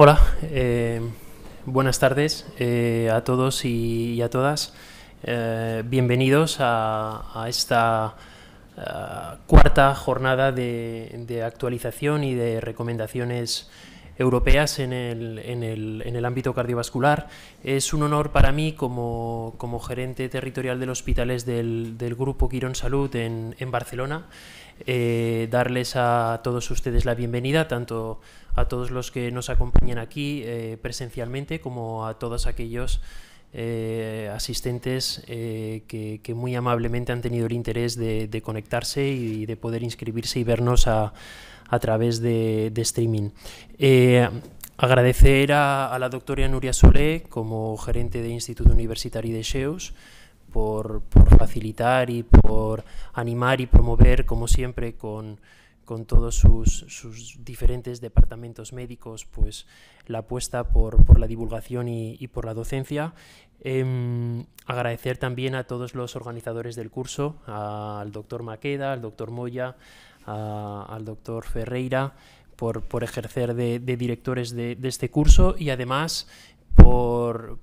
Hola, eh, buenas tardes eh, a todos y, a todas. Eh, bienvenidos a, esta cuarta jornada de, actualización y de recomendaciones europeas en el, ámbito cardiovascular. Es un honor para mí como, gerente territorial los hospitales del, del Grupo Quirón Salud en, en Barcelona darles a todos ustedes la bienvenida, tanto a todos los que nos acompañan aquí eh, presencialmente, como a todos aquellos eh, asistentes eh, que, muy amablemente han tenido el interés de, conectarse y, de poder inscribirse y vernos a, través de, streaming. agradecer a, la doctora Nuria Solé, como gerente de Instituto Universitario de SEUS, por facilitar y por animar y promover, como siempre, con con todos sus, diferentes departamentos médicos, pues la apuesta por, la divulgación y, por la docencia. Em, agradecer también a todos los organizadores del curso, al doctor Maqueda, al doctor Moya, al doctor Ferreira, por, ejercer de, directores de, este curso y además por,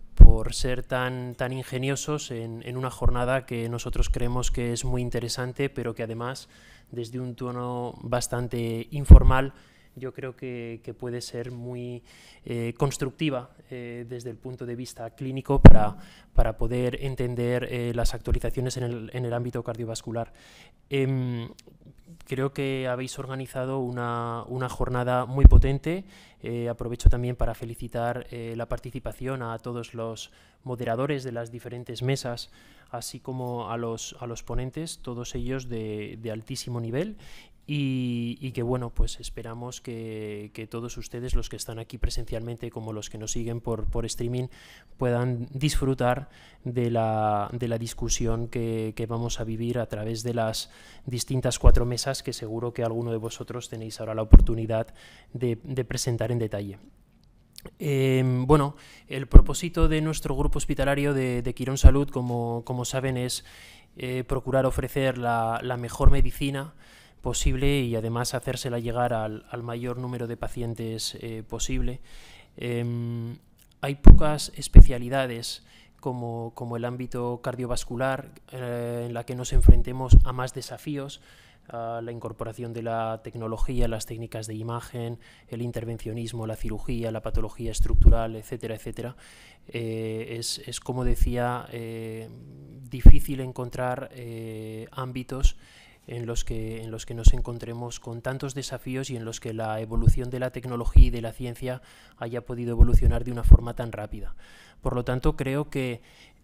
ser tan, tan ingeniosos en una jornada que nosotros creemos que es muy interesante, pero que además desde un tono bastante informal, yo creo que, puede ser muy eh, constructiva eh, desde el punto de vista clínico para, para poder entender eh, las actualizaciones en el, en el ámbito cardiovascular. Em, creo que habéis organizado una, jornada muy potente. Eh, aprovecho también para felicitar eh, la participación a todos los moderadores de las diferentes mesas, así como a los, a los ponentes, todos ellos de altísimo nivel. Y, que bueno, pues esperamos que, todos ustedes, los que están aquí presencialmente como los que nos siguen por, streaming, puedan disfrutar de la, discusión que, vamos a vivir a través de las distintas cuatro mesas que seguro que alguno de vosotros tenéis ahora la oportunidad de, presentar en detalle. Em, bueno, el propósito de nuestro grupo hospitalario de, Quirón Salud, como, saben, es eh, procurar ofrecer la, la mejor medicina posible y además hacérsela llegar al, mayor número de pacientes eh, posible. Em, hay pocas especialidades como, el ámbito cardiovascular eh, en la que nos enfrentemos a más desafíos, la incorporación de la tecnología, las técnicas de imagen, el intervencionismo, la cirugía, la patología estructural, etcétera, etcétera. Eh, es, como decía, difícil encontrar ámbitos en los, que, en los que nos encontremos con tantos desafíos y en los que la evolución de la tecnología y de la ciencia haya podido evolucionar de una forma tan rápida. Por lo tanto, creo que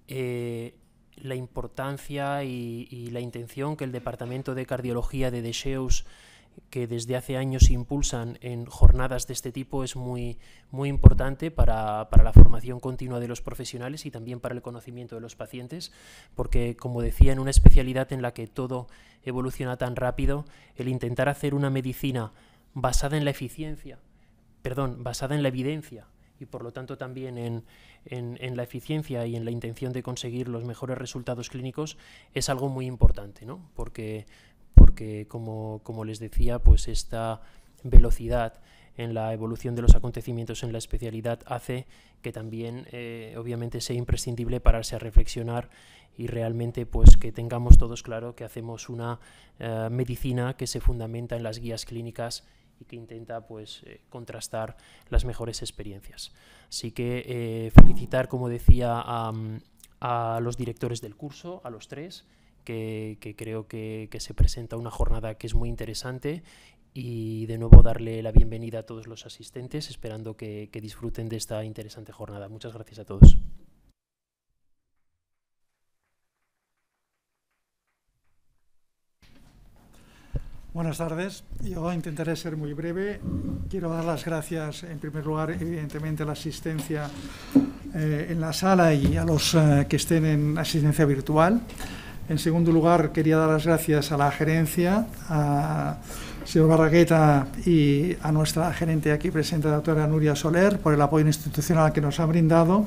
eh, la importancia y, la intención que el Departamento de Cardiología de Deseus, que desde hace años impulsan en jornadas de este tipo es muy, muy importante para, para, la formación continua de los profesionales y también para el conocimiento de los pacientes, porque, como decía, en una especialidad en la que todo evoluciona tan rápido, el intentar hacer una medicina basada en la eficiencia, perdón, basada en la evidencia y por lo tanto también en, la eficiencia y en la intención de conseguir los mejores resultados clínicos es algo muy importante, ¿no? Porque, porque como, como les decía, pues esta velocidad en la evolución de los acontecimientos en la especialidad hace que también eh, obviamente sea imprescindible pararse a reflexionar y realmente pues que tengamos todos claro que hacemos una eh, medicina que se fundamenta en las guías clínicas y que intenta pues eh, contrastar las mejores experiencias. Así que felicitar, como decía, a, los directores del curso, a los tres, que, creo que, se presenta una jornada que es muy interesante y de nuevo darle la bienvenida a todos los asistentes, esperando que, disfruten de esta interesante jornada. Muchas gracias a todos. Buenas tardes. Yo intentaré ser muy breve. Quiero dar las gracias, en primer lugar, evidentemente, a la asistencia eh, en la sala y a los eh, que estén en asistencia virtual. En segundo lugar, quería dar las gracias a la gerencia, a señor Barragueta y a nuestra gerente aquí presente, la doctora Nuria Soler, por el apoyo institucional que nos ha brindado.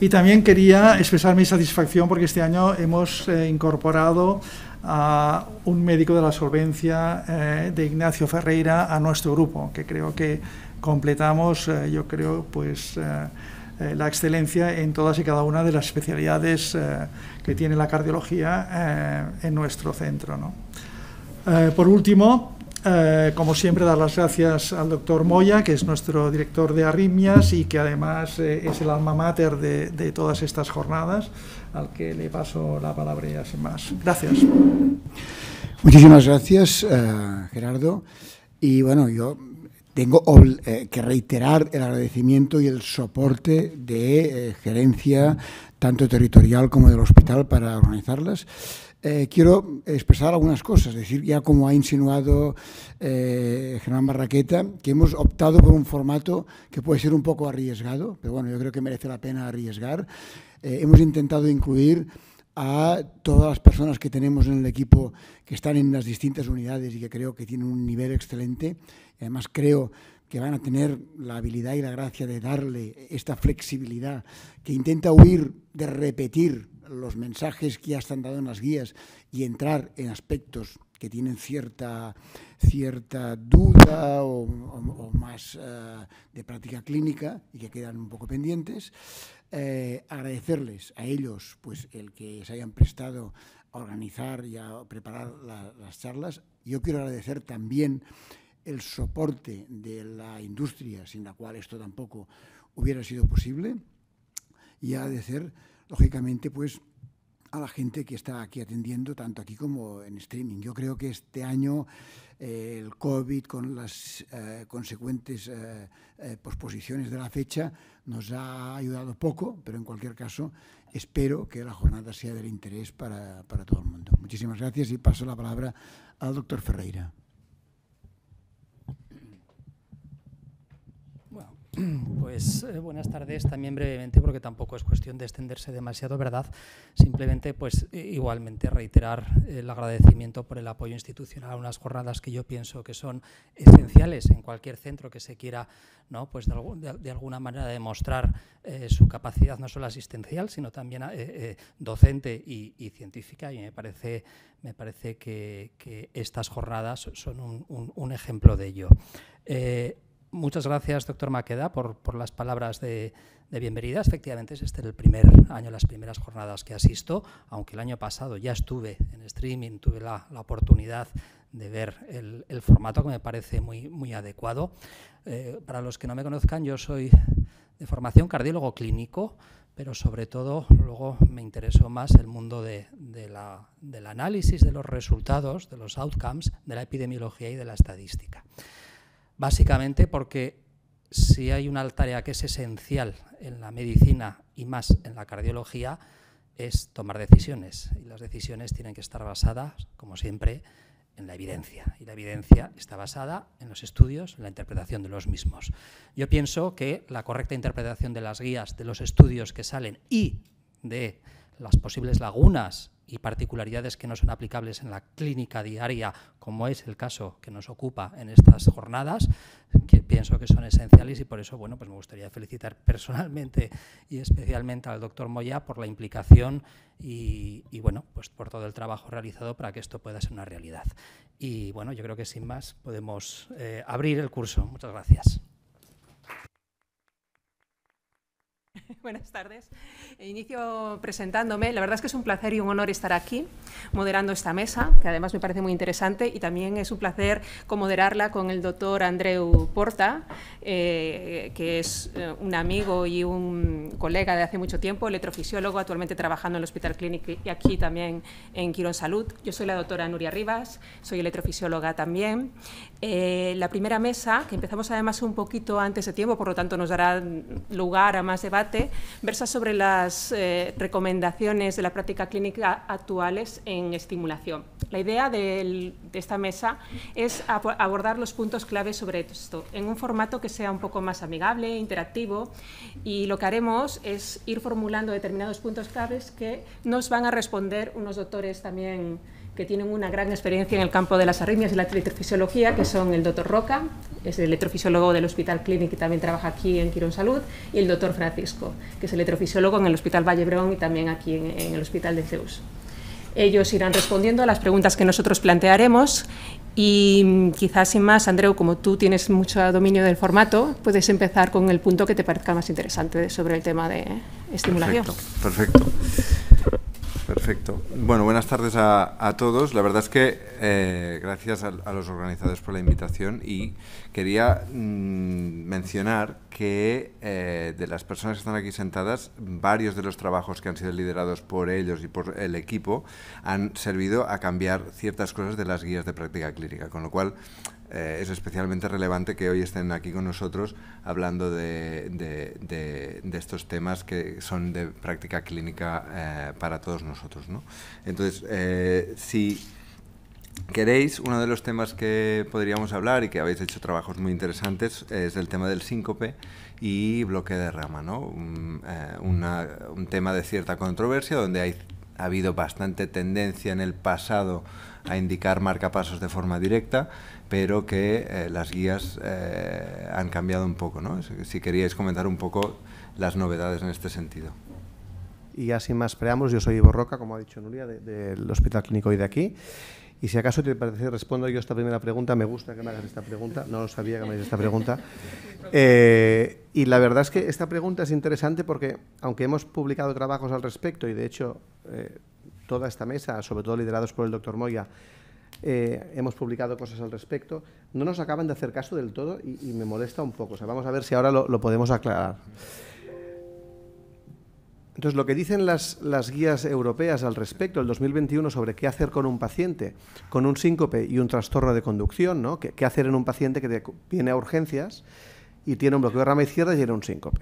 Y también quería expresar mi satisfacción porque este año hemos eh, incorporado a un médico de la solvencia eh, de Ignacio Ferreira a nuestro grupo, que creo que completamos, eh, yo creo, pues la excelencia en todas y cada una de las especialidades que tiene la cardiología en nuestro centro. Eh, por último, eh, como siempre, dar las gracias al doctor Moya, que es nuestro director de arritmias y que además eh, es el alma mater de, todas estas jornadas, al que le paso la palabra sin más. Gracias. Muchísimas gracias, Gerardo. Y bueno, yo tengo que reiterar el agradecimiento y el soporte de gerencia, tanto territorial como del hospital, para organizarlas. Eh, quiero expresar algunas cosas, es decir, ya como ha insinuado eh, Germán Barraqueta, que hemos optado por un formato que puede ser un poco arriesgado, pero bueno, yo creo que merece la pena arriesgar. Eh, hemos intentado incluir a todas las personas que tenemos en el equipo que están en las distintas unidades y que creo que tienen un nivel excelente. Además, creo que van a tener la habilidad y la gracia de darle esta flexibilidad que intenta huir de repetir los mensajes que ya están dados en las guías y entrar en aspectos que tienen cierta, cierta duda o, más eh, de práctica clínica y que quedan un poco pendientes. Eh, agradecerles a ellos pues, el que se hayan prestado a organizar y a preparar las charlas. Yo quiero agradecer también el soporte de la industria, sin la cual esto tampoco hubiera sido posible, y agradecer lógicamente, pues a la gente que está aquí atendiendo, tanto aquí como en streaming. Yo creo que este año eh, el COVID, con las eh, consecuentes eh, posposiciones de la fecha, nos ha ayudado poco, pero en cualquier caso, espero que la jornada sea del interés para, para todo el mundo. Muchísimas gracias y paso la palabra al doctor Ferreira. Pues eh, buenas tardes también brevemente, porque tampoco es cuestión de extenderse demasiado, ¿verdad? Simplemente, pues igualmente reiterar el agradecimiento por el apoyo institucional a unas jornadas que yo pienso que son esenciales en cualquier centro que se quiera, ¿no? Pues de, de, alguna manera demostrar eh, su capacidad no solo asistencial, sino también eh, docente y, científica. Y me parece, me parece que, estas jornadas son un, un ejemplo de ello. Muchas gracias, doctor Maqueda, por, las palabras de, bienvenida. Efectivamente, este es el primer año, las primeras jornadas que asisto, aunque el año pasado ya estuve en streaming, tuve la, oportunidad de ver el, formato que me parece muy, adecuado. Eh, para los que no me conozcan, yo soy de formación cardiólogo clínico, pero sobre todo luego me interesó más el mundo del análisis de los resultados, de los outcomes, de la epidemiología y de la estadística básicamente porque si hay una tarea que es esencial en la medicina y más en la cardiología, es tomar decisiones. Y las decisiones tienen que estar basadas, como siempre, en la evidencia. Y la evidencia está basada en los estudios, en la interpretación de los mismos. Yo pienso que la correcta interpretación de las guías, de los estudios que salen y de las posibles lagunas y particularidades que no son aplicables en la clínica diaria, como es el caso que nos ocupa en estas jornadas, que pienso que son esenciales y por eso bueno, pues me gustaría felicitar personalmente y especialmente al doctor Moya por la implicación y, bueno, pues por todo el trabajo realizado para que esto pueda ser una realidad. Y bueno, yo creo que sin más podemos eh, abrir el curso. Muchas gracias. Buenas tardes. Eh, inicio presentándome. La verdad es que es un placer y un honor estar aquí moderando esta mesa, que además me parece muy interesante, y también es un placer moderarla con el doctor Andreu Porta, eh, que es eh, un amigo y un colega de hace mucho tiempo, electrofisiólogo, actualmente trabajando en el Hospital Clinic y aquí también en Quirón Salud. Yo soy la doctora Nuria Rivas, soy electrofisióloga también. la primera mesa, que empezamos además un poquito antes de tiempo, por lo tanto nos dará lugar a más debate, versa sobre las eh, recomendaciones de la práctica clínica actuales en estimulación. La idea de esta mesa es abordar los puntos clave sobre esto en un formato que sea un poco más amigable, interactivo y lo que haremos es ir formulando determinados puntos claves que nos van a responder unos doctores también que tienen una gran experiencia en el campo de las arritmias y la electrofisiología, que son el doctor Roca, es el electrofisiólogo del Hospital Clínic y también trabaja aquí en Quirón Salud, y el doctor Francisco, que es el electrofisiólogo en el Hospital Vallebrón y también aquí en, el Hospital de Zeus. Ellos irán respondiendo a las preguntas que nosotros plantearemos y mm, quizás sin más, Andreu, como tú tienes mucho dominio del formato, puedes empezar con el punto que te parezca más interesante sobre el tema de eh, estimulación. perfecto. Perfecto. Bueno, buenas tardes a, todos. La verdad es que eh, gracias a, los organizadores por la invitación y quería mm, mencionar que eh, de las personas que están aquí sentadas, varios de los trabajos que han sido liderados por ellos y por el equipo han servido a cambiar ciertas cosas de las guías de práctica clínica, con lo cual eh, es especialmente relevante que hoy estén aquí con nosotros hablando de, estos temas que son de práctica clínica eh, para todos nosotros. Entonces, eh, si queréis, uno de los temas que podríamos hablar y que habéis hecho trabajos muy interesantes es el tema del síncope y bloque de rama, ¿no? un, tema de cierta controversia donde hay ha habido bastante tendencia en el pasado a indicar marcapasos de forma directa pero que eh, las guías eh, han cambiado un poco. ¿no? Si queríais comentar un poco las novedades en este sentido. Y así más preámbulos, yo soy Ivo Roca, como ha dicho Nuria, del Hospital Clínico y de aquí. Y si acaso te parece, respondo yo esta primera pregunta. Me gusta que me hagas esta pregunta. No sabía que me hagas esta pregunta. Eh, y la verdad es que esta pregunta es interesante porque, aunque hemos publicado trabajos al respecto, y de hecho toda esta mesa, sobre todo liderados por el doctor Moya, eh, hemos publicado cosas al respecto, no nos acaban de hacer caso del todo y, me molesta un poco. O sea, vamos a ver si ahora lo, podemos aclarar. Entonces, lo que dicen las, guías europeas al respecto, el 2021, sobre qué hacer con un paciente con un síncope y un trastorno de conducción, ¿no? ¿Qué, hacer en un paciente que viene a urgencias y tiene un bloqueo de rama izquierda y tiene un síncope?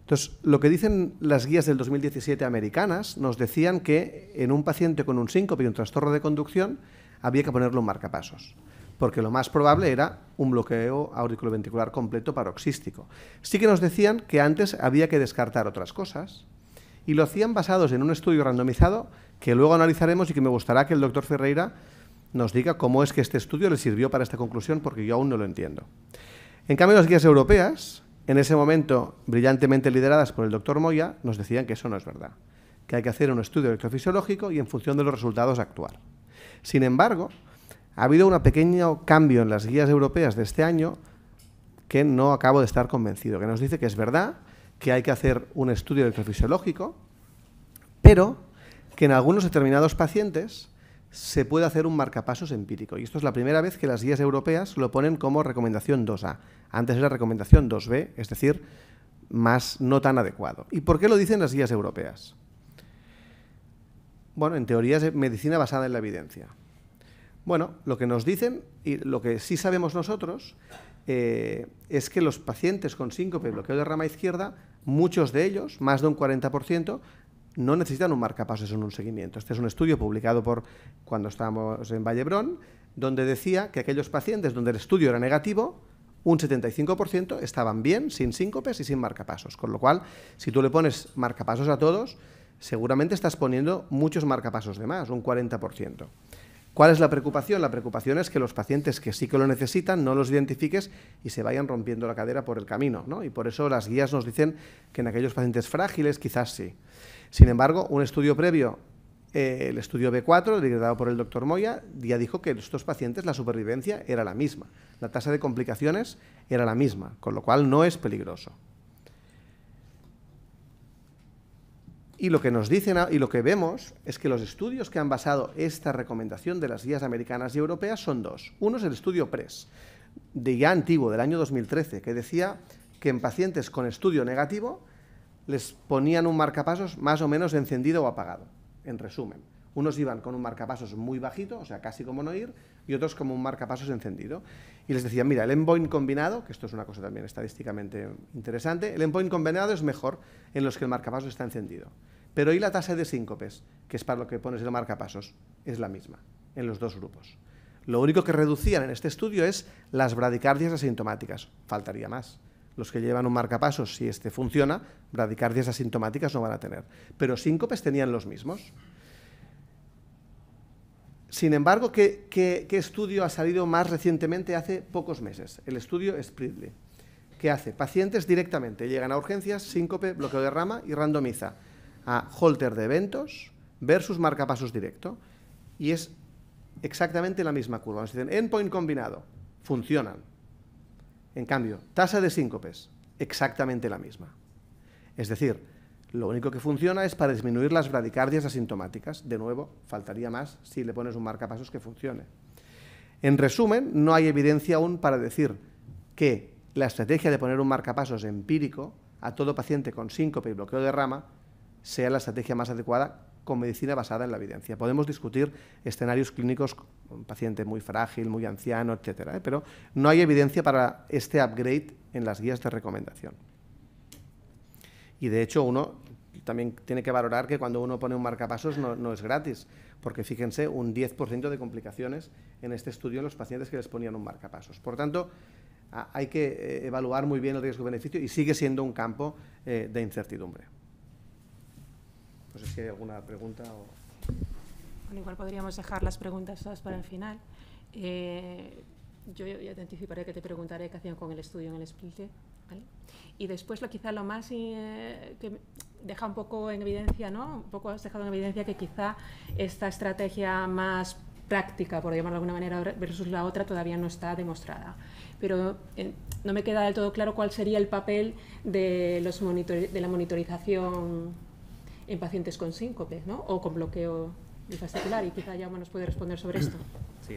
Entonces, lo que dicen las guías del 2017 americanas nos decían que en un paciente con un síncope y un trastorno de conducción había que ponerlo en marcapasos porque lo más probable era un bloqueo auriculoventricular completo paroxístico. Sí que nos decían que antes había que descartar otras cosas y lo hacían basados en un estudio randomizado que luego analizaremos y que me gustará que el doctor Ferreira nos diga cómo es que este estudio le sirvió para esta conclusión porque yo aún no lo entiendo. En cambio, las guías europeas, en ese momento brillantemente lideradas por el doctor Moya, nos decían que eso no es verdad, que hay que hacer un estudio electrofisiológico y en función de los resultados actuar. Sin embargo, ha habido un pequeño cambio en las guías europeas de este año que no acabo de estar convencido, que nos dice que es verdad que hay que hacer un estudio electrofisiológico, pero que en algunos determinados pacientes se puede hacer un marcapasos empírico. Y esto es la primera vez que las guías europeas lo ponen como recomendación 2A. Antes era recomendación 2B, es decir, más no tan adecuado. ¿Y por qué lo dicen las guías europeas? Bueno, en teoría es medicina basada en la evidencia. Bueno, lo que nos dicen y lo que sí sabemos nosotros eh, es que los pacientes con síncope y bloqueo de rama izquierda, muchos de ellos, más de un 40%, no necesitan un marcapasos en un seguimiento. Este es un estudio publicado por cuando estábamos en Vallebrón, donde decía que aquellos pacientes donde el estudio era negativo, un 75% estaban bien, sin síncopes y sin marcapasos. Con lo cual, si tú le pones marcapasos a todos, seguramente estás poniendo muchos marcapasos de más, un 40%. ¿Cuál es la preocupación? La preocupación es que los pacientes que sí que lo necesitan no los identifiques y se vayan rompiendo la cadera por el camino. ¿no? Y por eso las guías nos dicen que en aquellos pacientes frágiles quizás sí. Sin embargo, un estudio previo, eh, el estudio B4, liderado por el doctor Moya, ya dijo que en estos pacientes la supervivencia era la misma, la tasa de complicaciones era la misma, con lo cual no es peligroso. Y lo que nos dicen y lo que vemos es que los estudios que han basado esta recomendación de las guías americanas y europeas son dos. Uno es el estudio PRES, de ya antiguo, del año 2013, que decía que en pacientes con estudio negativo les ponían un marcapasos más o menos encendido o apagado, en resumen. Unos iban con un marcapasos muy bajito, o sea, casi como no ir, y otros como un marcapasos encendido. Y les decían, mira, el endpoint combinado, que esto es una cosa también estadísticamente interesante, el endpoint combinado es mejor en los que el marcapasos está encendido. Pero ahí la tasa de síncopes, que es para lo que pones el marcapasos? Es la misma en los dos grupos. Lo único que reducían en este estudio es las bradicardias asintomáticas. Faltaría más. Los que llevan un marcapasos, si este funciona, bradicardias asintomáticas no van a tener. Pero síncopes tenían los mismos. Sin embargo, ¿qué, estudio ha salido más recientemente hace pocos meses? El estudio SPRITLY. ¿Qué hace pacientes directamente, llegan a urgencias, síncope, bloqueo de rama y randomiza a holter de eventos versus marcapasos directo. Y es exactamente la misma curva. Nos dicen endpoint combinado, funcionan. En cambio, tasa de síncopes, exactamente la misma. Es decir, lo único que funciona es para disminuir las bradicardias asintomáticas. De nuevo, faltaría más si le pones un marcapasos que funcione. En resumen, no hay evidencia aún para decir que la estrategia de poner un marcapasos empírico a todo paciente con síncope y bloqueo de rama sea la estrategia más adecuada con medicina basada en la evidencia. Podemos discutir escenarios clínicos, un paciente muy frágil, muy anciano, etcétera, ¿eh? pero no hay evidencia para este upgrade en las guías de recomendación. Y de hecho uno también tiene que valorar que cuando uno pone un marcapasos no, es gratis, porque fíjense, un 10% de complicaciones en este estudio en los pacientes que les ponían un marcapasos. Por tanto, hay que eh, evaluar muy bien el riesgo-beneficio y sigue siendo un campo eh, de incertidumbre. pues es si hay alguna pregunta. O... Bueno, igual podríamos dejar las preguntas todas para el final. Eh, yo ya te anticiparé que te preguntaré qué hacían con el estudio en el split y después, lo, quizá lo más eh, que deja un poco en evidencia, ¿no? Un poco has dejado en evidencia que quizá esta estrategia más práctica, por llamarlo de alguna manera, versus la otra todavía no está demostrada. Pero eh, no me queda del todo claro cuál sería el papel de, los de la monitorización en pacientes con síncope ¿no? o con bloqueo bifascicular. Y quizá ya nos puede responder sobre esto. Sí,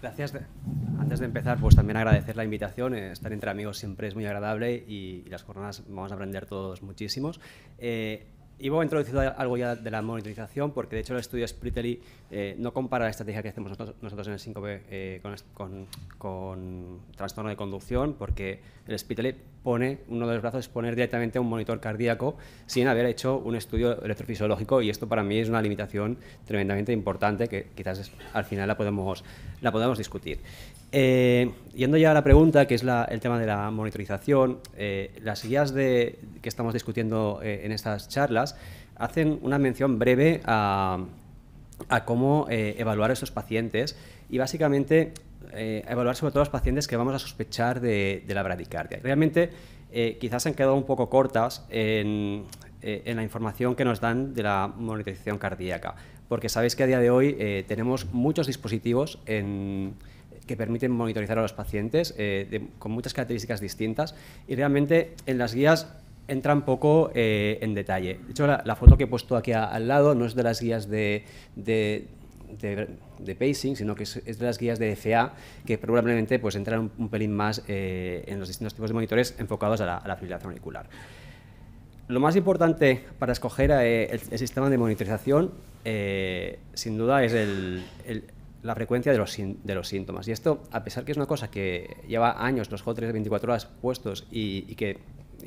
Gracias. Antes de empezar, pues también agradecer la invitación. estar entre amigos siempre es muy agradable y, las jornadas vamos a aprender todos muchísimos. Eh, y voy a introducir algo ya de la monitorización, porque de hecho el estudio Spritley eh, no compara la estrategia que hacemos nosotros, en el 5B eh, con, trastorno de conducción, porque el Spitely pone, uno de los brazos es poner directamente un monitor cardíaco sin haber hecho un estudio electrofisiológico, y esto para mí es una limitación tremendamente importante que quizás al final la podemos, la podemos discutir. Eh, yendo ya a la pregunta, que es el tema de la monitorización, eh, las guías de, que estamos discutiendo eh, en estas charlas hacen una mención breve a, cómo evaluar a estos pacientes y básicamente evaluar sobre todo a los pacientes que vamos a sospechar de, la bradicardia. Realmente quizás se han quedado un poco cortas en, en la información que nos dan de la monitorización cardíaca, porque sabéis que a día de hoy tenemos muchos dispositivos en que permiten monitorizar a los pacientes eh, con muchas características distintas y realmente en las guías entran poco eh, en detalle. De hecho, la, foto que he puesto aquí al lado no es de las guías de, de pacing, sino que es, de las guías de FA que probablemente pues, entran un, pelín más eh, en los distintos tipos de monitores enfocados a la, fibrilación auricular. Lo más importante para escoger el, sistema de monitorización, sin duda, es el, la frecuencia de los, síntomas. Y esto, a pesar que es una cosa que lleva años los hoteles de 24 horas puestos y, que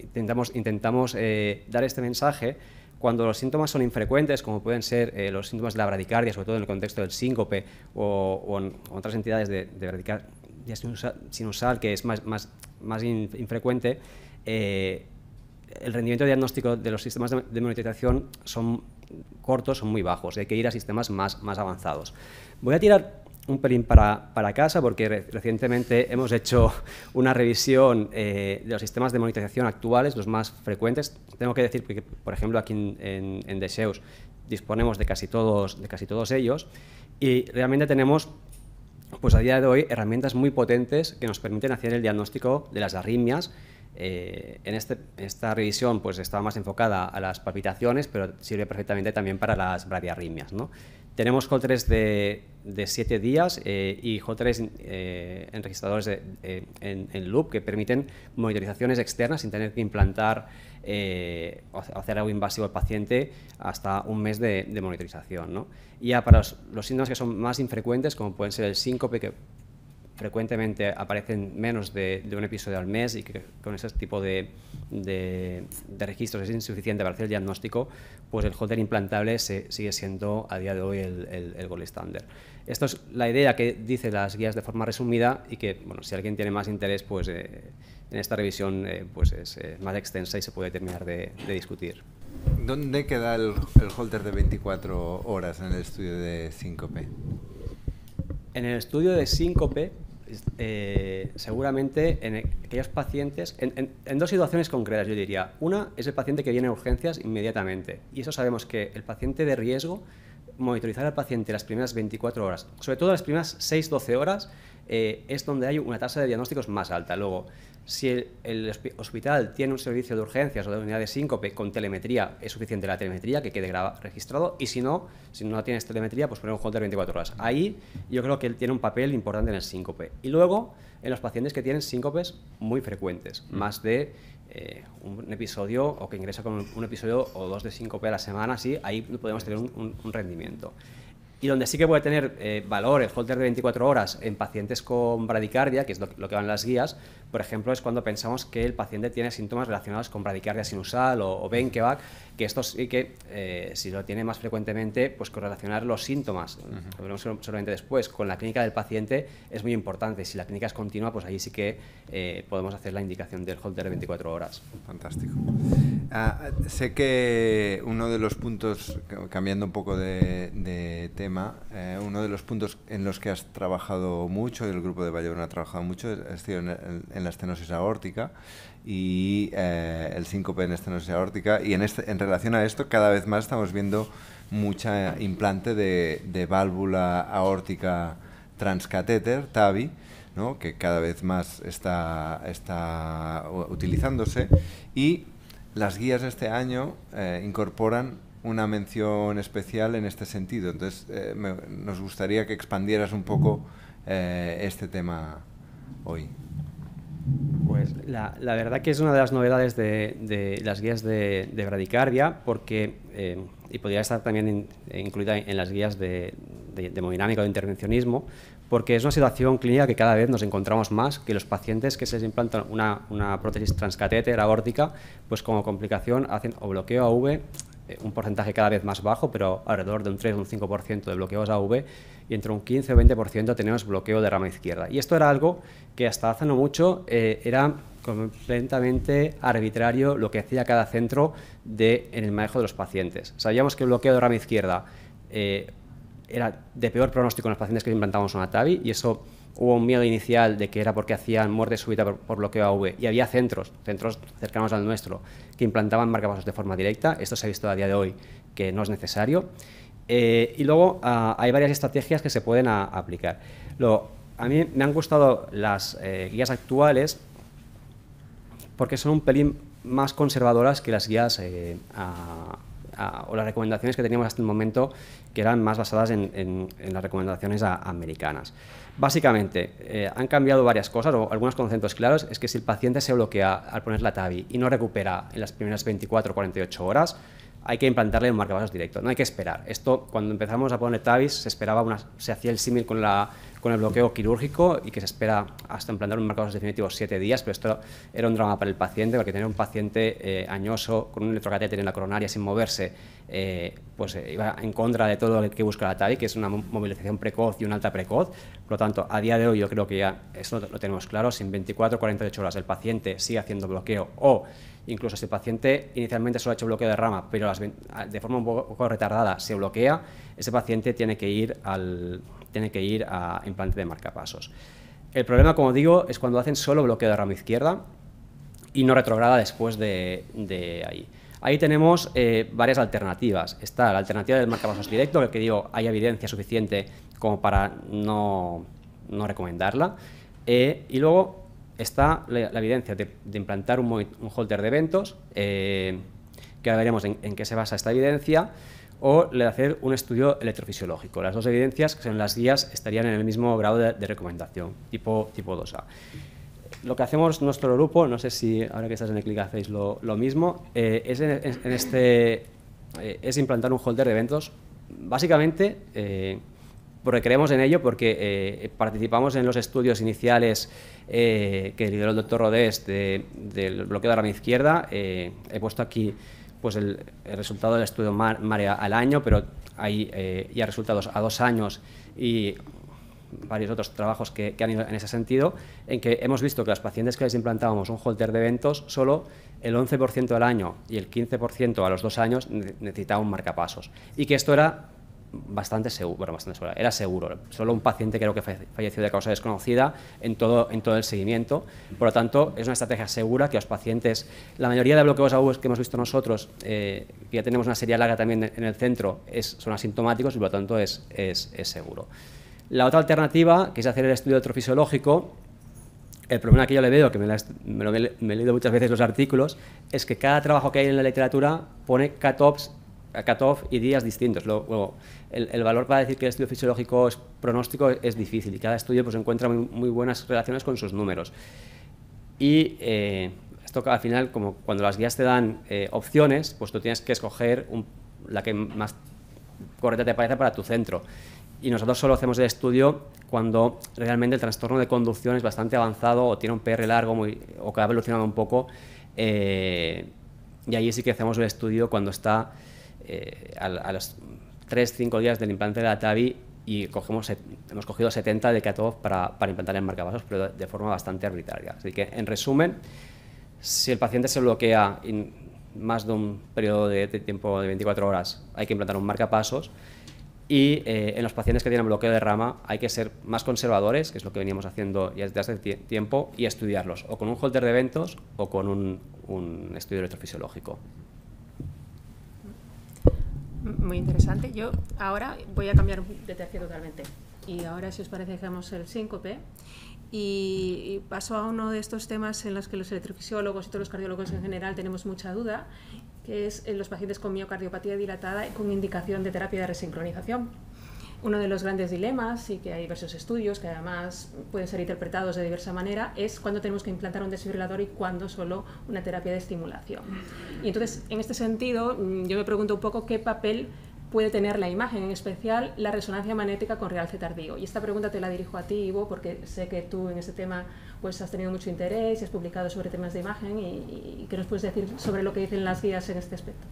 intentamos, intentamos eh, dar este mensaje, cuando los síntomas son infrecuentes, como pueden ser eh, los síntomas de la bradicardia, sobre todo en el contexto del síncope o, en otras entidades de, de bradicardia sinusal, que es más, infrecuente, eh, el rendimiento diagnóstico de los sistemas de, de monitorización son cortos, son muy bajos, hay que ir a sistemas más, más avanzados. Voy a tirar un pelín para, para casa porque recientemente hemos hecho una revisión eh, de los sistemas de monetización actuales, los más frecuentes. Tengo que decir que, por ejemplo, aquí en, en, Deseos disponemos de casi todos, de casi todos ellos y realmente tenemos pues a día de hoy herramientas muy potentes que nos permiten hacer el diagnóstico de las arritmias. Eh, en, este, esta revisión pues estaba más enfocada a las palpitaciones, pero sirve perfectamente también para las bradiarritmias. ¿no? Tenemos col de, de 7 días eh, y J3 eh, enregistradores eh, en, loop que permiten monitorizaciones externas sin tener que implantar eh, o hacer algo invasivo al paciente hasta un mes de, monitorización. Y ya para los, los, síntomas que son más infrecuentes, como pueden ser el síncope, que frecuentemente aparecen menos de, un episodio al mes y que con ese tipo de, registros es insuficiente para hacer el diagnóstico, pues el hotel implantable se, sigue siendo a día de hoy el, gol el gold estándar. Esto es la idea que dice las guías de forma resumida y que, bueno, si alguien tiene más interés, pues eh, en esta revisión eh, pues es eh, más extensa y se puede terminar de, discutir. ¿Dónde queda el, holter de 24 horas en el estudio de 5P? En el estudio de 5P, seguramente en aquellos pacientes, en, en, dos situaciones concretas yo diría. Una es el paciente que viene a urgencias inmediatamente y eso sabemos que el paciente de riesgo monitorizar al paciente las primeras 24 horas, sobre todo las primeras 6-12 horas, eh, es donde hay una tasa de diagnósticos más alta. Luego, si el, hospital tiene un servicio de urgencias o de unidad de síncope con telemetría, es suficiente la telemetría que quede registrado. Y si no, si no tienes telemetría, pues poner un de 24 horas. Ahí yo creo que él tiene un papel importante en el síncope. Y luego, en los pacientes que tienen síncopes muy frecuentes, mm. más de eh, un episodio o que ingresa con un, episodio o dos de 5P a la semana, sí, ahí podemos tener un rendimiento. Y donde sí que puede tener eh, valor el holter de 24 horas en pacientes con bradicardia, que es lo, que van las guías, por ejemplo, es cuando pensamos que el paciente tiene síntomas relacionados con bradicardia sinusal o, o Benkevac, que esto sí que, eh, si lo tiene más frecuentemente, pues correlacionar los síntomas, lo veremos solamente después, con la clínica del paciente es muy importante. Si la clínica es continua, pues ahí sí que eh, podemos hacer la indicación del holter de 24 horas. Fantástico. Ah, sé que uno de los puntos, cambiando un poco de, de tema, eh, uno de los puntos en los que has trabajado mucho, y el grupo de Vallebruna ha trabajado mucho, es, en, en, la estenosis aórtica y eh, el síncope en estenosis aórtica. Y en, este, relación a esto, cada vez más estamos viendo mucha implante de, válvula aórtica transcatéter, TAVI, que cada vez más está, está utilizándose. Y las guías de este año eh, incorporan una mención especial en este sentido. Entonces, eh, nos gustaría que expandieras un poco eh, este tema hoy. Pues la, la, verdad que es una de las novedades de, de las guías de, de bradicardia, porque, eh, y podría estar también incluida en las guías de, de hemodinámica o de intervencionismo, porque es una situación clínica que cada vez nos encontramos más, que los pacientes que se les implanta una, una prótesis transcatétera aórtica, pues como complicación hacen o bloqueo AV eh, un porcentaje cada vez más bajo, pero alrededor de un 3 o un 5% de bloqueos AV, y entre un 15 o 20% tenemos bloqueo de rama izquierda. Y esto era algo que hasta hace no mucho eh, era completamente arbitrario lo que hacía cada centro de, en el manejo de los pacientes. Sabíamos que el bloqueo de rama izquierda eh, era de peor pronóstico en los pacientes que implantábamos una TAVI, y eso hubo un miedo inicial de que era porque hacían muerte súbita por, por bloqueo AV y había centros, centros cercanos al nuestro, que implantaban marcapasos de forma directa. Esto se ha visto a día de hoy que no es necesario. Eh, y luego ah, hay varias estrategias que se pueden aplicar. a mí me han gustado las eh, guías actuales porque son un pelín más conservadoras que las guías eh, o las recomendaciones que teníamos hasta el momento, que eran más basadas en, las recomendaciones americanas. Básicamente, eh, han cambiado varias cosas, o algunos conceptos claros, es que si el paciente se bloquea al poner la TAVI y no recupera en las primeras 24 o 48 horas, hay que implantarle un vasos directo, no hay que esperar. Esto, cuando empezamos a poner TAVI se esperaba, una, se hacía el símil con la con el bloqueo quirúrgico y que se espera hasta implantar un marcado definitivo siete días, pero esto era un drama para el paciente, porque tener un paciente eh, añoso con un electrocatéter en la coronaria sin moverse, eh, pues eh, iba en contra de todo lo que busca la TAVI, que es una movilización precoz y una alta precoz. Por lo tanto, a día de hoy yo creo que ya eso lo tenemos claro, si en 24 48 horas el paciente sigue haciendo bloqueo o Incluso si el paciente inicialmente solo ha hecho bloqueo de rama, pero ah, de forma un poco, retardada se bloquea, ese paciente tiene que ir, al, tiene que ir a implante de marcapasos. El problema, como digo, es cuando hacen solo bloqueo de rama izquierda y no retrograda después de, ahí. Ahí tenemos eh, varias alternativas. Está la alternativa del marcapasos directo, que digo, hay evidencia suficiente como para no, recomendarla. Eh, y luego está la, evidencia de, implantar un, holder de eventos, eh, que ahora veremos en, qué se basa esta evidencia, o de hacer un estudio electrofisiológico. Las dos evidencias, que son las guías, estarían en el mismo grado de, recomendación, tipo, tipo 2A. Lo que hacemos nuestro grupo, no sé si ahora que estás en el clic hacéis lo, mismo, eh, es, en, este, eh, es implantar un holder de eventos básicamente porque creemos en ello, porque eh, participamos en los estudios iniciales eh, que lideró el doctor Rodés del bloqueo de la rama izquierda. Eh, he puesto aquí pues el, resultado del estudio Marea al año, pero hay ya resultados a dos años y varios otros trabajos que, han ido en ese sentido, en que hemos visto que las pacientes que les implantábamos un holter de eventos, solo el 11% al año y el 15% a los dos años necesitaban marcapasos. Y que esto era bastante seguro, bueno, bastante era seguro. Solo un paciente creo que falleció de causa desconocida en todo, en todo el seguimiento. Por lo tanto, es una estrategia segura que los pacientes, la mayoría de bloqueos AV que hemos visto nosotros, eh, que ya tenemos una serie larga también en el centro, es, son asintomáticos y por lo tanto es, es, seguro. La otra alternativa, que es hacer el estudio electrofisiológico, el problema que yo le veo, que me, he leído muchas veces los artículos, es que cada trabajo que hay en la literatura pone cutoffs cut y días distintos. Luego, el, valor para decir que el estudio fisiológico es pronóstico es difícil y cada estudio pues, encuentra muy, buenas relaciones con sus números. Y eh, esto al final, como cuando las guías te dan eh, opciones, pues tú tienes que escoger la que más correcta te parece para tu centro. Y nosotros solo hacemos el estudio cuando realmente el trastorno de conducción es bastante avanzado o tiene un PR largo muy, o que ha evolucionado un poco. Eh, y ahí sí que hacemos el estudio cuando está a, las 3, 5 días del implante de la TAVI y hemos cogido 70 de Katov para, para implantar en marcapasos, pero de, forma bastante arbitraria. Así que, en resumen, si el paciente se bloquea en más de un periodo de, tiempo de 24 horas, hay que implantar un marcapasos. Y eh, en los pacientes que tienen bloqueo de rama hay que ser más conservadores, que es lo que veníamos haciendo ya desde hace tiempo, y estudiarlos, o con un holter de eventos o con un estudio electrofisiológico. Muy interesante. Yo ahora voy a cambiar de tercio totalmente. Y ahora, si os parece, dejamos el síncope y, paso a uno de estos temas en los que los electrofisiólogos y todos los cardiólogos en general tenemos mucha duda, que es en los pacientes con miocardiopatía dilatada y con indicación de terapia de resincronización. Uno de los grandes dilemas, y que hay diversos estudios que además pueden ser interpretados de diversa manera, es cuándo tenemos que implantar un desfibrilador y cuándo solo una terapia de estimulación. Y entonces, en este sentido, mm, yo me pregunto un poco qué papel puede tener la imagen, en especial la resonancia magnética con realce tardío. Y esta pregunta te la dirijo a ti, Ivo, porque sé que tú en este tema pues, has tenido mucho interés y has publicado sobre temas de imagen y, qué nos puedes decir sobre lo que dicen las guías en este aspecto.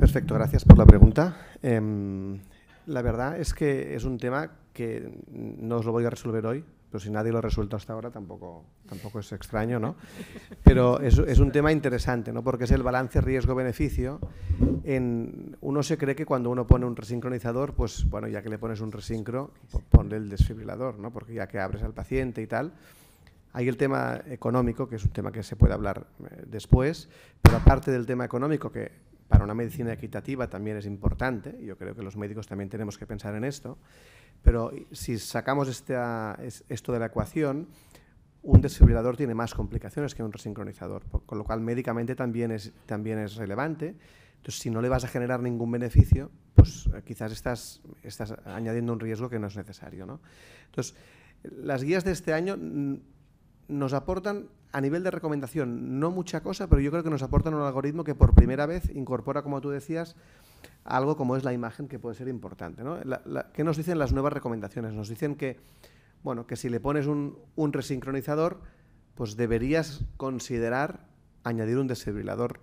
Perfecto, gracias por la pregunta. Em, la verdad es que es un tema que no os lo voy a resolver hoy, pero si nadie lo ha resuelto hasta ahora tampoco, tampoco es extraño, ¿no? Pero es, un tema interesante, ¿no? Porque es el balance riesgo-beneficio. Uno se cree que cuando uno pone un resincronizador, pues bueno, ya que le pones un resincro, ponle el desfibrilador, ¿no? Porque ya que abres al paciente y tal. Hay el tema económico, que es un tema que se puede hablar eh, después, pero aparte del tema económico, que para una medicina equitativa también es importante, yo creo que los médicos también tenemos que pensar en esto, pero si sacamos este, esto de la ecuación, un desfibrilador tiene más complicaciones que un resincronizador, con lo cual médicamente también es, relevante. Entonces, si no le vas a generar ningún beneficio, pues eh, quizás estás, añadiendo un riesgo que no es necesario. Entonces, las guías de este año nos aportan a nivel de recomendación, no mucha cosa, pero yo creo que nos aportan un algoritmo que por primera vez incorpora, como tú decías, algo como es la imagen, que puede ser importante. ¿no? ¿Qué nos dicen las nuevas recomendaciones? Nos dicen que, bueno, que si le pones un, resincronizador, pues deberías considerar añadir un desfibrilador,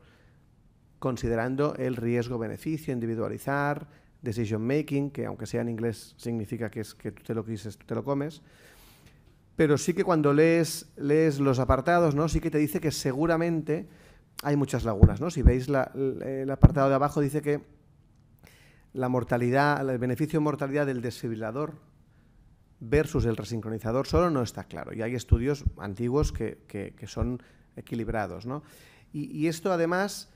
considerando el riesgo-beneficio, individualizar, decision making, que aunque sea en inglés significa que, es, que tú te lo quises, tú te lo comes pero sí que cuando lees, los apartados, ¿no? Sí que te dice que seguramente hay muchas lagunas, Si veis el apartado de abajo dice que la mortalidad, el beneficio de mortalidad del desfibrilador versus el resincronizador solo no está claro. Y hay estudios antiguos que, son equilibrados, Y, esto además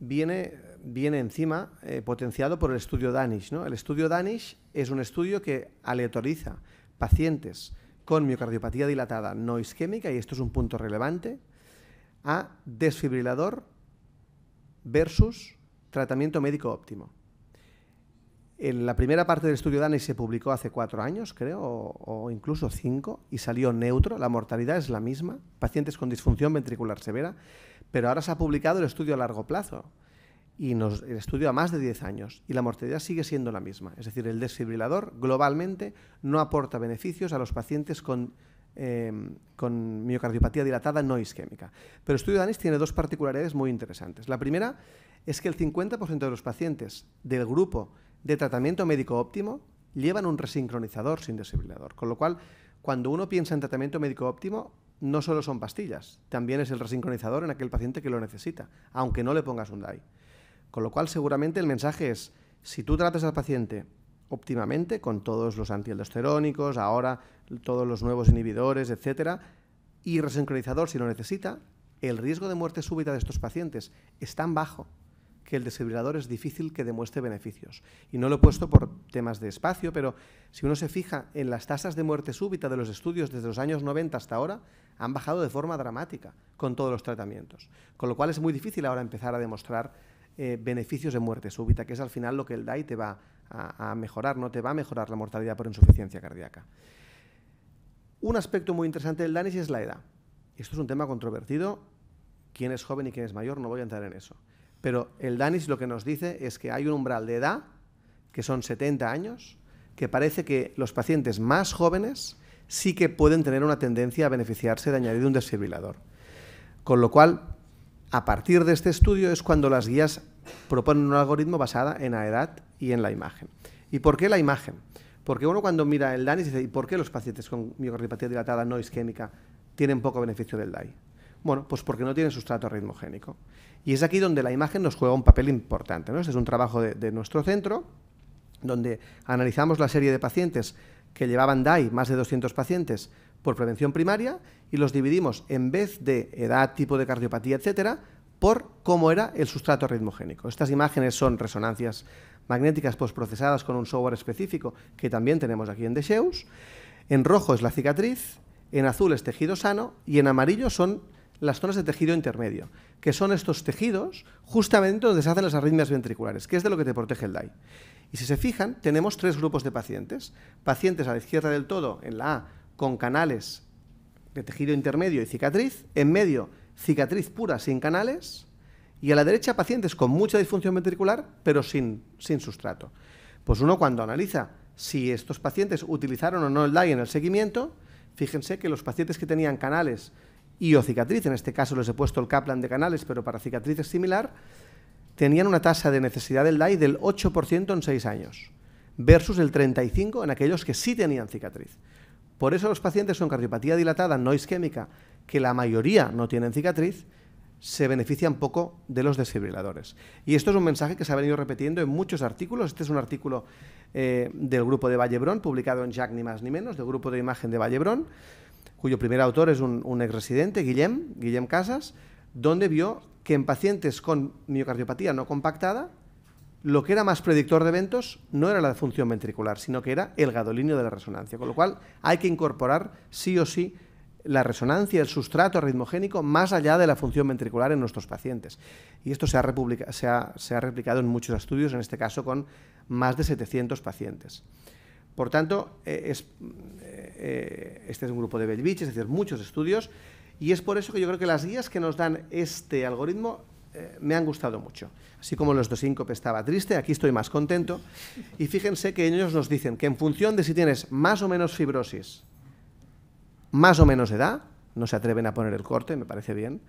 viene, encima eh, potenciado por el estudio Danish, El estudio Danish es un estudio que aleatoriza pacientes con miocardiopatía dilatada no isquémica, y esto es un punto relevante, a desfibrilador versus tratamiento médico óptimo. En la primera parte del estudio DANI se publicó hace cuatro años, creo, o, o, incluso cinco, y salió neutro. La mortalidad es la misma, pacientes con disfunción ventricular severa, pero ahora se ha publicado el estudio a largo plazo, y nos estudio a más de 10 años y la mortalidad sigue siendo la misma. Es decir, el desfibrilador globalmente no aporta beneficios a los pacientes con, eh, con miocardiopatía dilatada no isquémica. Pero el estudio de ANIS tiene dos particularidades muy interesantes. La primera es que el 50% de los pacientes del grupo de tratamiento médico óptimo llevan un resincronizador sin desfibrilador, con lo cual cuando uno piensa en tratamiento médico óptimo, no solo son pastillas, también es el resincronizador en aquel paciente que lo necesita, aunque no le pongas un DAI. Con lo cual, seguramente el mensaje es, si tú tratas al paciente óptimamente con todos los antialdosterónicos, ahora todos los nuevos inhibidores, etcétera, y resincronizador si lo necesita, el riesgo de muerte súbita de estos pacientes es tan bajo que el desfibrilador es difícil que demuestre beneficios. Y no lo he puesto por temas de espacio, pero si uno se fija en las tasas de muerte súbita de los estudios desde los años 90 hasta ahora, han bajado de forma dramática con todos los tratamientos. Con lo cual es muy difícil ahora empezar a demostrar eh, beneficios de muerte súbita, que es al final lo que el DAI te va a, mejorar, no te va a mejorar la mortalidad por insuficiencia cardíaca. Un aspecto muy interesante del DANIS es la edad. Esto es un tema controvertido. ¿Quién es joven y quién es mayor? No voy a entrar en eso. Pero el DANIS lo que nos dice es que hay un umbral de edad, que son 70 años, que parece que los pacientes más jóvenes sí que pueden tener una tendencia a beneficiarse de añadir un desfibrilador. Con lo cual, a partir de este estudio es cuando las guías proponen un algoritmo basada en la edad y en la imagen. ¿Y por qué la imagen? Porque uno cuando mira el DANI dice, ¿y por qué los pacientes con miocardiopatía dilatada no isquémica tienen poco beneficio del DAI? Bueno, pues porque no tienen sustrato ritmogénico. Y es aquí donde la imagen nos juega un papel importante. Este es un trabajo de, de nuestro centro, donde analizamos la serie de pacientes que llevaban DAI, más de 200 pacientes, por prevención primaria y los dividimos en vez de edad, tipo de cardiopatía, etcétera, por cómo era el sustrato ritmogénico. Estas imágenes son resonancias magnéticas postprocesadas con un software específico que también tenemos aquí en Desheus. En rojo es la cicatriz, en azul es tejido sano y en amarillo son las zonas de tejido intermedio, que son estos tejidos justamente donde se hacen las arritmias ventriculares, que es de lo que te protege el DAI. Y si se fijan, tenemos tres grupos de pacientes. Pacientes a la izquierda del todo, en la A, con canales de tejido intermedio y cicatriz, en medio cicatriz pura sin canales, y a la derecha pacientes con mucha disfunción ventricular, pero sin, sustrato. Pues uno cuando analiza si estos pacientes utilizaron o no el DAI en el seguimiento, fíjense que los pacientes que tenían canales y o cicatriz, en este caso les he puesto el Kaplan de canales, pero para cicatriz es similar, tenían una tasa de necesidad del DAI del 8% en 6 años, versus el 35% en aquellos que sí tenían cicatriz. Por eso los pacientes con cardiopatía dilatada no isquémica, que la mayoría no tienen cicatriz, se benefician poco de los desfibriladores. Y esto es un mensaje que se ha venido repitiendo en muchos artículos. Este es un artículo eh, del grupo de Vallebrón, publicado en Jack ni más ni menos, del grupo de imagen de Vallebrón, cuyo primer autor es un, un exresidente, Guillem, Guillem Casas, donde vio que en pacientes con miocardiopatía no compactada, lo que era más predictor de eventos no era la función ventricular, sino que era el gadolinio de la resonancia. Con lo cual hay que incorporar sí o sí la resonancia, el sustrato ritmogénico, más allá de la función ventricular en nuestros pacientes. Y esto se ha, replicado en muchos estudios, en este caso con más de 700 pacientes. Por tanto, eh, eh, este es un grupo de Belvich, es decir, muchos estudios, y es por eso que yo creo que las guías que nos dan este algoritmo eh, me han gustado mucho. Así como los dos síncope estaba triste, aquí estoy más contento. Y fíjense que ellos nos dicen que en función de si tienes más o menos fibrosis, más o menos edad, no se atreven a poner el corte, me parece bien,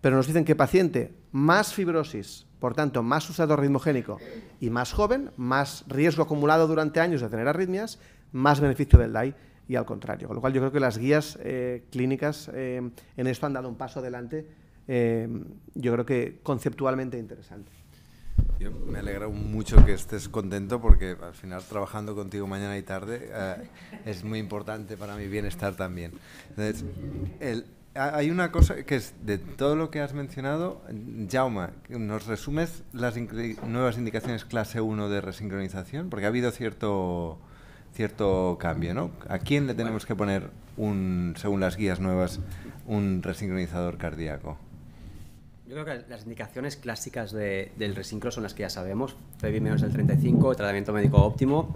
pero nos dicen que paciente más fibrosis, por tanto más usado ritmogénico y más joven, más riesgo acumulado durante años de tener arritmias, más beneficio del DAI y al contrario. Con lo cual yo creo que las guías eh, clínicas eh, en esto han dado un paso adelante eh, yo creo que conceptualmente interesante. me alegra mucho que estés contento porque al final trabajando contigo mañana y tarde eh, es muy importante para mi bienestar también. Entonces, hay una cosa que es de todo lo que has mencionado, Jauma, ¿nos resumes las nuevas indicaciones clase 1 de resincronización? Porque ha habido cierto, cierto cambio, ¿no? ¿A quién le tenemos que poner, un, según las guías nuevas, un resincronizador cardíaco? Yo creo que las indicaciones clásicas de, del resincro son las que ya sabemos, FEBI menos del 35, tratamiento médico óptimo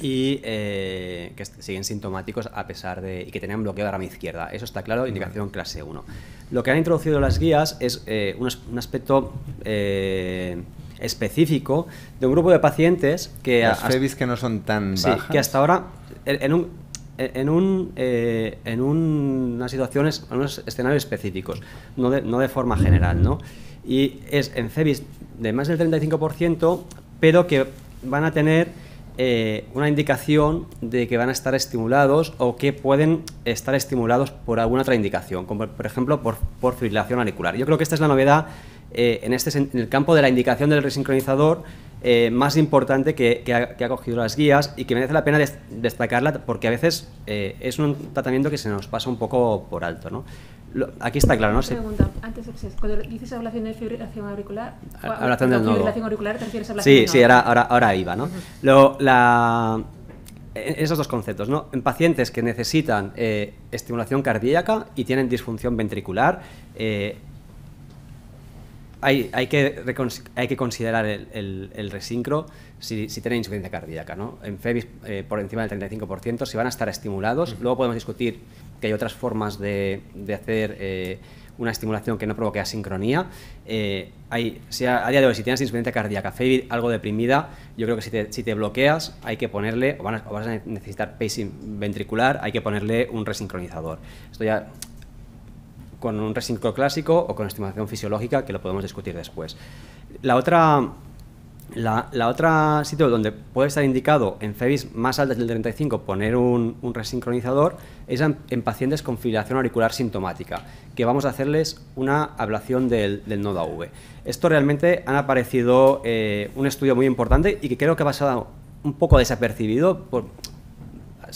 y eh, que siguen sintomáticos a pesar de y que tenían bloqueo de la rama izquierda. Eso está claro, indicación clase 1. Lo que han introducido las guías es eh, un, aspecto eh, específico de un grupo de pacientes que... que no son tan que hasta ahora en un en, un, eh, unas situaciones, en unos escenarios específicos, no de, no de forma general, ¿no? Y es en CEBIS de más del 35%, pero que van a tener eh, una indicación de que van a estar estimulados o que pueden estar estimulados por alguna otra indicación, como por ejemplo por, por fibrilación auricular. Yo creo que esta es la novedad eh, en, este, en el campo de la indicación del resincronizador eh, más importante que, ha, que, cogido las guías y que merece la pena destacarla porque a veces eh, es un tratamiento que se nos pasa un poco por alto. ¿no? aquí está claro, ¿no? Sí. Pregunta, antes, cuando dices ablación de fibrilación auricular, ablación del auricular, ¿te refieres a ablación Sí, sí, ahora, ahora, ahora iba, ¿no? E-, esos dos conceptos, ¿no? En pacientes que necesitan eh, estimulación cardíaca y tienen disfunción ventricular, hay, que, hay que considerar el, resincro si, si, tienen insuficiencia cardíaca. ¿no? En FEBIS eh, por encima del 35%, si van a estar estimulados. Luego podemos discutir que hay otras formas de, hacer eh, una estimulación que no provoque asincronía. Eh, hay, si a, día de hoy, si tienes insuficiencia cardíaca, FEBIS algo deprimida, yo creo que si te, bloqueas hay que ponerle, o, van vas a necesitar pacing ventricular, hay que ponerle un resincronizador. Esto ya con un resincro clásico o con estimación fisiológica, que lo podemos discutir después. La otra, la, otra sitio donde puede estar indicado en cebis más altas del 35 poner un, resincronizador es en, pacientes con filiación auricular sintomática, que vamos a hacerles una ablación del, nodo AV. Esto realmente ha aparecido eh, un estudio muy importante y que creo que ha pasado un poco desapercibido por,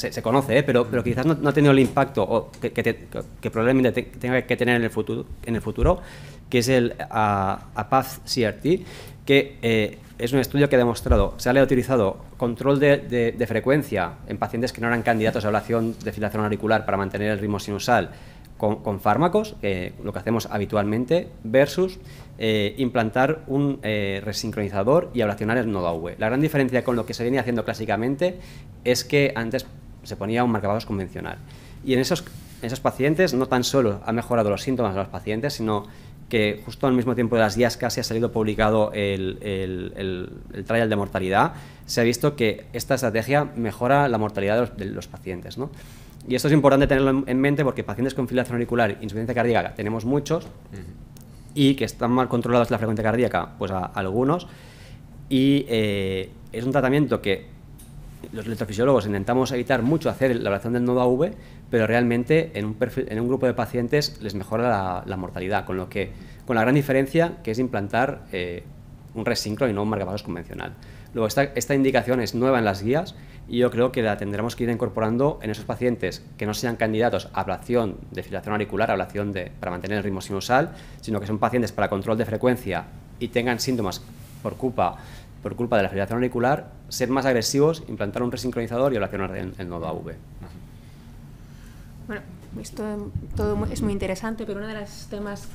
se, conoce, ¿eh? pero, pero quizás no, ha tenido el impacto o que, probablemente tenga que tener en el futuro, en el futuro que es el apath CRT, que eh, es un estudio que ha demostrado, se ha utilizado control de, frecuencia en pacientes que no eran candidatos a ablación de filtración auricular para mantener el ritmo sinusal con, fármacos, lo que hacemos habitualmente, versus eh, implantar un resincronizador y ablacionar el nodo AV. La gran diferencia con lo que se viene haciendo clásicamente es que antes se ponía un marcador convencional. Y en esos, esos pacientes no tan solo ha mejorado los síntomas de los pacientes, sino que justo al mismo tiempo de las días casi ha salido publicado el, el, trial de mortalidad, se ha visto que esta estrategia mejora la mortalidad de los, pacientes. Y esto es importante tenerlo en mente porque pacientes con fibrilación auricular, insuficiencia cardíaca, tenemos muchos, y que están mal controlados la frecuencia cardíaca, pues algunos, y eh, es un tratamiento que los electrofisiólogos intentamos evitar mucho hacer la ablación del nodo AV, pero realmente en un, grupo de pacientes les mejora la, mortalidad, con lo que con la gran diferencia que es implantar eh, un resincro y no un marcapasos convencional. Luego, esta, esta indicación es nueva en las guías y yo creo que la tendremos que ir incorporando en esos pacientes que no sean candidatos a ablación de filtración auricular, ablación de, para mantener el ritmo sinusal, sino que son pacientes para control de frecuencia y tengan síntomas por culpa por culpa de la fibrilación auricular, ser más agresivos, implantar un resincronizador y ablacionar el, el nodo AV. Bueno, esto todo es muy interesante, pero uno de los temas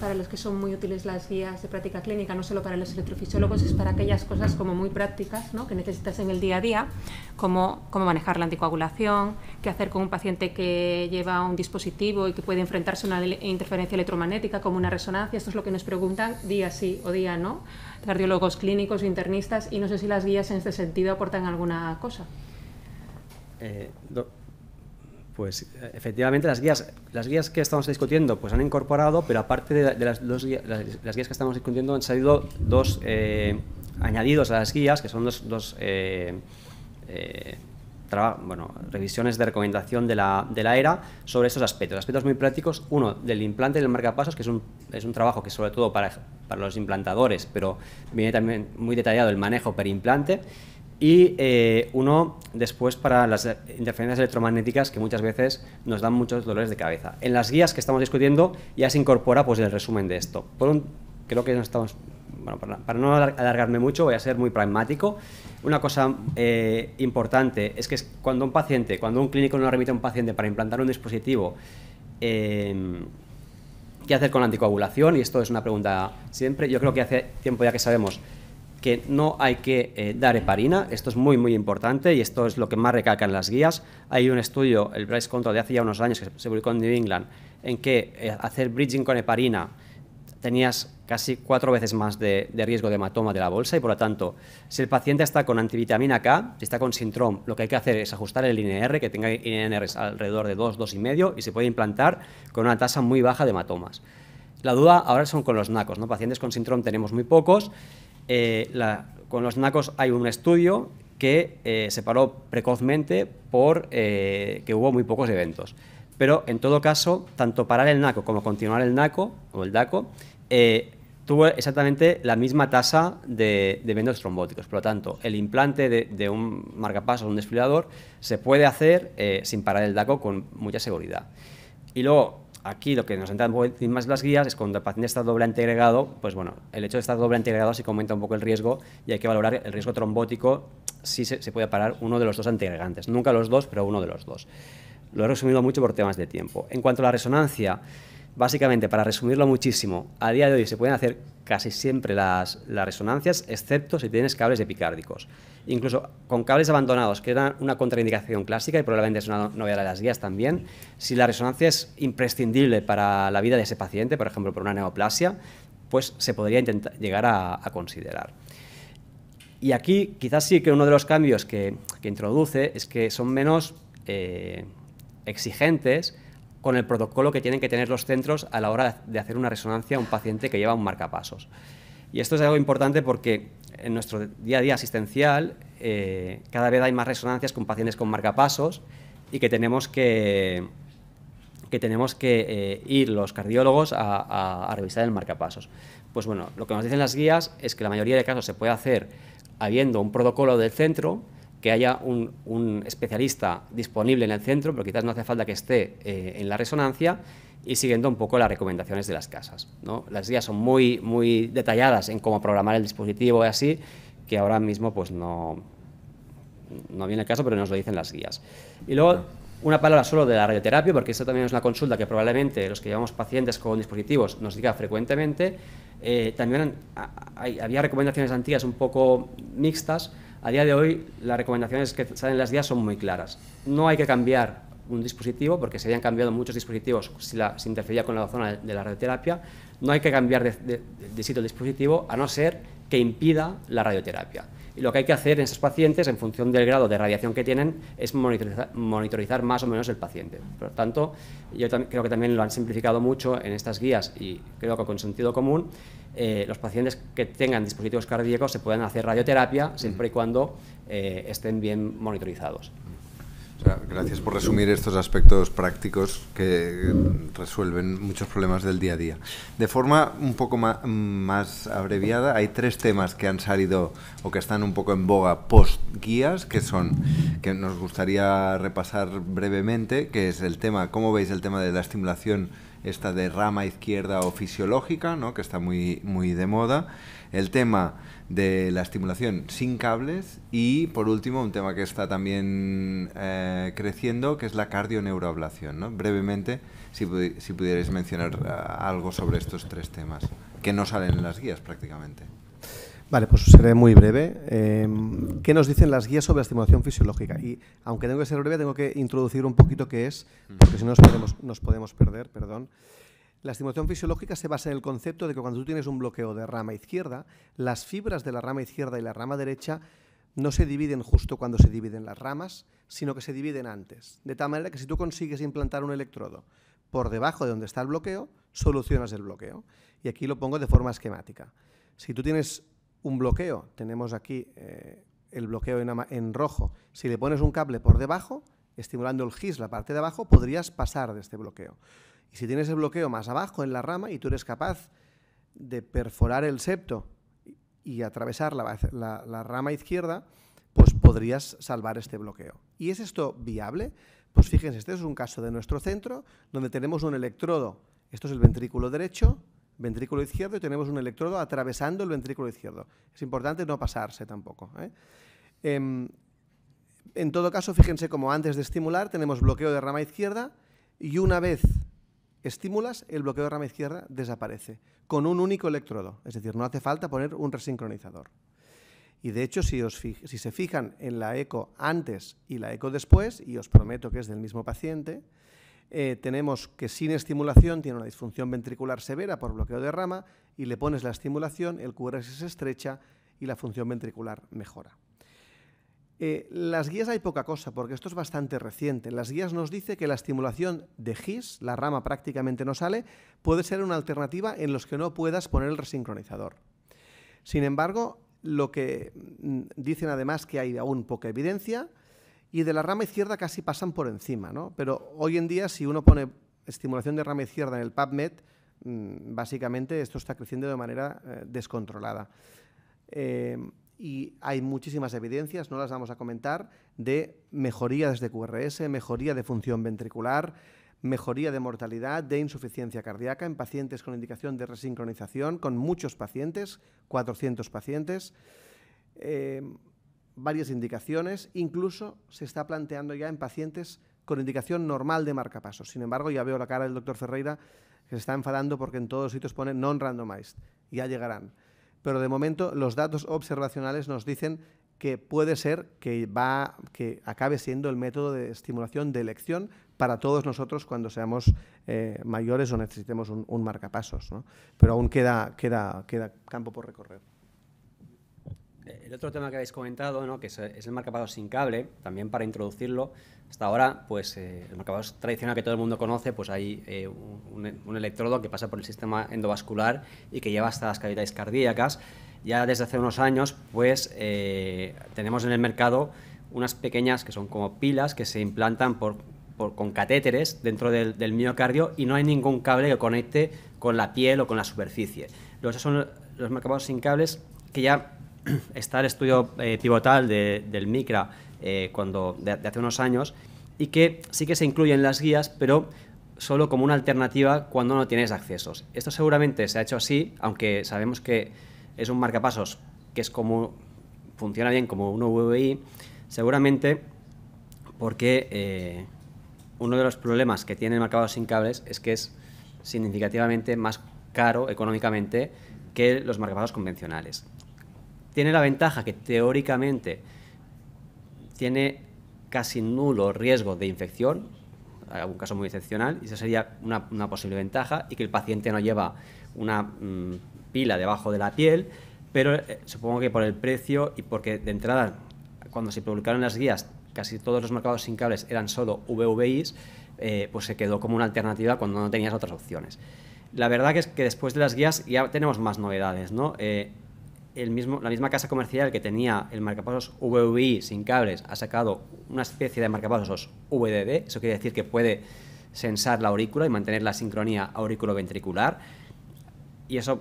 para los que son muy útiles las guías de práctica clínica, no solo para los electrofisiólogos, es para aquellas cosas como muy prácticas ¿no? que necesitas en el día a día, como cómo manejar la anticoagulación, qué hacer con un paciente que lleva un dispositivo y que puede enfrentarse a una interferencia electromagnética como una resonancia. Esto es lo que nos preguntan día sí o día no, cardiólogos clínicos internistas, y no sé si las guías en este sentido aportan alguna cosa. Eh, pues eh, efectivamente las guías, las guías que estamos discutiendo pues han incorporado, pero aparte de, las, guías, que estamos discutiendo han salido dos eh, añadidos a las guías, que son dos, eh, bueno, revisiones de recomendación de la, de la ERA sobre esos aspectos. Aspectos muy prácticos, uno del implante del marcapasos, que es un, es un trabajo que sobre todo para, para los implantadores, pero viene también muy detallado el manejo per implante y eh, uno, después, para las interferencias electromagnéticas que muchas veces nos dan muchos dolores de cabeza. En las guías que estamos discutiendo ya se incorpora pues, el resumen de esto. creo que no estamos. Bueno, para, no alargarme mucho, voy a ser muy pragmático. Una cosa eh, importante es que cuando un paciente, cuando un clínico nos remite a un paciente para implantar un dispositivo, em, ¿qué hacer con la anticoagulación? Y esto es una pregunta siempre. Yo creo que hace tiempo ya que sabemos que no hay que eh, dar heparina, esto es muy muy importante y esto es lo que más recalcan las guías. Hay un estudio, el Price Control de hace ya unos años que se publicó en New England, en que eh, hacer bridging con heparina tenías casi cuatro veces más de, riesgo de hematoma de la bolsa y por lo tanto, si el paciente está con antivitamina K, si está con síndrome, lo que hay que hacer es ajustar el INR, que tenga INR alrededor de 2, 2,5 y se puede implantar con una tasa muy baja de hematomas. La duda ahora son con los NACOS, ¿no? pacientes con síndrome tenemos muy pocos eh, con los nacos hay un estudio que eh, se paró precozmente por eh, que hubo muy pocos eventos. Pero en todo caso, tanto parar el NACO como continuar el NACO o el DACO tuvo exactamente la misma tasa de, eventos trombóticos. Por lo tanto, el implante de, un marcapasos o un desfibrilador se puede hacer sin parar el DACO con mucha seguridad. Y luego, Aquí lo que nos entra un poco más las guías es cuando el paciente está doble antegregado, pues bueno, el hecho de estar doble integrado sí que aumenta un poco el riesgo y hay que valorar el riesgo trombótico si se, puede parar uno de los dos antegregantes. Nunca los dos, pero uno de los dos. Lo he resumido mucho por temas de tiempo. En cuanto a la resonancia, Básicamente, para resumirlo muchísimo, a día de hoy se pueden hacer casi siempre las, resonancias, excepto si tienes cables epicárdicos. Incluso con cables abandonados, que era una contraindicación clásica y probablemente es una novedad de las guías también, si la resonancia es imprescindible para la vida de ese paciente, por ejemplo, por una neoplasia, pues se podría llegar a, considerar. Y aquí quizás sí que uno de los cambios que, introduce es que son menos eh, exigentes con el protocolo que tienen que tener los centros a la hora de hacer una resonancia a un paciente que lleva un marcapasos. Y esto es algo importante porque en nuestro día a día asistencial eh, cada vez hay más resonancias con pacientes con marcapasos y que tenemos que, que tenemos que eh, ir los cardiólogos a, a, revisar el marcapasos. Pues bueno, lo que nos dicen las guías es que la mayoría de casos se puede hacer habiendo un protocolo del centro, que haya un, especialista disponible en el centro, pero quizás no hace falta que esté eh, en la resonancia, y siguiendo un poco las recomendaciones de las casas. Las guías son muy, muy detalladas en cómo programar el dispositivo y así, que ahora mismo pues no, no viene el caso, pero nos lo dicen las guías. Y luego, una palabra solo de la radioterapia, porque esto también es una consulta que probablemente los que llevamos pacientes con dispositivos nos diga frecuentemente. Eh, también había recomendaciones antiguas un poco mixtas, a día de hoy, las recomendaciones que salen en las guías son muy claras. No hay que cambiar un dispositivo, porque se hayan cambiado muchos dispositivos si se interfería con la zona de la radioterapia. No hay que cambiar de, sitio el dispositivo, a no ser que impida la radioterapia. Y lo que hay que hacer en esos pacientes, en función del grado de radiación que tienen, es monitorizar, monitorizar más o menos el paciente. Por lo tanto, yo creo que también lo han simplificado mucho en estas guías y creo que con sentido común, eh, los pacientes que tengan dispositivos cardíacos se puedan hacer radioterapia siempre y cuando eh, estén bien monitorizados. gracias por resumir estos aspectos prácticos que resuelven muchos problemas del día a día. De forma un poco más abreviada, hay tres temas que han salido o que están un poco en boga post guías, que son que nos gustaría repasar brevemente, que es el tema, cómo veis el tema de la estimulación esta de rama izquierda o fisiológica, ¿no? que está muy, muy de moda, el tema de la estimulación sin cables y, por último, un tema que está también eh, creciendo, que es la cardioneuroablación. ¿no? Brevemente, si, si pudierais mencionar eh, algo sobre estos tres temas, que no salen en las guías prácticamente. Vale, pues seré muy breve. Em, ¿Qué nos dicen las guías sobre estimulación fisiológica? Y aunque tengo que ser breve, tengo que introducir un poquito qué es, porque si no nos podemos, nos podemos perder, perdón. La estimulación fisiológica se basa en el concepto de que cuando tú tienes un bloqueo de rama izquierda, las fibras de la rama izquierda y la rama derecha no se dividen justo cuando se dividen las ramas, sino que se dividen antes. De tal manera que si tú consigues implantar un electrodo por debajo de donde está el bloqueo, solucionas el bloqueo. Y aquí lo pongo de forma esquemática. Si tú tienes un bloqueo. Tenemos aquí eh, el bloqueo en, rojo. Si le pones un cable por debajo, estimulando el GIS, la parte de abajo, podrías pasar de este bloqueo. Y si tienes el bloqueo más abajo en la rama y tú eres capaz de perforar el septo y atravesar la rama izquierda, pues podrías salvar este bloqueo. ¿Y es esto viable? Pues fíjense, este es un caso de nuestro centro, donde tenemos un electrodo, esto es el ventrículo derecho, ventrículo izquierdo y tenemos un electrodo atravesando el ventrículo izquierdo. Es importante no pasarse tampoco. ¿eh? Em, en todo caso, fíjense como antes de estimular tenemos bloqueo de rama izquierda y una vez estimulas, el bloqueo de rama izquierda desaparece con un único electrodo. Es decir, no hace falta poner un resincronizador. Y de hecho, si, si se fijan en la eco antes y la eco después, y os prometo que es del mismo paciente, eh, tenemos que sin estimulación tiene una disfunción ventricular severa por bloqueo de rama y le pones la estimulación, el QRS se estrecha y la función ventricular mejora. Eh, las guías hay poca cosa, porque esto es bastante reciente. Las guías nos dice que la estimulación de GIS, la rama prácticamente no sale, puede ser una alternativa en los que no puedas poner el resincronizador. Sin embargo, lo que mm, dicen además que hay aún poca evidencia, y de la rama izquierda casi pasan por encima, ¿no? Pero hoy en día, si uno pone estimulación de rama izquierda en el PubMed, mm, básicamente esto está creciendo de manera eh, descontrolada. Eh, y hay muchísimas evidencias, no las vamos a comentar, de mejorías de QRS, mejoría de función ventricular, mejoría de mortalidad, de insuficiencia cardíaca en pacientes con indicación de resincronización, con muchos pacientes, 400 pacientes. Eh, varias indicaciones, incluso se está planteando ya en pacientes con indicación normal de marcapasos. Sin embargo, ya veo la cara del doctor Ferreira que se está enfadando porque en todos sitios pone non-randomized. Ya llegarán. Pero de momento los datos observacionales nos dicen que puede ser que, va, que acabe siendo el método de estimulación de elección para todos nosotros cuando seamos eh, mayores o necesitemos un, marcapasos. Pero aún queda, queda, queda campo por recorrer el otro tema que habéis comentado, que es, el marcapado sin cable, también para introducirlo, hasta ahora, pues eh, el marcapasos tradicional que todo el mundo conoce, pues hay eh, un, electrodo que pasa por el sistema endovascular y que lleva hasta las cavidades cardíacas. Ya desde hace unos años, pues eh, tenemos en el mercado unas pequeñas que son como pilas que se implantan con catéteres dentro del, miocardio y no hay ningún cable que conecte con la piel o con la superficie. Los, son los marcapasos sin cables que ya está el estudio eh, pivotal del MICRA eh, cuando, de, hace unos años y que sí que se incluyen las guías, pero solo como una alternativa cuando no tienes accesos. Esto seguramente se ha hecho así, aunque sabemos que es un marcapasos que como funciona bien como un UVI, seguramente porque eh, uno de los problemas que tiene el marcapasos sin cables es que es significativamente más caro económicamente que los marcapasos convencionales tiene la ventaja que teóricamente tiene casi nulo riesgo de infección, algún caso muy excepcional, y esa sería una, posible ventaja, y que el paciente no lleva una mm, pila debajo de la piel, pero eh, supongo que por el precio y porque de entrada, cuando se publicaron las guías, casi todos los mercados sin cables eran solo VVIs, eh, pues se quedó como una alternativa cuando no tenías otras opciones. La verdad que es que después de las guías ya tenemos más novedades, ¿no? Eh, mismo, la misma casa comercial que tenía el marcapasos VVI sin cables ha sacado una especie de marcapasos VDD, eso quiere decir que puede sensar la aurícula y mantener la sincronía aurículo-ventricular. Y eso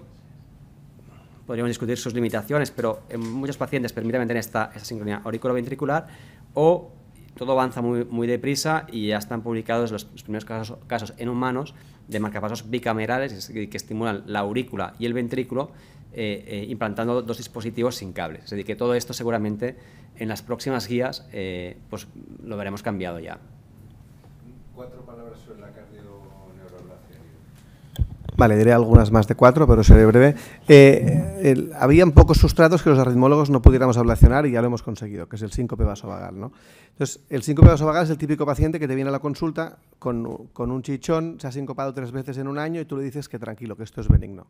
podríamos discutir sus limitaciones, pero en eh, muchos pacientes permite mantener esta, esa sincronía aurículo-ventricular o todo avanza muy, muy, deprisa y ya están publicados los, primeros casos, casos, en humanos de marcapasos bicamerales que estimulan la aurícula y el ventrículo eh, eh, implantando dos dispositivos sin cables. Es decir, que todo esto seguramente en las próximas guías eh, pues lo veremos cambiado ya. Cuatro palabras sobre la cardioneuroablación. Vale, diré algunas más de cuatro, pero seré breve. habían pocos sustratos que los arritmólogos no pudiéramos ablacionar y ya lo hemos conseguido, que es el síncope vasovagal. ¿no? Entonces, el síncope vasovagal es el típico paciente que te viene a la consulta con, con un chichón, se ha sincopado tres veces en un año y tú le dices que tranquilo, que esto es benigno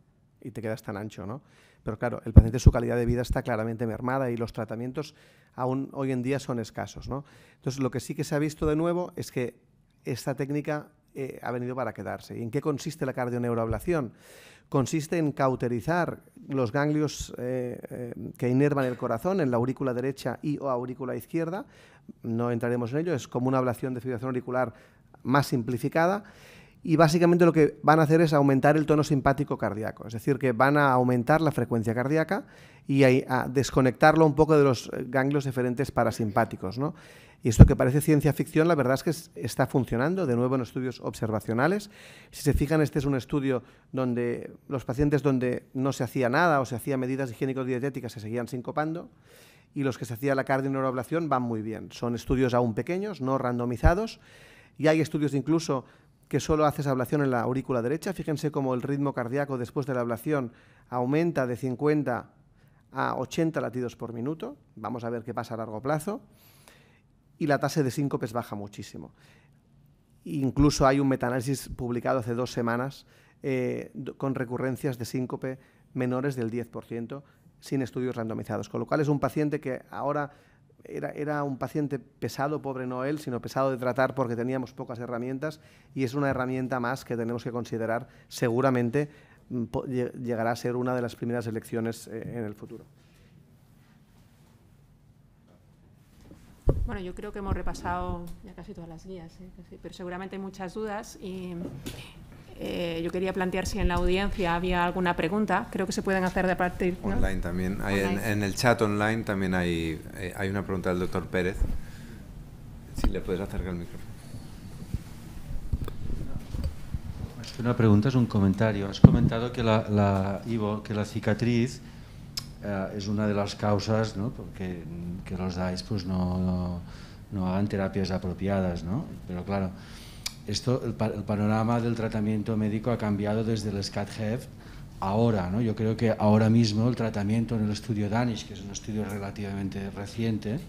y te quedas tan ancho, ¿no? Pero claro, el paciente su calidad de vida está claramente mermada y los tratamientos aún hoy en día son escasos, ¿no? Entonces, lo que sí que se ha visto de nuevo es que esta técnica eh, ha venido para quedarse. ¿Y en qué consiste la cardioneuroablación? Consiste en cauterizar los ganglios eh, eh, que inervan el corazón en la aurícula derecha y o aurícula izquierda. No entraremos en ello, es como una ablación de fibrilación auricular más simplificada y básicamente lo que van a hacer es aumentar el tono simpático cardíaco, es decir, que van a aumentar la frecuencia cardíaca y a, desconectarlo un poco de los eh, ganglios diferentes parasimpáticos. ¿no? Y esto que parece ciencia ficción, la verdad es que está funcionando, de nuevo en estudios observacionales. Si se fijan, este es un estudio donde los pacientes donde no se hacía nada o se hacían medidas higiénico-dietéticas se seguían sincopando y los que se hacía la cardioneuroablación van muy bien. Son estudios aún pequeños, no randomizados, y hay estudios incluso que solo haces ablación en la aurícula derecha. Fíjense cómo el ritmo cardíaco después de la ablación aumenta de 50 a 80 latidos por minuto. Vamos a ver qué pasa a largo plazo. Y la tasa de síncopes baja muchísimo. Incluso hay un metanálisis publicado hace dos semanas eh, con recurrencias de síncope menores del 10% sin estudios randomizados. Con lo cual es un paciente que ahora era, era, un paciente pesado, pobre noel sino pesado de tratar porque teníamos pocas herramientas y es una herramienta más que tenemos que considerar. Seguramente mm, llegará a ser una de las primeras elecciones eh, en el futuro. Bueno, yo creo que hemos repasado ya casi todas las guías, ¿eh? pero seguramente hay muchas dudas y, eh, yo quería plantear si en la audiencia había alguna pregunta. Creo que se pueden hacer de partir. Online también. En, el chat online también hay, eh, hay una pregunta del doctor Pérez. Si le puedes acercar el micrófono. Una pregunta es un comentario. Has comentado que la, que la cicatriz es eh, una de las causas ¿no? Porque, que los DAIs pues, no, no, no hagan terapias apropiadas. ¿no? Pero claro, esto, el, panorama del tratamiento médico ha cambiado desde el scat e ahora. ¿no? Yo creo que ahora mismo el tratamiento en el estudio Danish, que es un estudio relativamente reciente,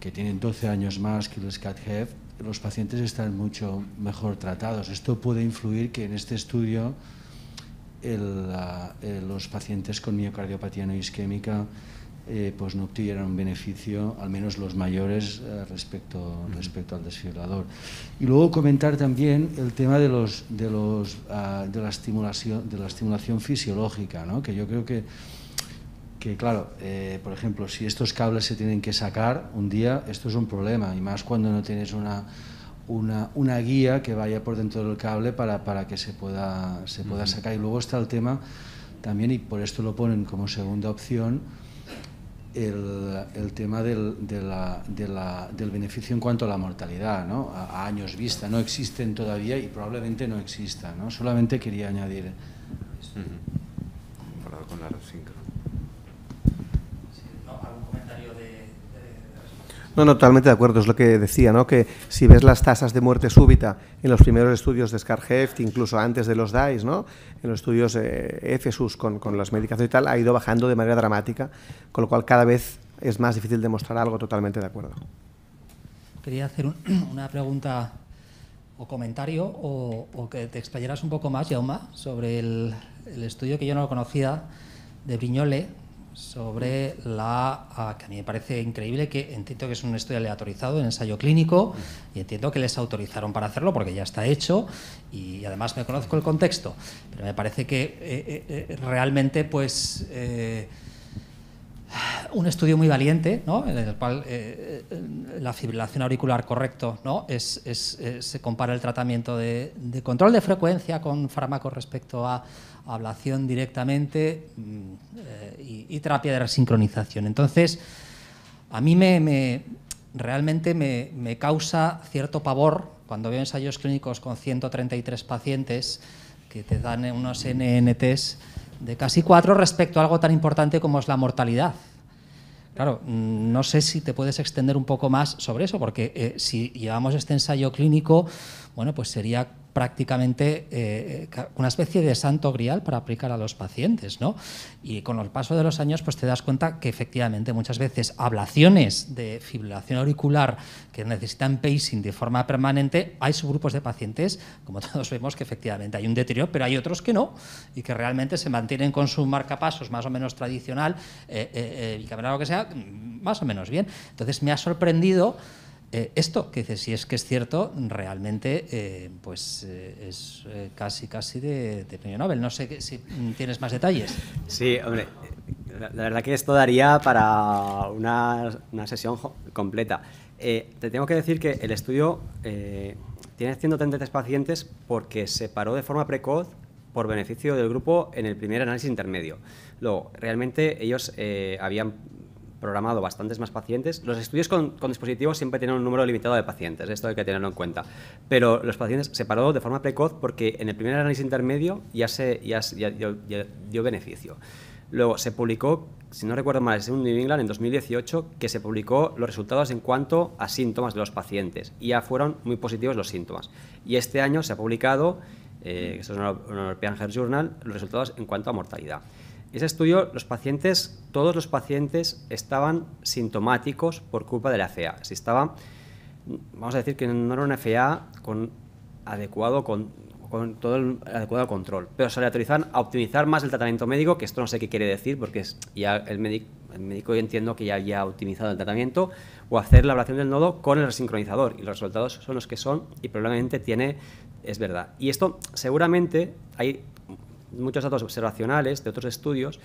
que tiene 12 años más que el scat e los pacientes están mucho mejor tratados. Esto puede influir que en este estudio eh, los pacientes con miocardiopatía no isquémica eh, pues no obtuvieran un beneficio, al menos los mayores, eh, respecto, respecto al desfibrilador. Y luego comentar también el tema de, los, de, los, ah, de, la, estimulación, de la estimulación fisiológica, ¿no? que yo creo que, que claro, eh, por ejemplo, si estos cables se tienen que sacar un día, esto es un problema, y más cuando no tienes una, una, una, guía que vaya por dentro del cable para, para que se pueda, se pueda sacar. Y luego está el tema también, y por esto lo ponen como segunda opción, el, tema del, de del, beneficio en cuanto a la mortalidad, ¿no? a, años vista. No existen todavía y probablemente no exista, ¿no? Solamente quería añadir. con la No, no, totalmente de acuerdo. Es lo que decía, ¿no? Que si ves las tasas de muerte súbita en los primeros estudios de Scarheft, incluso antes de los DAIS, ¿no? En los estudios eh, EFESUS con, las medicaciones y tal, ha ido bajando de manera dramática, con lo cual cada vez es más difícil demostrar algo. Totalmente de acuerdo. Quería hacer una pregunta o comentario o, que te explayaras un poco más, Yauma, sobre el, estudio que yo no conocía de Briñole, sobre la... Ah, que a mí me parece increíble que entiendo que es un estudio aleatorizado, en ensayo clínico, y entiendo que les autorizaron para hacerlo porque ya está hecho y además me conozco el contexto. Pero me parece que eh, eh, eh, realmente pues... un estudio muy valiente, ¿no? en el cual la fibrilación auricular correcto ¿no? Es, se compara el tratamiento de, de control de frecuencia con fármacos respecto a ablación directamente mm, eh, y, terapia de resincronización. Entonces, a mí me, realmente me, causa cierto pavor cuando veo ensayos clínicos con 133 pacientes que te dan unos NNTs de casi cuatro respecto a algo tan importante como es la mortalidad. Claro, mm, no sé si te puedes extender un poco más sobre eso, porque eh, si llevamos este ensayo clínico, bueno, pues sería prácticamente eh, una especie de santo grial para aplicar a los pacientes. ¿no? Y con el paso de los años pues te das cuenta que efectivamente muchas veces ablaciones de fibrilación auricular que necesitan pacing de forma permanente, hay subgrupos de pacientes, como todos vemos, que efectivamente hay un deterioro, pero hay otros que no y que realmente se mantienen con su marcapasos más o menos tradicional, y eh, eh, eh, bicameral o que sea, mm, más o menos bien. Entonces me ha sorprendido eh, esto, que dice, si es que es cierto, realmente eh, pues eh, es casi casi de, premio Nobel. No sé si tienes más detalles. Sí, hombre, la, verdad que esto daría para una, una sesión completa. te tengo que decir que el estudio tiene 133 pacientes porque se paró de forma precoz por beneficio del grupo en el primer análisis intermedio. Luego, realmente ellos habían programado bastantes más pacientes. Los estudios con, dispositivos siempre tienen un número limitado de pacientes, esto hay que tenerlo en cuenta. Pero los pacientes se paró de forma precoz porque en el primer análisis intermedio ya, se, dio beneficio. Luego se publicó, si no recuerdo mal, en en New England en 2018, que se publicó los resultados en cuanto a síntomas de los pacientes. Y ya fueron muy positivos los síntomas. Y este año se ha publicado, eh, esto es un European Health Journal, los resultados en cuanto a mortalidad ese estudio, los pacientes, todos los pacientes estaban sintomáticos por culpa de la FEA. Si estaba, vamos a decir que no era una FEA con adecuado con, todo el adecuado control, pero se le autorizan a optimizar más el tratamiento médico, que esto no sé qué quiere decir, porque ya el, médico, el médico yo entiendo que ya ha optimizado el tratamiento, o hacer la ablación del nodo con el resincronizador. y los resultados son los que son, y probablemente tiene, es verdad. Y esto seguramente hay muchos datos observacionales de otros estudios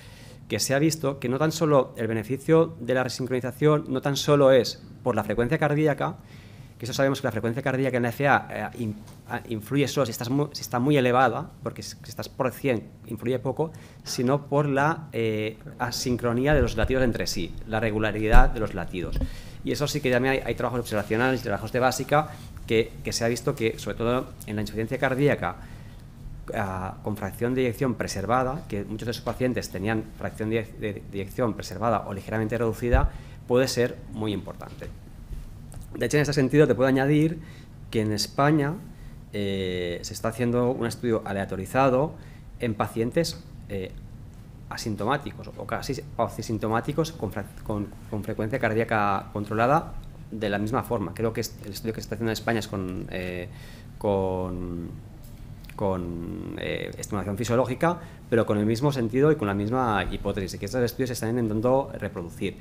que se ha visto que no tan solo el beneficio de la resincronización no tan solo es por la frecuencia cardíaca, que eso sabemos que la frecuencia cardíaca en la FA eh, ah, influye solo si, estás si, está muy elevada, porque si estás por 100 influye poco, sino por la eh, asincronía de los latidos entre sí, la regularidad de los latidos. Y eso sí que también hay, trabajos observacionales y trabajos de básica que, que se ha visto que, sobre todo en la insuficiencia cardíaca, con fracción de eyección preservada, que muchos de esos pacientes tenían fracción de eyección preservada o ligeramente reducida, puede ser muy importante. De hecho, en ese sentido, te puedo añadir que en España eh, se está haciendo un estudio aleatorizado en pacientes eh, asintomáticos o casi asintomáticos con, frecuencia cardíaca controlada de la misma forma. Creo que el estudio que se está haciendo en España es con, eh, con con eh, estimulación fisiológica, pero con el mismo sentido y con la misma hipótesis, que estos estudios se están intentando reproducir.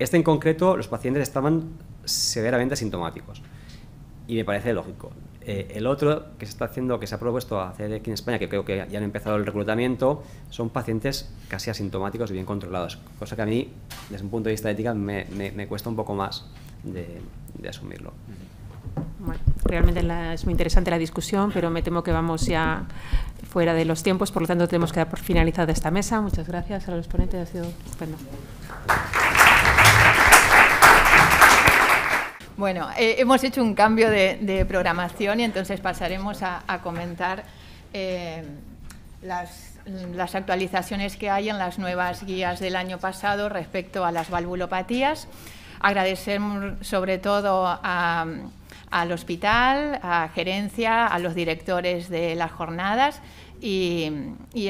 Este en concreto, los pacientes estaban severamente asintomáticos y me parece lógico. Eh, el otro que se está haciendo, que se ha propuesto hacer aquí en España, que creo que ya han empezado el reclutamiento, son pacientes casi asintomáticos y bien controlados, cosa que a mí, desde un punto de vista ético, me, cuesta un poco más de asumirlo. Bueno, realmente es muy interesante la discusión, pero me temo que vamos ya fuera de los tiempos, por lo tanto tenemos que dar por finalizada esta mesa. Muchas gracias a los ponentes, ha sido estupendo. Bueno, eh, hemos hecho un cambio de, programación y entonces pasaremos a, comentar eh, las actualizaciones que hay en las nuevas guías del año pasado respecto a las valvulopatías. Agradecemos sobre todo a, al hospital, a gerencia, a los directores de las jornadas y,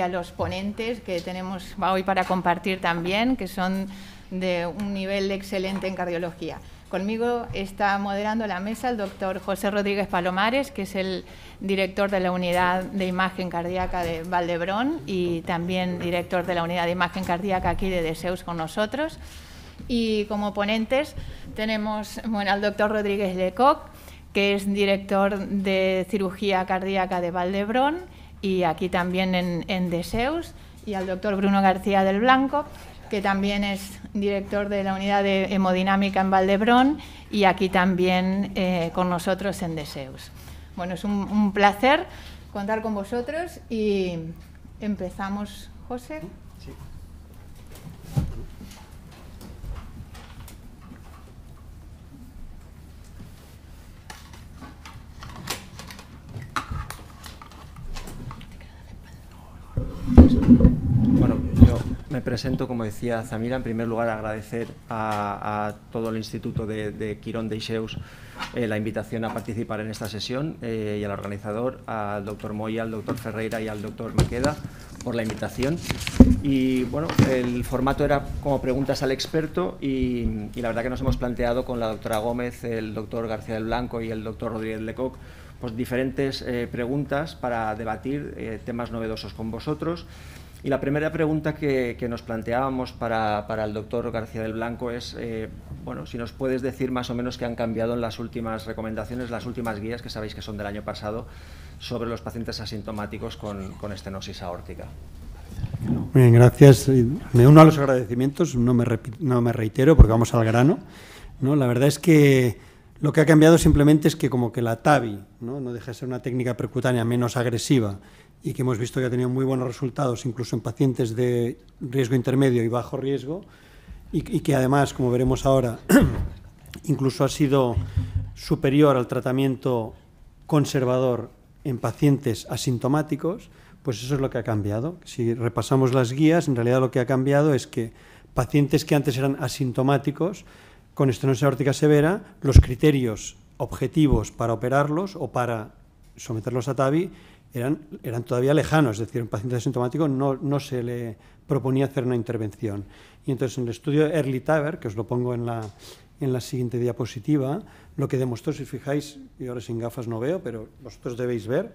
a los ponentes que tenemos hoy para compartir también, que son de un nivel excelente en cardiología. Conmigo está moderando la mesa el doctor José Rodríguez Palomares, que es el director de la unidad de imagen cardíaca de Valdebrón y también director de la unidad de imagen cardíaca aquí de Deseus con nosotros. Y como ponentes tenemos bueno, al doctor Rodríguez Lecoq, que es director de cirugía cardíaca de Valdebrón y aquí también en, en Deseus, y al doctor Bruno García del Blanco, que también es director de la unidad de hemodinámica en Valdebrón y aquí también eh, con nosotros en Deseus. Bueno, es un placer contar con vosotros y empezamos, José. Bueno, yo me presento, como decía Zamira, en primer lugar agradecer a, todo el Instituto de, Quirón de Iseus eh, la invitación a participar en esta sesión eh, y al organizador, al doctor Moya, al doctor Ferreira y al doctor Maqueda por la invitación. Y bueno, el formato era como preguntas al experto y, y la verdad que nos hemos planteado con la doctora Gómez, el doctor García del Blanco y el doctor Rodríguez Lecoq pues, diferentes eh, preguntas para debatir eh, temas novedosos con vosotros. Y la primera pregunta que, que nos planteábamos para, para, el doctor García del Blanco es, eh, bueno, si nos puedes decir más o menos qué han cambiado en las últimas recomendaciones, las últimas guías que sabéis que son del año pasado sobre los pacientes asintomáticos con, con estenosis aórtica. bien, gracias. Me uno a los agradecimientos, no me, no me reitero porque vamos al grano. ¿no? La verdad es que lo que ha cambiado simplemente es que como que la TAVI ¿no? deja de ser una técnica percutánea menos agresiva y que hemos visto que ha tenido muy buenos resultados incluso en pacientes de riesgo intermedio y bajo riesgo y, y que además, como veremos ahora, incluso ha sido superior al tratamiento conservador en pacientes asintomáticos, pues eso es lo que ha cambiado. Si repasamos las guías, en realidad lo que ha cambiado es que pacientes que antes eran asintomáticos, con estenosis aórtica severa, los criterios objetivos para operarlos o para someterlos a TAVI eran, eran todavía lejanos, es decir, un paciente asintomático no, no se le proponía hacer una intervención. Y entonces en el estudio Early Taver, que os lo pongo en la, en la siguiente diapositiva, lo que demostró, si fijáis, y ahora sin gafas no veo, pero vosotros debéis ver,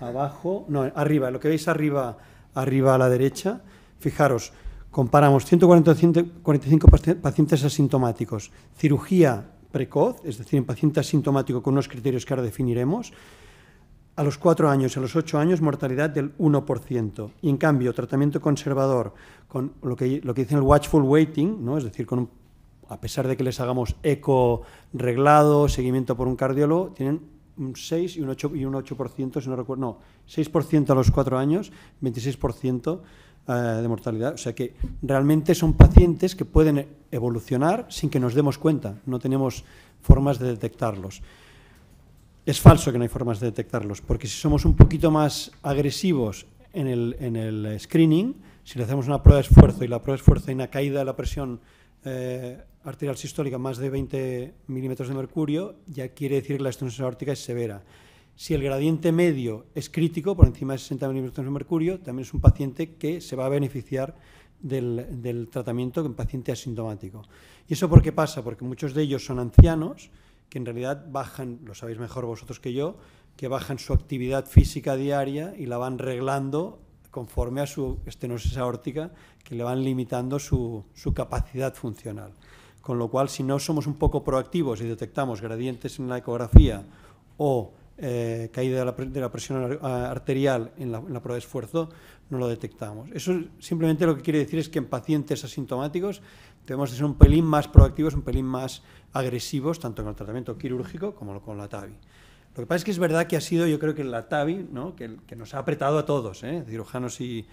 abajo, no, arriba, lo que veis arriba, arriba a la derecha, fijaros, Comparamos 145 pacientes asintomáticos, cirugía precoz, es decir, en paciente asintomático con unos criterios que ahora definiremos, a los cuatro años, a los ocho años, mortalidad del 1%. Y en cambio, tratamiento conservador, con lo que, lo que dicen el watchful waiting, ¿no? es decir, con a pesar de que les hagamos eco reglado, seguimiento por un cardiólogo, tienen un 6 y un 8%, y un si no recuerdo, no, 6% a los cuatro años, 26% eh, de mortalidad. O sea que realmente son pacientes que pueden evolucionar sin que nos demos cuenta, no tenemos formas de detectarlos. Es falso que no hay formas de detectarlos, porque si somos un poquito más agresivos en el, screening, si le hacemos una prueba de esfuerzo y la prueba de esfuerzo hay una caída de la presión eh, arterial sistólica más de 20 milímetros de mercurio, ya quiere decir que la extensión aórtica es severa. Si el gradiente medio es crítico, por encima de 60 milímetros de mercurio, también es un paciente que se va a beneficiar del, tratamiento que un paciente asintomático. ¿Y eso por qué pasa? Porque muchos de ellos son ancianos que en realidad bajan, lo sabéis mejor vosotros que yo, que bajan su actividad física diaria y la van reglando conforme a su estenosis aórtica, que le van limitando su capacidad funcional. Con lo cual, si no somos un poco proactivos y detectamos gradientes en la ecografía o eh, caída de la, presión arterial en la, prueba de esfuerzo, no lo detectamos. Eso simplemente lo que quiere decir es que en pacientes asintomáticos debemos que ser un pelín más proactivos, un pelín más agresivos, tanto en el tratamiento quirúrgico como con la TAVI. Lo que pasa es que es verdad que ha sido, yo creo que la TAVI, que, nos ha apretado a todos, ¿eh? cirujanos y,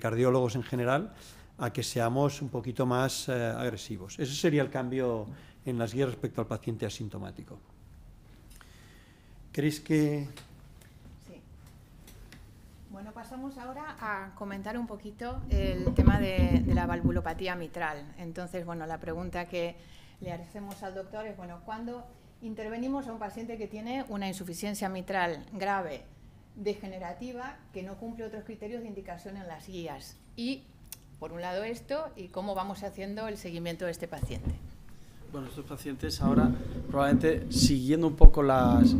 cardiólogos en general, a que seamos un poquito más eh, agresivos. Ese sería el cambio en las guías respecto al paciente asintomático. ¿Queréis que...? Sí. Bueno, pasamos ahora a comentar un poquito el tema de, de la valvulopatía mitral. Entonces, bueno, la pregunta que le hacemos al doctor es, bueno, ¿cuándo intervenimos a un paciente que tiene una insuficiencia mitral grave, degenerativa, que no cumple otros criterios de indicación en las guías? Y, por un lado, esto, y cómo vamos haciendo el seguimiento de este paciente. Bueno, estos pacientes ahora, probablemente siguiendo un poco las,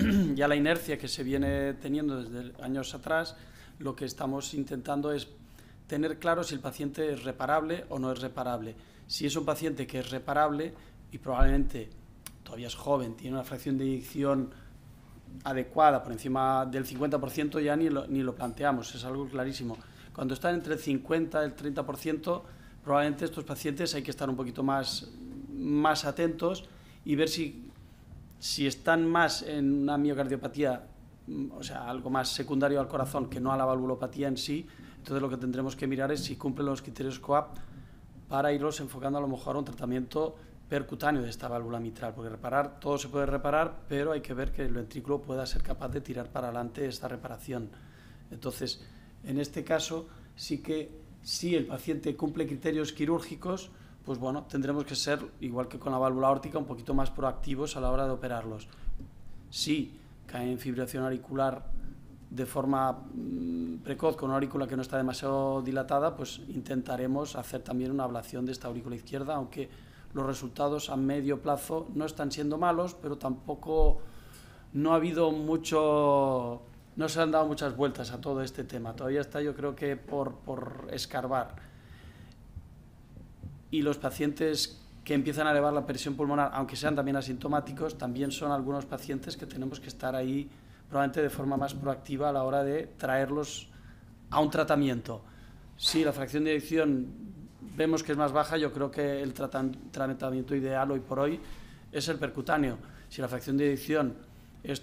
ya la inercia que se viene teniendo desde años atrás, lo que estamos intentando es tener claro si el paciente es reparable o no es reparable. Si es un paciente que es reparable y probablemente todavía es joven, tiene una fracción de edición adecuada por encima del 50%, ya ni lo, ni lo planteamos, es algo clarísimo. Cuando están entre el 50 y el 30%, probablemente estos pacientes hay que estar un poquito más, más atentos y ver si si están más en una miocardiopatía, mm, o sea, algo más secundario al corazón que no a la valvulopatía en sí, entonces lo que tendremos que mirar es si cumplen los criterios COAP para irlos enfocando a lo mejor a un tratamiento percutáneo de esta válvula mitral, porque reparar, todo se puede reparar, pero hay que ver que el ventrículo pueda ser capaz de tirar para adelante esta reparación. Entonces, en este caso, sí que si el paciente cumple criterios quirúrgicos, pues bueno, tendremos que ser, igual que con la válvula órtica, un poquito más proactivos a la hora de operarlos. Si cae en fibrilación auricular de forma mm, precoz con una aurícula que no está demasiado dilatada, pues intentaremos hacer también una ablación de esta aurícula izquierda, aunque los resultados a medio plazo no están siendo malos, pero tampoco no ha habido mucho, no se han dado muchas vueltas a todo este tema. Todavía está, yo creo que por escarbar y los pacientes que empiezan a elevar la presión pulmonar, aunque sean también asintomáticos, también son algunos pacientes que tenemos que estar ahí probablemente de forma más proactiva a la hora de traerlos a un tratamiento. Si la fracción de eyección vemos que es más baja, yo creo que el tratamiento ideal hoy por hoy es el percutáneo. Si la fracción de eyección es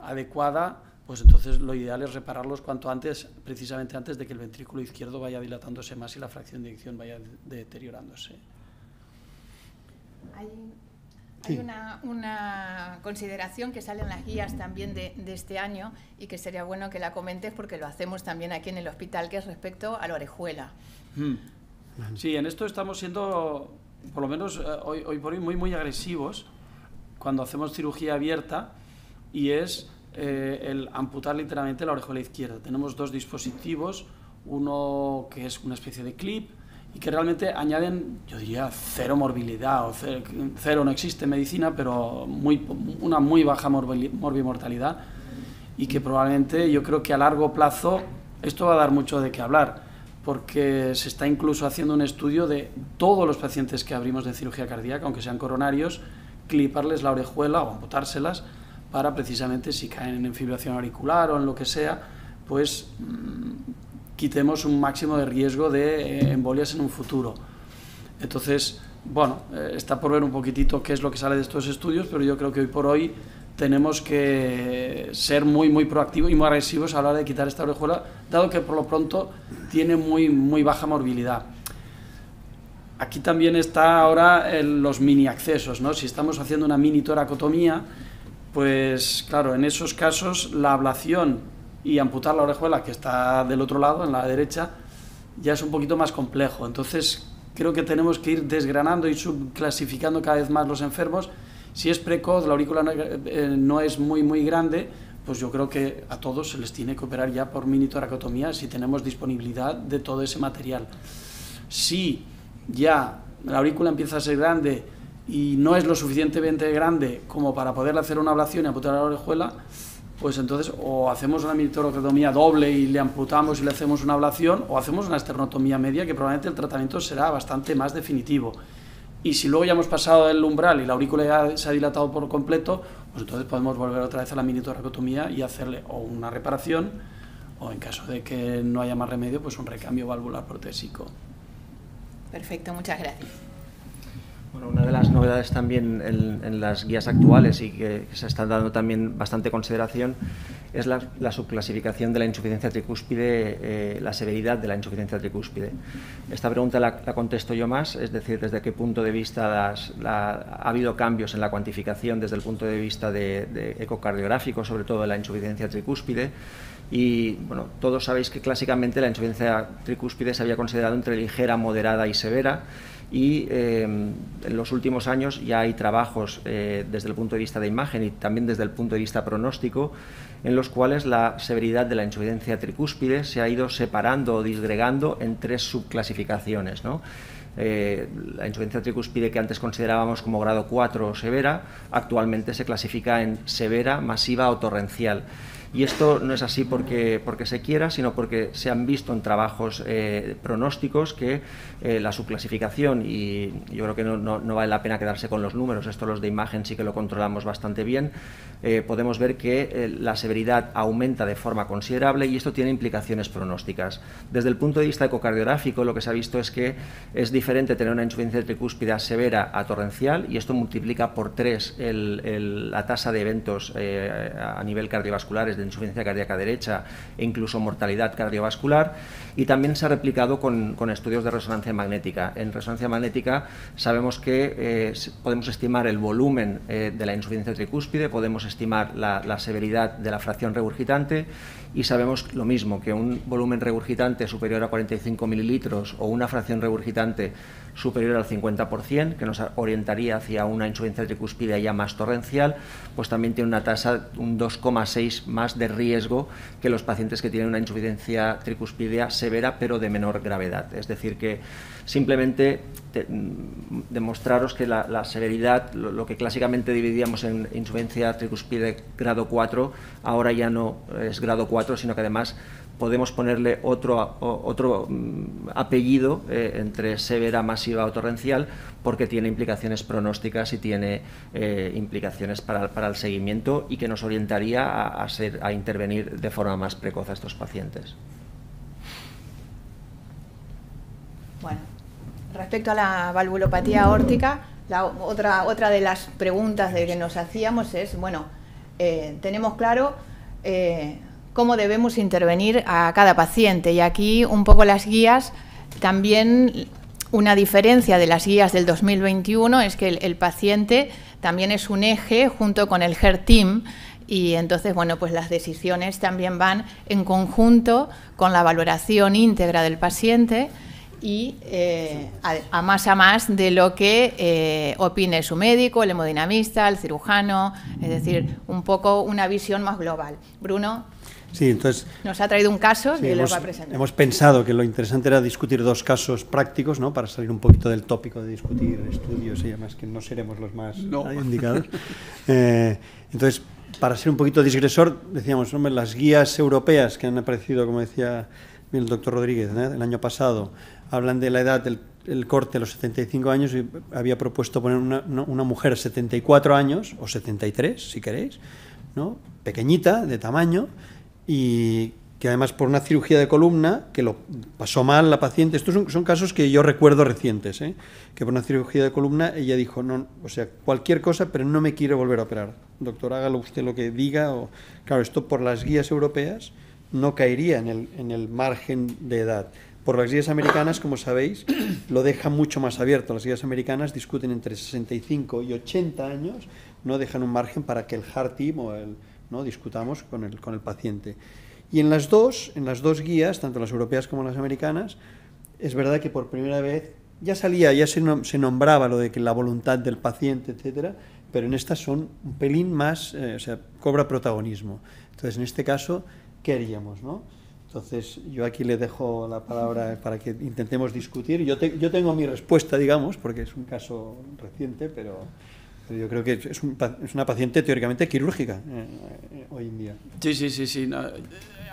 adecuada, pues entonces lo ideal es repararlos cuanto antes, precisamente antes de que el ventrículo izquierdo vaya dilatándose más y la fracción de eyección vaya deteriorándose. Hay, una, consideración que sale en las guías también de, este año y que sería bueno que la comentes porque lo hacemos también aquí en el hospital, que es respecto a la orejuela. Hmm. Sí, en esto estamos siendo, por lo menos eh, hoy, hoy por hoy, muy, muy agresivos cuando hacemos cirugía abierta y es eh, el amputar literalmente la orejuela izquierda. Tenemos dos dispositivos, uno que es una especie de clip y que realmente añaden, yo diría, cero morbilidad, o cero, no existe medicina, pero una muy baja morbimortalidad y que probablemente yo creo que a largo plazo esto va a dar mucho de qué hablar, porque se está incluso haciendo un estudio de todos los pacientes que abrimos de cirugía cardíaca, aunque sean coronarios, cliparles la orejuela o amputárselas para precisamente si caen en fibración auricular o en lo que sea, pues mm, quitemos un máximo de riesgo de eh, embolias en un futuro. Entonces, bueno, eh, está por ver un poquitito qué es lo que sale de estos estudios, pero yo creo que hoy por hoy tenemos que ser muy, muy proactivos y muy agresivos a la hora de quitar esta orejuela, dado que por lo pronto tiene muy, muy baja morbilidad. Aquí también está ahora eh, los mini accesos, ¿no? Si estamos haciendo una mini toracotomía, pues claro, en esos casos la ablación y amputar la orejuela que está del otro lado, en la derecha, ya es un poquito más complejo. Entonces creo que tenemos que ir desgranando y subclasificando cada vez más los enfermos. Si es precoz, la aurícula no, eh, es muy, muy grande, pues yo creo que a todos se les tiene que operar ya por mini toracotomía si tenemos disponibilidad de todo ese material. Si ya la aurícula empieza a ser grande, y no es lo suficientemente grande como para poderle hacer una ablación y amputar la orejuela, pues entonces o hacemos una mitorocotomía doble y le amputamos y le hacemos una ablación, o hacemos una esternotomía media, que probablemente el tratamiento será bastante más definitivo. Y si luego ya hemos pasado el umbral y la aurícula ya se ha dilatado por completo, pues entonces podemos volver otra vez a la minitoracotomía y hacerle o una reparación, o en caso de que no haya más remedio, pues un recambio valvular protésico. Perfecto, muchas gracias. Bueno, una de las novedades también en, las guías actuales y que, se está dando también bastante consideración es la, subclasificación de la insuficiencia tricúspide, eh, la severidad de la insuficiencia tricúspide. Esta pregunta la, contesto yo más, es decir, desde qué punto de vista ha habido cambios en la cuantificación desde el punto de vista de, de ecocardiográfico, sobre todo de la insuficiencia tricúspide. Y bueno, todos sabéis que clásicamente la insuficiencia tricúspide se había considerado entre ligera, moderada y severa y em, en los últimos años ya hay trabajos eh, desde el punto de vista de imagen y también desde el punto de vista pronóstico en los cuales la severidad de la insuficiencia tricúspide se ha ido separando o disgregando en tres subclasificaciones. Eh, la insuficiencia tricúspide que antes considerábamos como grado 4 o severa, actualmente se clasifica en severa, masiva o torrencial. Y esto no es así porque, porque se quiera, sino porque se han visto en trabajos eh, pronósticos que eh, la subclasificación, y yo creo que no, vale la pena quedarse con los números, esto los de imagen sí que lo controlamos bastante bien, eh, podemos ver que la severidad aumenta de forma considerable y esto tiene implicaciones pronósticas. Desde el punto de vista ecocardiográfico, lo que se ha visto es que es diferente tener una insuficiencia tricúspida severa a torrencial y esto multiplica por tres la tasa de eventos a nivel cardiovascular, insuficiencia cardíaca derecha e incluso mortalidad cardiovascular. Y también se ha replicado con, estudios de resonancia magnética. En resonancia magnética sabemos que eh, podemos estimar el volumen eh, de la insuficiencia tricúspide, podemos estimar la, la severidad de la fracción regurgitante y sabemos lo mismo, que un volumen regurgitante superior a 45 mililitros o una fracción regurgitante superior al 50%, que nos orientaría hacia una insuficiencia tricuspidea ya más torrencial, pues también tiene una tasa un 2,6 más de riesgo que los pacientes que tienen una insuficiencia tricuspidea severa pero de menor gravedad. Es decir, que simplemente mm, demostraros que la, severidad, lo, que clásicamente dividíamos en insuficiencia tricuspide grado 4, ahora ya no es grado 4, sino que además podemos ponerle otro, mm, apellido eh, entre severa, masiva o torrencial, porque tiene implicaciones pronósticas y tiene eh, implicaciones para, el seguimiento y que nos orientaría a intervenir de forma más precoz a estos pacientes. Respecto a la valvulopatía órtica, la otra, otra de las preguntas de que nos hacíamos es, bueno, eh, tenemos claro eh, cómo debemos intervenir a cada paciente y aquí un poco las guías también... Una diferencia de las guías del 2021 es que el, paciente también es un eje junto con el GERTIM Team y entonces, bueno, pues las decisiones también van en conjunto con la valoración íntegra del paciente y eh, a, más a más de lo que eh, opine su médico, el hemodinamista, el cirujano, es decir, un poco una visión más global. Bruno. Sí, entonces, nos ha traído un caso y lo va a presentar. Hemos pensado que lo interesante era discutir dos casos prácticos, ¿no? Para salir un poquito del tópico de discutir estudios y demás, que no seremos los más indicados. Eh, entonces, para ser un poquito disgresor, decíamos, las guías europeas que han aparecido, como decía el doctor Rodríguez el año pasado, hablan de la edad del el corte a los 75 años y había propuesto poner una, una mujer 74 años, o 73 si queréis, pequeñita, de tamaño, y que además por una cirugía de columna, que lo pasó mal la paciente, estos son, casos que yo recuerdo recientes, ¿eh? que por una cirugía de columna ella dijo, no, o sea, cualquier cosa, pero no me quiere volver a operar. Doctor, hágalo usted lo que diga. O... Claro, esto por las guías europeas no caería en el, margen de edad. Por las guías americanas, como sabéis, lo deja mucho más abierto. Las guías americanas discuten entre 65 y 80 años, no dejan un margen para que el hard team o el, ¿no? discutamos con el, con el paciente. Y en las dos, en las dos guías, tanto las europeas como las americanas, es verdad que por primera vez ya salía, ya se, nombraba lo de que la voluntad del paciente, etcétera, pero en estas son un pelín más, eh, o sea, cobra protagonismo. Entonces, en este caso, queríamos, ¿no? Entonces, yo aquí le dejo la palabra para que intentemos discutir. Yo, yo tengo mi respuesta, digamos, porque es un caso reciente, pero, yo creo que es, una paciente teóricamente quirúrgica eh, eh, hoy en día. Sí, sí, sí, sí.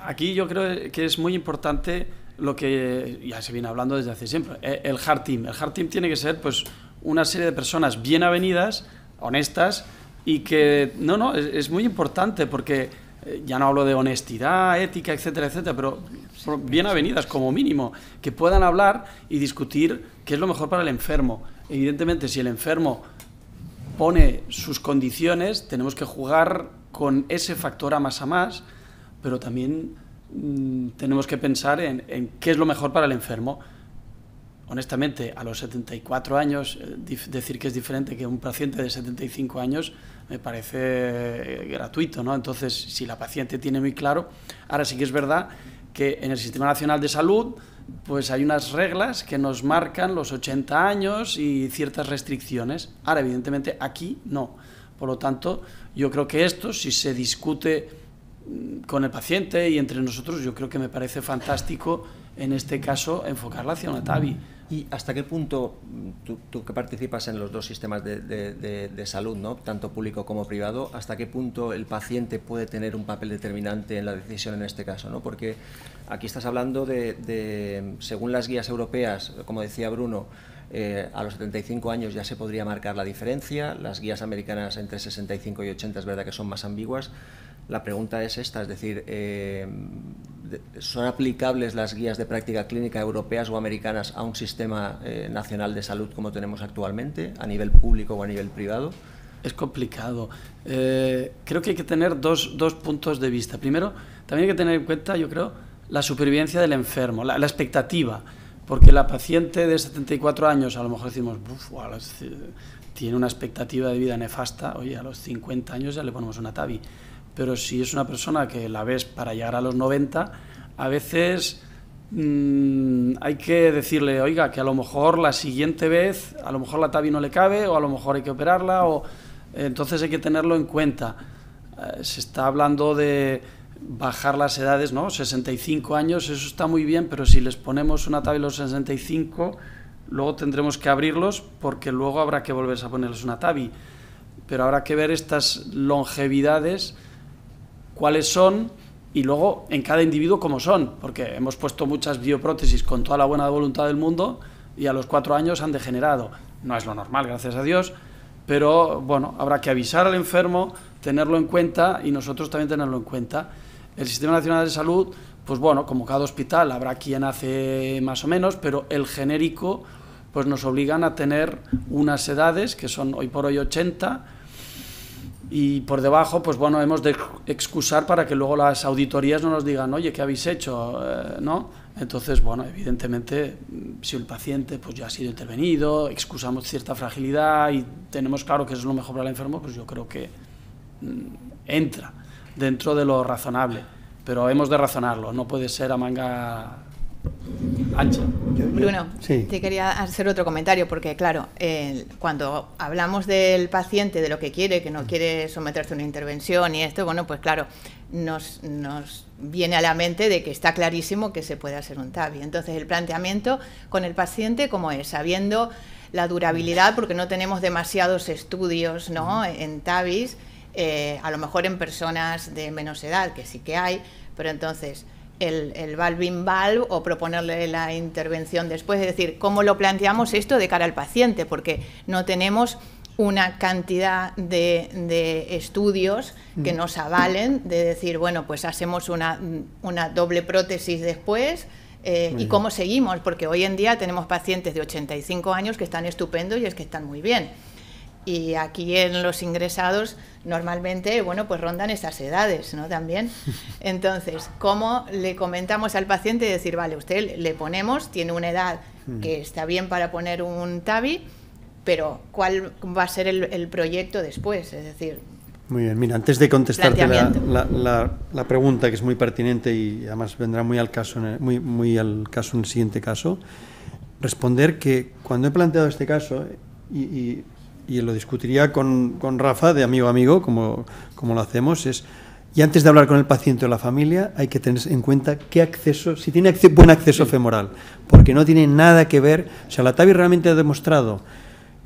aquí yo creo que es muy importante lo que ya se viene hablando desde hace siempre, eh, el hard team. El hard team tiene que ser pues una serie de personas bien avenidas, honestas, y que, no, no, es, es muy importante porque eh, ya no hablo de honestidad, ética, etcétera, etcétera, pero bien avenidas como mínimo, que puedan hablar y discutir qué es lo mejor para el enfermo. Evidentemente, si el enfermo pone sus condiciones, tenemos que jugar con ese factor a más a más, pero también mm, tenemos que pensar en, qué es lo mejor para el enfermo. Honestamente, a los 74 años, eh, decir que es diferente que un paciente de 75 años, me parece eh, gratuito, ¿no? Entonces, si la paciente tiene muy claro, ahora sí que es verdad que en el Sistema Nacional de Salud pues hay unas reglas que nos marcan los 80 años y ciertas restricciones. Ahora, evidentemente, aquí no. Por lo tanto, yo creo que esto, si se discute mm, con el paciente y entre nosotros, yo creo que me parece fantástico, en este caso, enfocarla hacia una TAVI. ¿Y hasta qué punto mm, tú, que participas en los dos sistemas de, salud, ¿no? tanto público como privado, hasta qué punto el paciente puede tener un papel determinante en la decisión en este caso? ¿no? Porque aquí estás hablando de, según las guías europeas, como decía Bruno, eh, a los 75 años ya se podría marcar la diferencia, las guías americanas entre 65 y 80 es verdad que son más ambiguas. La pregunta es esta, es decir, eh, ¿son aplicables las guías de práctica clínica europeas o americanas a un sistema eh, nacional de salud como tenemos actualmente, a nivel público o a nivel privado? Es complicado. Eh, creo que hay que tener dos, puntos de vista. Primero, también hay que tener en cuenta, yo creo, la supervivencia del enfermo, la, expectativa. Porque la paciente de 74 años, a lo mejor decimos, eh, tiene una expectativa de vida nefasta, oye, a los 50 años ya le ponemos una TAVI pero si es una persona que la ves para llegar a los 90, a veces mm, hay que decirle, oiga, que a lo mejor la siguiente vez, a lo mejor la tabi no le cabe, o a lo mejor hay que operarla, o entonces hay que tenerlo en cuenta. Eh, se está hablando de bajar las edades, ¿no? 65 años, eso está muy bien, pero si les ponemos una tabi a los 65, luego tendremos que abrirlos porque luego habrá que volverse a ponerles una tabi. Pero habrá que ver estas longevidades cuáles son y luego en cada individuo cómo son, porque hemos puesto muchas bioprótesis con toda la buena voluntad del mundo y a los cuatro años han degenerado. No es lo normal, gracias a Dios, pero bueno, habrá que avisar al enfermo, tenerlo en cuenta y nosotros también tenerlo en cuenta. El Sistema Nacional de Salud, pues bueno, como cada hospital habrá quien hace más o menos, pero el genérico pues nos obligan a tener unas edades que son hoy por hoy 80, y por debajo, pues bueno, hemos de excusar para que luego las auditorías no nos digan, oye, ¿qué habéis hecho? Eh, ¿No? Entonces, bueno, evidentemente, mm, si el paciente pues ya ha sido intervenido, excusamos cierta fragilidad y tenemos claro que es lo mejor para el enfermo, pues yo creo que mm, entra dentro de lo razonable. Pero hemos de razonarlo, no puede ser a manga Bruno, te quería hacer otro comentario porque, claro, cuando hablamos del paciente, de lo que quiere, que no quiere someterse a una intervención y esto, bueno, pues claro, nos, viene a la mente de que está clarísimo que se puede hacer un TAVI. Entonces, el planteamiento con el paciente, como es? Sabiendo la durabilidad, porque no tenemos demasiados estudios ¿no? en TAVIs, eh, a lo mejor en personas de menos edad, que sí que hay, pero entonces el, el valve valve o proponerle la intervención después, es decir, cómo lo planteamos esto de cara al paciente, porque no tenemos una cantidad de, estudios que mm. nos avalen de decir, bueno, pues hacemos una, una doble prótesis después, eh, y cómo seguimos, porque hoy en día tenemos pacientes de 85 años que están estupendos y es que están muy bien y aquí en los ingresados normalmente, bueno, pues rondan esas edades, ¿no? También. Entonces, ¿cómo le comentamos al paciente y decir, vale, usted le ponemos, tiene una edad mm. que está bien para poner un tabi pero ¿cuál va a ser el, proyecto después? Es decir... Muy bien, mira, antes de contestarte la, pregunta, que es muy pertinente y además vendrá muy al caso, en el, muy, muy al caso siguiente caso, responder que cuando he planteado este caso, y y lo discutiría con, con, Rafa de amigo a amigo, como, lo hacemos, es, y antes de hablar con el paciente o la familia, hay que tener en cuenta qué acceso, si tiene buen acceso femoral, porque no tiene nada que ver, o sea, la TAVI realmente ha demostrado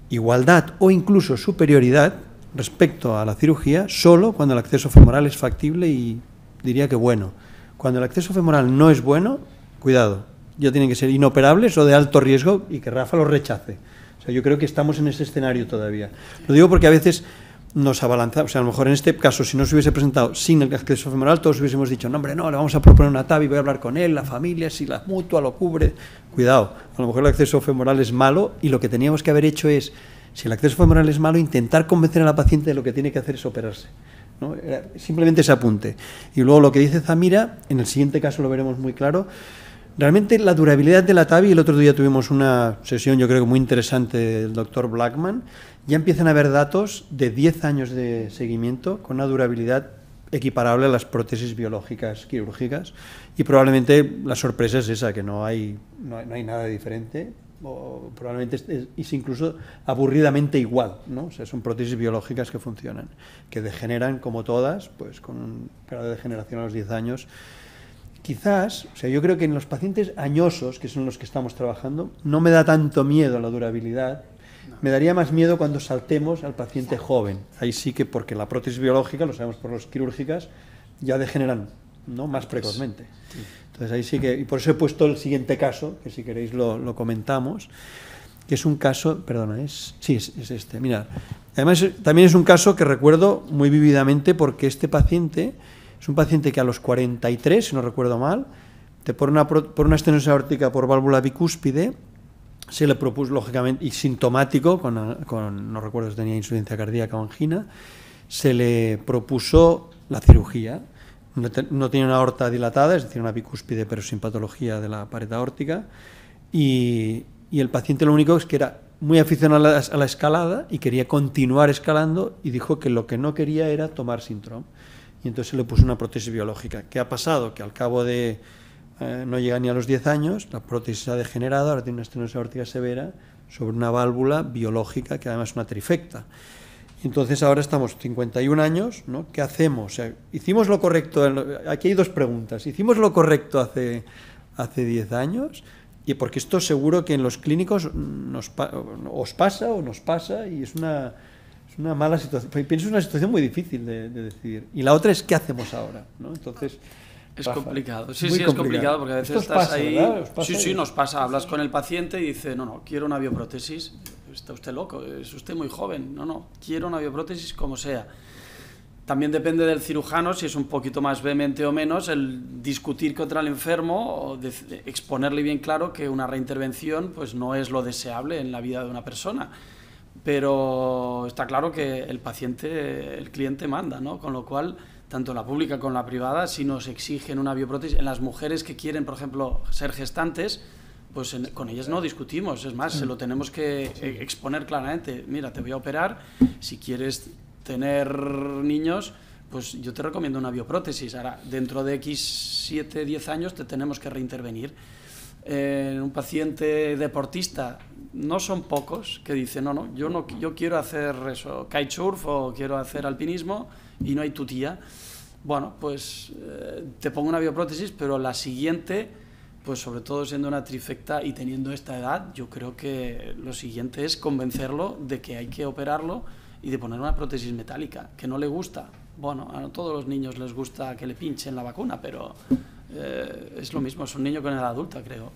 igualdad o incluso superioridad respecto a la cirugía solo cuando el acceso femoral es factible y diría que bueno. Cuando el acceso femoral no es bueno, cuidado, ya tienen que ser inoperables o de alto riesgo y que Rafa los rechace. O sea, yo creo que estamos en ese escenario todavía. Lo digo porque a veces nos abalanzamos, o sea, a lo mejor en este caso, si no se hubiese presentado sin el acceso femoral, todos hubiésemos dicho, no, hombre, no, le vamos a proponer una y voy a hablar con él, la familia, si la mutua lo cubre. Cuidado, a lo mejor el acceso femoral es malo y lo que teníamos que haber hecho es, si el acceso femoral es malo, intentar convencer a la paciente de lo que tiene que hacer es operarse. Simplemente se apunte. Y luego lo que dice Zamira, en el siguiente caso lo veremos muy claro, Realmente la durabilidad de la TAVI, el otro día tuvimos una sesión yo creo que muy interesante del doctor Blackman, ya empiezan a haber datos de 10 años de seguimiento con una durabilidad equiparable a las prótesis biológicas quirúrgicas y probablemente la sorpresa es esa, que no hay, no hay, nada diferente probablemente es, incluso aburridamente igual, ¿no? O sea, son prótesis biológicas que funcionan, que degeneran como todas, pues con un grado de degeneración a los 10 años quizás, o sea, yo creo que en los pacientes añosos, que son los que estamos trabajando, no me da tanto miedo la durabilidad, me daría más miedo cuando saltemos al paciente joven. Ahí sí que, porque la prótesis biológica, lo sabemos por los quirúrgicas, ya degeneran ¿no? más precozmente. Entonces ahí sí que, y por eso he puesto el siguiente caso, que si queréis lo, comentamos, que es un caso, perdona, es, sí, es, este, mirad. Además, también es un caso que recuerdo muy vividamente porque este paciente es un paciente que a los 43, si no recuerdo mal, te por, una, por una estenosis aórtica por válvula bicúspide, se le propuso, lógicamente, y sintomático, con, no recuerdo si tenía insuficiencia cardíaca o angina, se le propuso la cirugía. No, tenía una aorta dilatada, es decir, una bicúspide, pero sin patología de la pared aórtica. Y, el paciente lo único es que era muy aficionado a la, escalada y quería continuar escalando y dijo que lo que no quería era tomar síndrome y entonces le puso una prótesis biológica. ¿Qué ha pasado? Que al cabo de eh, no llega ni a los 10 años, la prótesis ha degenerado, ahora tiene una estenosis aórtica severa sobre una válvula biológica que además es una trifecta. Entonces ahora estamos 51 años, ¿no? ¿Qué hacemos? O sea, hicimos lo correcto, aquí hay dos preguntas. ¿Hicimos lo correcto hace, hace 10 años? Y porque esto seguro que en los clínicos os pasa o nos pasa y es una es una mala situación. Pues pienso es una situación muy difícil de, decidir. Y la otra es qué hacemos ahora, ¿no? Entonces. Es complicado, sí, sí, es complicado porque a veces estás ahí. Sí, sí, nos pasa. Hablas con el paciente y dice: No, no, quiero una bioprótesis. Está usted loco, es usted muy joven. No, no, quiero una bioprótesis como sea. También depende del cirujano, si es un poquito más vehemente o menos, el discutir contra el enfermo o exponerle bien claro que una reintervención pues, no es lo deseable en la vida de una persona pero está claro que el paciente, el cliente manda, ¿no? Con lo cual, tanto la pública como la privada, si nos exigen una bioprótesis, en las mujeres que quieren, por ejemplo, ser gestantes, pues con ellas no discutimos, es más, se lo tenemos que e, exponer claramente. Mira, te voy a operar, si quieres tener niños, pues yo te recomiendo una bioprótesis. Ahora, dentro de X 7, 10 años te tenemos que reintervenir. En eh, un paciente deportista no son pocos que dicen, no, no, yo, no, yo quiero hacer eso, kitesurf o quiero hacer alpinismo y no hay tu tía. Bueno, pues eh, te pongo una bioprótesis, pero la siguiente, pues sobre todo siendo una trifecta y teniendo esta edad, yo creo que lo siguiente es convencerlo de que hay que operarlo y de poner una prótesis metálica, que no le gusta. Bueno, a todos los niños les gusta que le pinchen la vacuna, pero eh, es lo mismo, es un niño con edad adulta, creo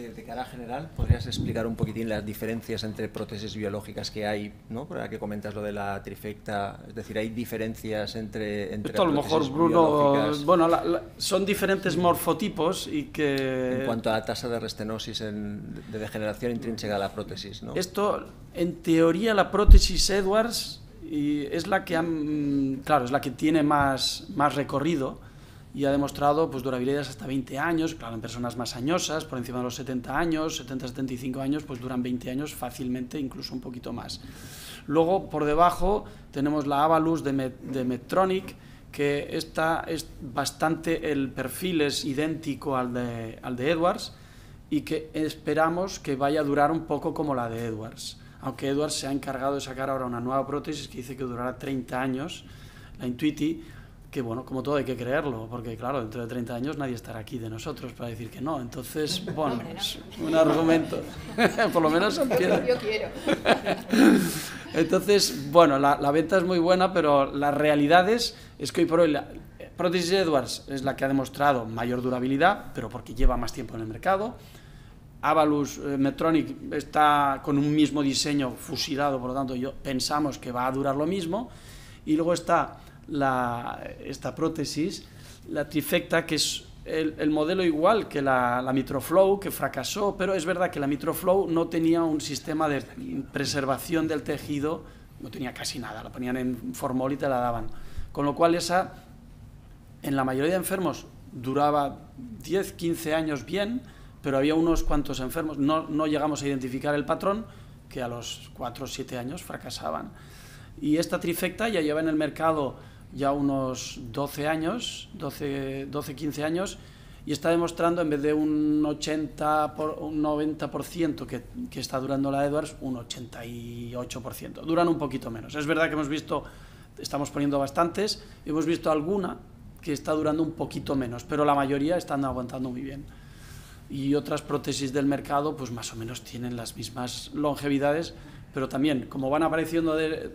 de, cara general, ¿podrías explicar un poquitín las diferencias entre prótesis biológicas que hay, ¿no? Por la que comentas lo de la trifecta, es decir, hay diferencias entre... entre Esto a lo mejor, Bruno, bueno, son diferentes morfotipos y que... En cuanto a la tasa de restenosis de degeneración intrínseca de la prótesis, ¿no? Esto, en teoría, la prótesis Edwards y es la que, claro, es la que tiene más, más recorrido y ha demostrado pues, durabilidades hasta 20 años, claro, en personas más añosas, por encima de los 70 años, 70-75 años, pues duran 20 años fácilmente, incluso un poquito más. Luego, por debajo, tenemos la Avalus de, de Medtronic, que esta es bastante, el perfil es idéntico al de, al de Edwards y que esperamos que vaya a durar un poco como la de Edwards. Aunque Edwards se ha encargado de sacar ahora una nueva prótesis que dice que durará 30 años, la Intuiti, que bueno, como todo hay que creerlo, porque claro, dentro de 30 años nadie estará aquí de nosotros para decir que no. Entonces, bueno, es un argumento. Por lo menos Yo quiero. Entonces, bueno, la, venta es muy buena, pero la realidad es, que hoy por hoy la, prótesis Edwards es la que ha demostrado mayor durabilidad, pero porque lleva más tiempo en el mercado. Avalus eh, Metronic está con un mismo diseño fusilado, por lo tanto, yo, pensamos que va a durar lo mismo. Y luego está la, esta prótesis, la Trifecta, que es el, modelo igual que la, la, Mitroflow, que fracasó, pero es verdad que la Mitroflow no tenía un sistema de preservación del tejido, no tenía casi nada, la ponían en formol y te la daban. Con lo cual esa, en la mayoría de enfermos, duraba 10, 15 años bien, pero había unos cuantos enfermos, no, no llegamos a identificar el patrón, que a los 4 o 7 años fracasaban. Y esta trifecta ya lleva en el mercado ya unos 12 años, 12, 12 15 años, y está demostrando en vez de un 80 por, un 90% que, que, está durando la Edwards, un 88%. Duran un poquito menos. Es verdad que hemos visto, estamos poniendo bastantes, hemos visto alguna que está durando un poquito menos, pero la mayoría están aguantando muy bien. Y otras prótesis del mercado, pues más o menos tienen las mismas longevidades, pero también, como van apareciendo de,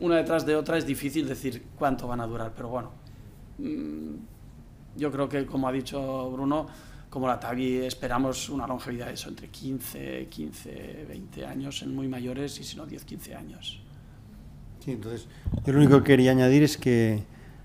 una detrás de otra, es difícil decir cuánto van a durar, pero bueno, mm, yo creo que como ha dicho Bruno, como la TAVI esperamos una longevidad de eso, entre 15, 15, 20 años en muy mayores y si no 10, 15 años. Sí, entonces yo lo único que quería añadir es que,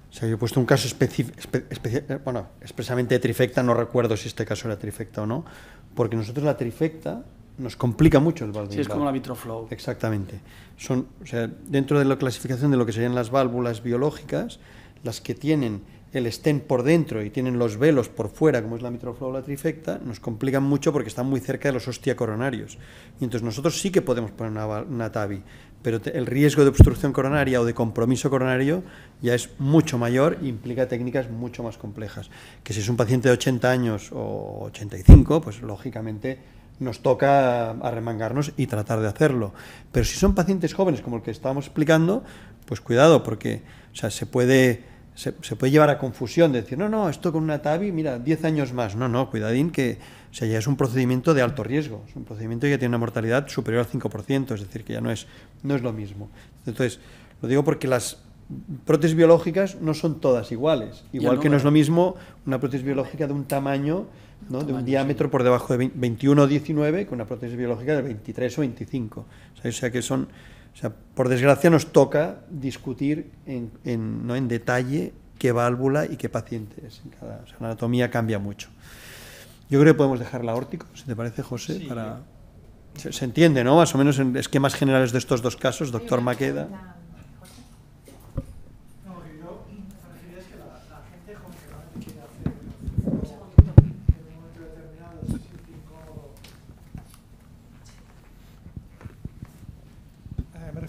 o sea, yo he puesto un caso específico eh, bueno, expresamente trifecta, no recuerdo si este caso era trifecta o no, porque nosotros la trifecta nos complica mucho el valve. Sí, es como la mitroflow. Exactamente. Son, o sea, dentro de la clasificación de lo que serían las válvulas biológicas, las que tienen el estén por dentro y tienen los velos por fuera, como es la mitroflow o la trifecta, nos complican mucho porque están muy cerca de los hostia coronarios. Y entonces nosotros sí que podemos poner una, TAVI, pero el riesgo de obstrucción coronaria o de compromiso coronario ya es mucho mayor e implica técnicas mucho más complejas. Que si es un paciente de 80 años o 85, pues lógicamente nos toca arremangarnos y tratar de hacerlo. Pero si son pacientes jóvenes, como el que estábamos explicando, pues cuidado, porque se, puede, se, puede llevar a confusión, de decir, no, no, esto con una TAVI, mira, 10 años más. No, no, cuidadín, que ya es un procedimiento de alto riesgo, es un procedimiento que tiene una mortalidad superior al 5%, es decir, que ya no es, no es lo mismo. Entonces, lo digo porque las prótesis biológicas no son todas iguales, igual que no es lo mismo una prótesis biológica de un tamaño de un diámetro por debajo de 21 o 19, con una prótesis biológica de 23 o 25. O sea, que son, o sea, por desgracia nos toca discutir en, en, ¿no? en detalle qué válvula y qué paciente En cada, la anatomía cambia mucho. Yo creo que podemos la órtico si te parece, José, para... se, entiende, ¿no? Más o menos en esquemas generales de estos dos casos, doctor Maqueda.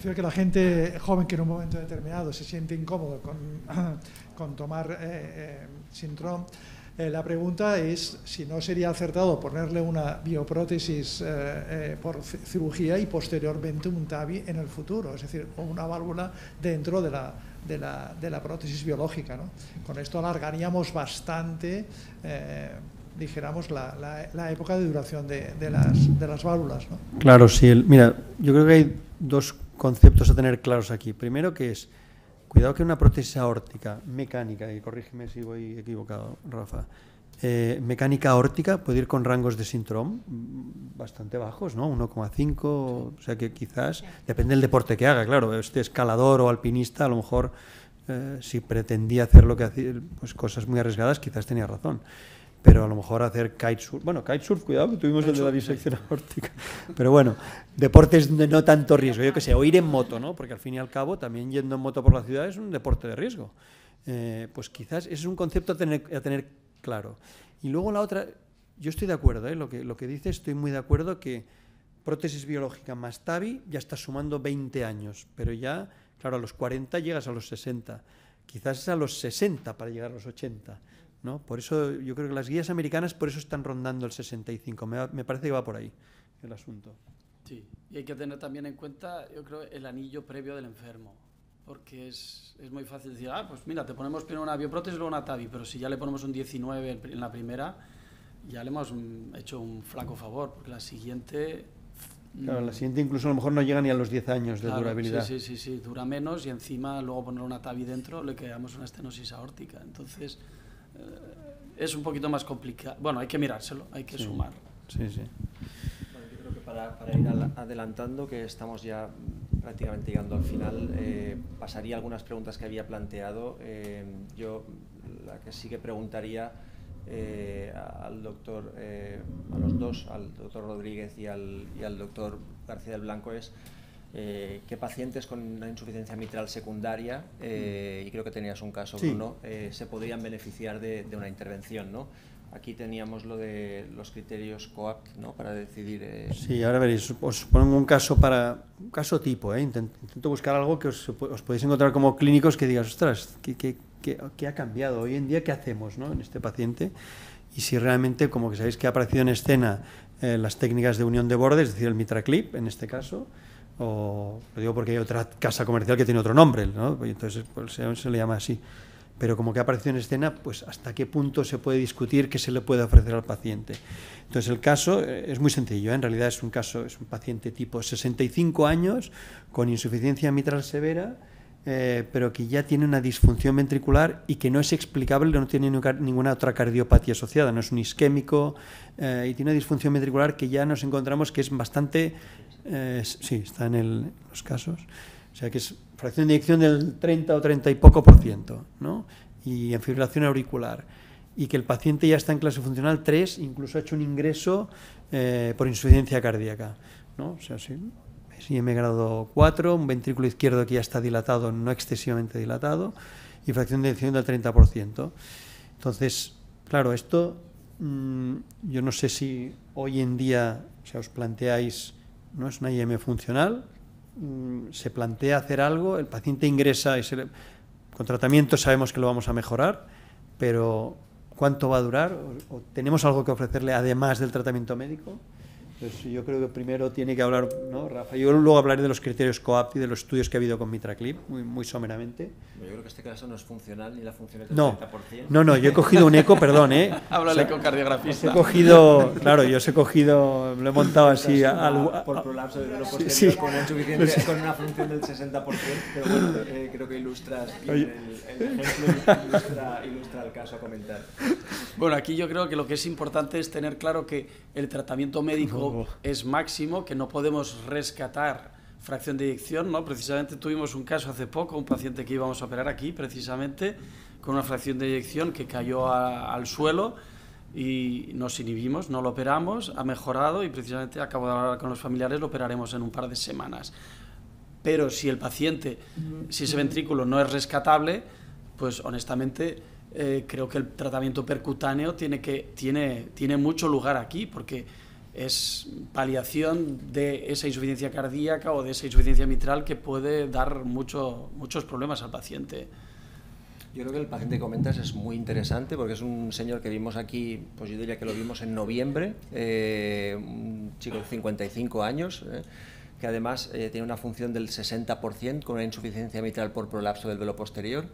creo que la gente joven que en un momento determinado se siente incómodo con, con tomar eh, eh, eh, la pregunta es si no sería acertado ponerle una bioprótesis eh, eh por cirugía y posteriormente un TAVI en el futuro, es decir, una válvula dentro de la, de la, de la prótesis biológica. ¿no? Con esto alargaríamos bastante dijéramos, la, la, época de duración de, de, las, de las válvulas. ¿no? Claro, sí. mira, yo creo que hay dos conceptos a tener claros aquí. Primero que es, cuidado que una prótesis aórtica mecánica, y corrígeme si voy equivocado, Rafa, eh, mecánica aórtica puede ir con rangos de síndrome bastante bajos, ¿no? 1,5, o sea que quizás, depende del deporte que haga, claro, este escalador o alpinista a lo mejor eh, si pretendía hacer lo que hacía, pues cosas muy arriesgadas, quizás tenía razón pero a lo mejor hacer kitesurf, bueno, kitesurf, cuidado que tuvimos el de la disección aórtica, pero bueno, deportes de no tanto riesgo, yo que sé, o ir en moto, ¿no? Porque al fin y al cabo también yendo en moto por la ciudad es un deporte de riesgo. Eh, pues quizás ese es un concepto a tener, a tener claro. Y luego la otra, yo estoy de acuerdo, ¿eh? lo, que, lo que dice, estoy muy de acuerdo que prótesis biológica más TAVI ya está sumando 20 años, pero ya, claro, a los 40 llegas a los 60, quizás es a los 60 para llegar a los 80. Por eso yo creo que las guías americanas por eso están rondando el 65. Me, parece que va por ahí el asunto. Sí, y hay que tener también en cuenta, yo creo, el anillo previo del enfermo. Porque es, muy fácil decir, ah, pues mira, te ponemos primero una bioprótesis y luego una TAVI, pero si ya le ponemos un 19 en la primera, ya le hemos mm, hecho un flaco favor, porque la siguiente mm, la siguiente incluso a lo mejor no llega ni a los 10 años de durabilidad. Sí, sí, sí, sí, dura menos y encima luego poner una TAVI dentro le creamos una estenosis aórtica. Entonces, eh, es un poquito más complicado. Bueno, hay que mirárselo, hay que sumarlo. sumar. Sí, sí. Bueno, yo creo que para, para ir adelantando, que estamos ya prácticamente llegando al final, eh, pasaría algunas preguntas que había planteado. Eh, yo la que sí que preguntaría al doctor, a los dos, al doctor Rodríguez y al, y al doctor García del Blanco, es eh, que pacientes con una insuficiencia mitral secundaria, eh, y creo que tenías un caso, Bruno, eh, se podrían beneficiar de, una intervención, ¿no? Aquí teníamos lo de los criterios COAPT, ¿no? Para decidir. Eh, sí, ahora veréis, os pongo un caso para un caso tipo, intento, intento, buscar algo que os, os, podéis encontrar como clínicos que digas, ostras, ¿qué, qué, qué, ha cambiado hoy en día? ¿Qué hacemos, ¿no? En este paciente y si realmente, como que sabéis que ha aparecido en escena las técnicas de unión de bordes, es decir, el MitraClip en este caso, o lo digo porque hay otra casa comercial que tiene otro nombre, ¿no? entonces pues, se, le llama así. Pero como que apareció en escena, pues hasta qué punto se puede discutir qué se le puede ofrecer al paciente. Entonces el caso eh, es muy sencillo, ¿eh? en realidad es un caso, es un paciente tipo 65 años con insuficiencia mitral severa, eh, pero que ya tiene una disfunción ventricular y que no es explicable, no tiene ninguna otra cardiopatía asociada, no es un isquémico, y tiene una disfunción ventricular que ya nos encontramos que es bastante eh, sí, está en los casos. O sea que es fracción de inyección del 30 o 30 y poco por ciento, ¿no? Y en fibrilación auricular. Y que el paciente ya está en clase funcional 3, incluso ha hecho un ingreso eh, por insuficiencia cardíaca, ¿no? O sea, sí, es IM grado 4, un ventrículo izquierdo que ya está dilatado, no excesivamente dilatado, y fracción de inyección del 30%. Entonces, claro, esto mm, yo no sé si hoy en día o sea, os planteáis no es una IM funcional, mm, se plantea hacer algo, el paciente ingresa y con tratamiento sabemos que lo vamos a mejorar, pero ¿cuánto va a durar? ¿O tenemos algo que ofrecerle además del tratamiento médico? Pues yo creo que primero tiene que hablar, ¿no, Rafa? Yo luego hablaré de los criterios COAP y de los estudios que ha habido con MitraClip, muy, someramente. Yo creo que este caso no es funcional ni la función del no, No, no, yo he cogido un eco, perdón, ¿eh? Habla el sea, cardiografista. he cogido, claro, yo os he cogido, lo he montado así. algo por prolapso de lo posterior, con con una función del 60%, pero bueno, eh, creo que ilustras, el, el ejemplo ilustra, ilustra el caso a comentar. Bueno, aquí yo creo que lo que es importante es tener claro que el tratamiento médico es máximo, que no podemos rescatar fracción de eyección, ¿no? Precisamente tuvimos un caso hace poco, un paciente que íbamos a operar aquí, precisamente, con una fracción de eyección que cayó al suelo y nos inhibimos, no lo operamos, ha mejorado y precisamente acabo de hablar con los familiares, lo operaremos en un par de semanas. Pero si el paciente, si ese ventrículo no es rescatable, pues honestamente eh, creo que el tratamiento percutáneo tiene, que, tiene, tiene mucho lugar aquí, porque es paliación de esa insuficiencia cardíaca o de esa insuficiencia mitral que puede dar muchos problemas al paciente. Yo creo que el paciente que comentas es muy interesante porque es un señor que vimos aquí, pues yo diría que lo vimos en noviembre, eh, un chico de 55 años. Eh, que además eh, tiene una función del 60% con una insuficiencia mitral por prolapso del velo posterior,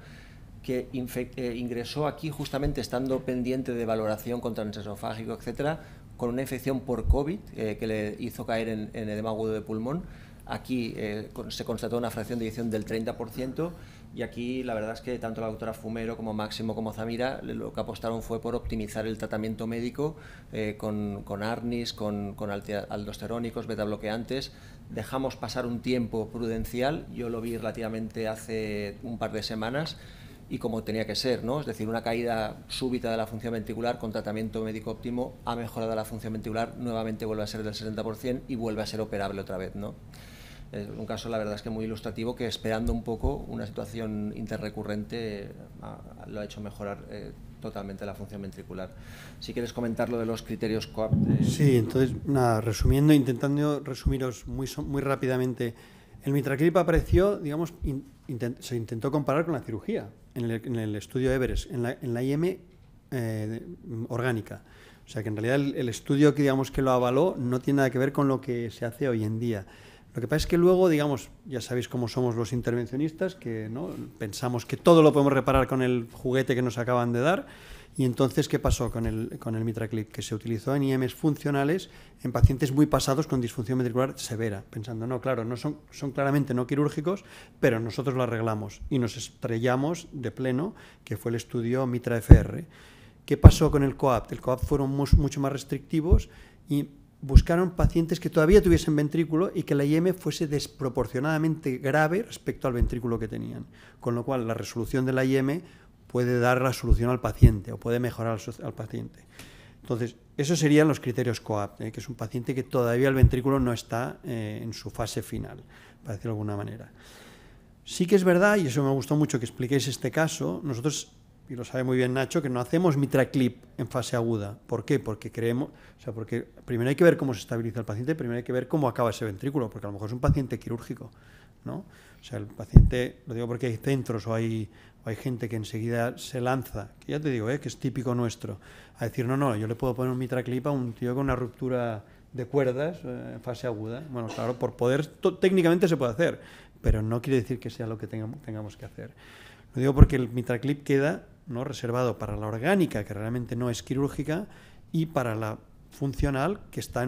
que ingresó aquí justamente estando pendiente de valoración contra el esofágico, etcétera, con una infección por COVID eh, que le hizo caer en, en, edema agudo de pulmón. Aquí eh, se constató una fracción de edición del 30% y aquí la verdad es que tanto la doctora Fumero como Máximo como Zamira lo que apostaron fue por optimizar el tratamiento médico eh, con, arnis, con, aldosterónicos, aldosterónicos, bloqueantes. Dejamos pasar un tiempo prudencial, yo lo vi relativamente hace un par de semanas y como tenía que ser, ¿no? Es decir, una caída súbita de la función ventricular con tratamiento médico óptimo ha mejorado la función ventricular, nuevamente vuelve a ser del 60% y vuelve a ser operable otra vez, ¿no? Es un caso, la verdad es que muy ilustrativo, que esperando un poco una situación interrecurrente ah, lo ha hecho mejorar eh, totalmente la función ventricular. Si quieres comentar lo de los criterios COAP. Eh, sí, entonces, nada, resumiendo, intentando resumiros muy, muy rápidamente, el mitraclip apareció, digamos, se intentó comparar con la cirugía, en el, estudio Everest, en la, en IM eh, orgánica. O sea que en realidad el, estudio que digamos que lo avaló no tiene nada que ver con lo que se hace hoy en día. Lo que pasa es que luego, digamos, ya sabéis cómo somos los intervencionistas, que ¿no? pensamos que todo lo podemos reparar con el juguete que nos acaban de dar y entonces, ¿qué pasó con el, con el MitraClip? Que se utilizó en IEMs funcionales en pacientes muy pasados con disfunción ventricular severa, pensando, no, claro, no son, son claramente no quirúrgicos, pero nosotros lo arreglamos y nos estrellamos de pleno, que fue el estudio MitraFR. ¿Qué pasó con el COAP? El COAPT fueron mucho más restrictivos y buscaron pacientes que todavía tuviesen ventrículo y que la IM fuese desproporcionadamente grave respecto al ventrículo que tenían. Con lo cual, la resolución de la IM puede dar la solución al paciente o puede mejorar al, paciente. Entonces, esos serían los criterios COAP, eh, que es un paciente que todavía el ventrículo no está eh, en su fase final, para decirlo de alguna manera. Sí que es verdad, y eso me gustó mucho que expliquéis este caso, nosotros, y lo sabe muy bien Nacho, que no hacemos mitraclip en fase aguda. ¿Por qué? Porque creemos, o sea, porque primero hay que ver cómo se estabiliza el paciente, primero hay que ver cómo acaba ese ventrículo, porque a lo mejor es un paciente quirúrgico, ¿no? O sea, el paciente, lo digo porque hay centros o hay hay gente que enseguida se lanza, que ya te digo, ¿eh? que es típico nuestro, a decir, no, no, yo le puedo poner un mitraclip a un tío con una ruptura de cuerdas eh, en fase aguda. Bueno, claro, por poder, técnicamente se puede hacer, pero no quiere decir que sea lo que tengamos que hacer. Lo digo porque el mitraclip queda ¿no? reservado para la orgánica, que realmente no es quirúrgica, y para la funcional, que está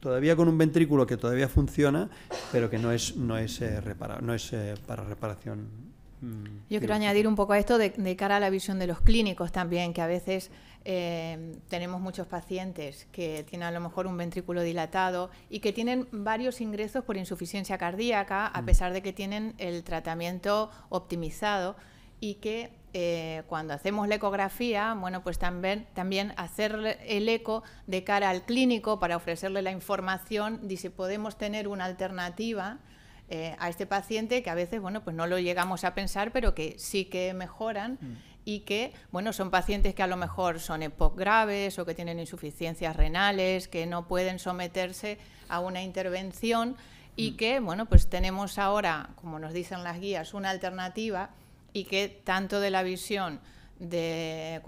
todavía con un ventrículo que todavía funciona, pero que no es, no es, eh, no es eh, para reparación Mm. Yo quiero añadir un poco a esto de, cara a la visión de los clínicos también, que a veces eh, tenemos muchos pacientes que tienen a lo mejor un ventrículo dilatado y que tienen varios ingresos por insuficiencia cardíaca, a mm. pesar de que tienen el tratamiento optimizado y que eh, cuando hacemos la ecografía, bueno, pues también, también hacer el eco de cara al clínico para ofrecerle la información de si podemos tener una alternativa eh, a este paciente que a veces, bueno, pues no lo llegamos a pensar, pero que sí que mejoran. Mm. Y que, bueno, son pacientes que a lo mejor son EPOC graves o que tienen insuficiencias renales, que no pueden someterse a una intervención y mm. que, bueno, pues tenemos ahora, como nos dicen las guías, una alternativa y que tanto de la visión de,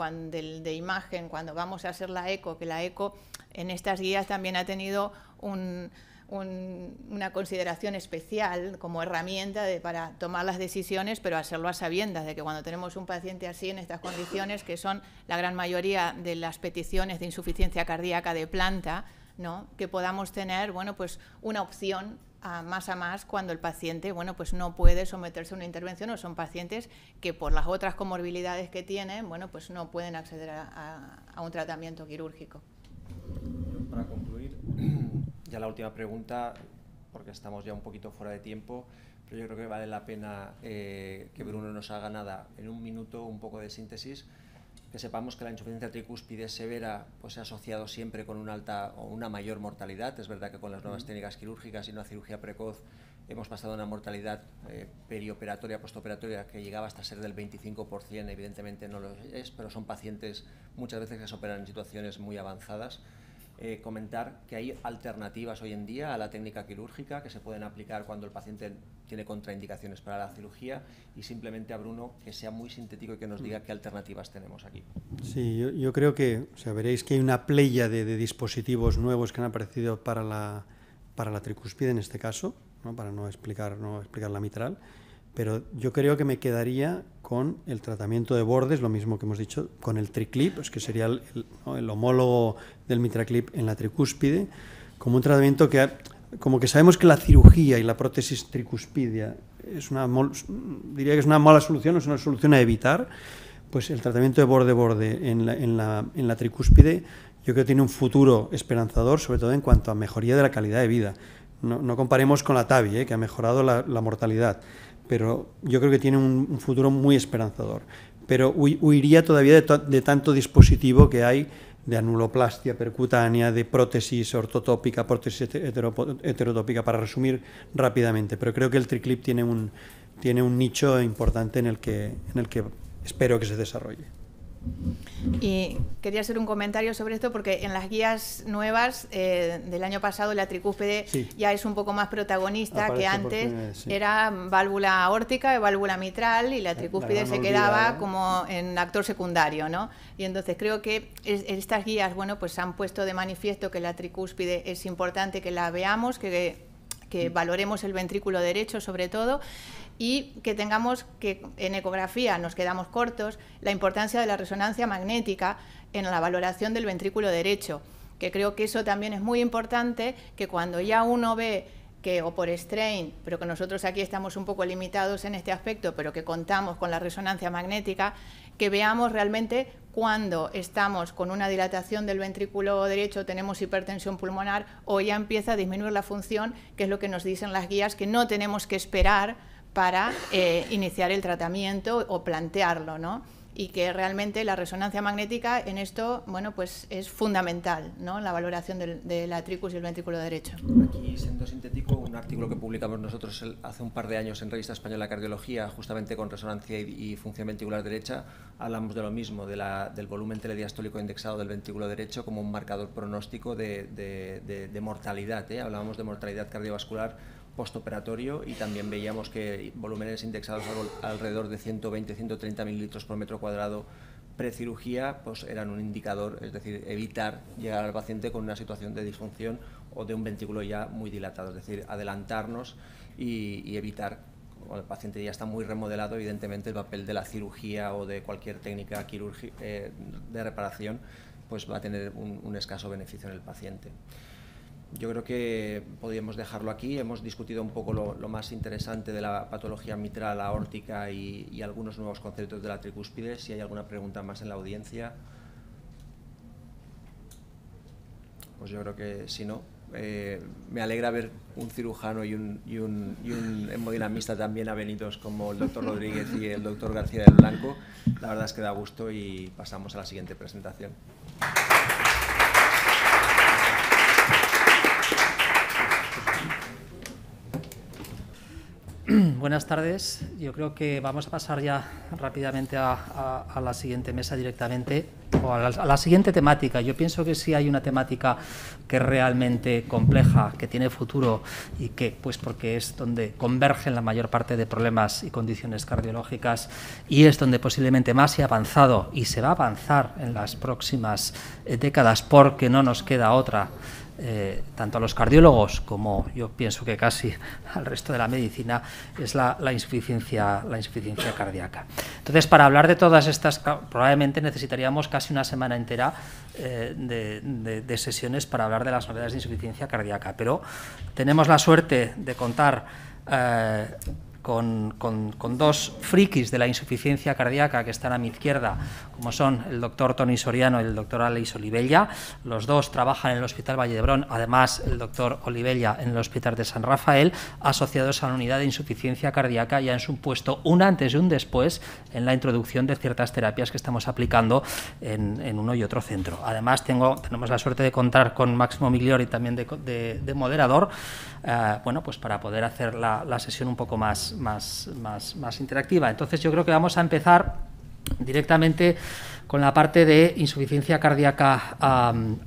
de, imagen, cuando vamos a hacer la eco, que la eco en estas guías también ha tenido un, una consideración especial como herramienta para tomar las decisiones, pero hacerlo a sabiendas de que cuando tenemos un paciente así en estas condiciones, que son la gran mayoría de las peticiones de insuficiencia cardíaca de planta, ¿no? que podamos tener bueno, pues una opción a más a más cuando el paciente bueno, pues no puede someterse a una intervención o son pacientes que por las otras comorbilidades que tienen bueno, pues no pueden acceder a, un tratamiento quirúrgico ya la última pregunta, porque estamos ya un poquito fuera de tiempo, pero yo creo que vale la pena eh, que Bruno nos haga nada en un minuto un poco de síntesis que sepamos que la insuficiencia tricúspide severa pues, se ha asociado siempre con una alta una mayor mortalidad. Es verdad que con las nuevas técnicas quirúrgicas y una cirugía precoz hemos pasado a una mortalidad eh, perioperatoria, postoperatoria, que llegaba hasta ser del 25%, evidentemente no lo es, pero son pacientes muchas veces que se operan en situaciones muy avanzadas. Eh, comentar que hay alternativas hoy en día a la técnica quirúrgica que se pueden aplicar cuando el paciente tiene contraindicaciones para la cirugía y simplemente a Bruno que sea muy sintético y que nos diga mm. qué alternativas tenemos aquí. Sí, yo, creo que, o sea, veréis que hay una playa de, dispositivos nuevos que han aparecido para la, para la tricúspide en este caso, ¿no? para no explicar, no explicar la mitral pero yo creo que me quedaría con el tratamiento de bordes, lo mismo que hemos dicho con el triclip, pues, que sería el, homólogo del mitraclip en la tricúspide, como un tratamiento que, como que sabemos que la cirugía y la prótesis tricuspidia es una, diría que es una mala solución, es una solución a evitar, pues el tratamiento de borde-borde en la, en, la, en la tricúspide yo creo que tiene un futuro esperanzador, sobre todo en cuanto a mejoría de la calidad de vida. No, no comparemos con la TAVI, ¿eh? que ha mejorado la, la mortalidad pero yo creo que tiene un, futuro muy esperanzador. Pero huiría todavía de, de, tanto dispositivo que hay de anuloplastia percutánea, de prótesis ortotópica, prótesis heterotópica, para resumir rápidamente. Pero creo que el triclip tiene un, tiene un nicho importante en el que, en el que espero que se desarrolle. Y quería hacer un comentario sobre esto porque en las guías nuevas eh, del año pasado la tricúspide ya es un poco más protagonista que antes. Era válvula aórtica y válvula mitral y la tricúspide se quedaba ¿eh? como en actor secundario, ¿no? Y entonces creo que estas guías, bueno, pues han puesto de manifiesto que la tricúspide es importante que la veamos, que que valoremos el ventrículo derecho sobre todo y que tengamos que en ecografía nos quedamos cortos, la importancia de la resonancia magnética en la valoración del ventrículo derecho, que creo que eso también es muy importante, que cuando ya uno ve que o por strain, pero que nosotros aquí estamos un poco limitados en este aspecto, pero que contamos con la resonancia magnética, que veamos realmente cuando estamos con una dilatación del ventrículo derecho, tenemos hipertensión pulmonar o ya empieza a disminuir la función, que es lo que nos dicen las guías, que no tenemos que esperar para eh, iniciar el tratamiento o plantearlo, ¿no? Y que realmente la resonancia magnética en esto, bueno, pues es fundamental, ¿no? La valoración del, la tricus y el ventrículo derecho. Aquí, siendo sintético, un artículo que publicamos nosotros hace un par de años en Revista Española de Cardiología, justamente con resonancia y, función ventricular derecha, hablamos de lo mismo, del volumen telediastólico indexado del ventrículo derecho como un marcador pronóstico de, mortalidad, ¿eh? Hablábamos de mortalidad cardiovascular postoperatorio y también veíamos que volúmenes indexados alrededor de 120-130 mililitros por metro cuadrado precirugía pues eran un indicador, es decir, evitar llegar al paciente con una situación de disfunción o de un ventrículo ya muy dilatado, es decir, adelantarnos y, evitar cuando el paciente ya está muy remodelado, evidentemente el papel de la cirugía o de cualquier técnica eh, de reparación pues va a tener un escaso beneficio en el paciente. Yo creo que podríamos dejarlo aquí. Hemos discutido un poco lo, más interesante de la patología mitral aórtica y, y, algunos nuevos conceptos de la tricúspide. Si hay alguna pregunta más en la audiencia, pues yo creo que si no, eh, me alegra ver un cirujano y un, y, y un hemodinamista también avenidos como el doctor Rodríguez y el doctor García del Blanco. La verdad es que da gusto y pasamos a la siguiente presentación. buenas tardes. Yo creo que vamos a pasar ya rápidamente a, la siguiente mesa directamente, o a la, siguiente temática. Yo pienso que sí hay una temática que es realmente compleja, que tiene futuro y que, pues porque es donde convergen la mayor parte de problemas y condiciones cardiológicas y es donde posiblemente más se ha avanzado y se va a avanzar en las próximas eh, décadas porque no nos queda otra. Eh, tanto a los cardiólogos como yo pienso que casi al resto de la medicina es la, insuficiencia, la insuficiencia cardíaca. Entonces, para hablar de todas estas, ah, probablemente necesitaríamos casi una semana entera eh, de, sesiones para hablar de las novedades de insuficiencia cardíaca, pero tenemos la suerte de contar... Eh, con, dos frikis de la insuficiencia cardíaca que están a mi izquierda, como son el doctor Tony Soriano y el doctor Alex Olivella. Los dos trabajan en el Hospital Valle de Brón... además el doctor Olivella en el Hospital de San Rafael, asociados a la unidad de insuficiencia cardíaca ...ya en su puesto un antes y un después en la introducción de ciertas terapias que estamos aplicando en, uno y otro centro. Además, tenemos la suerte de contar con Máximo Migliori también de, moderador, eh, bueno, pues para poder hacer la sesión un poco más, más, más, más interactiva. Entonces yo creo que vamos a empezar directamente con la parte de insuficiencia cardíaca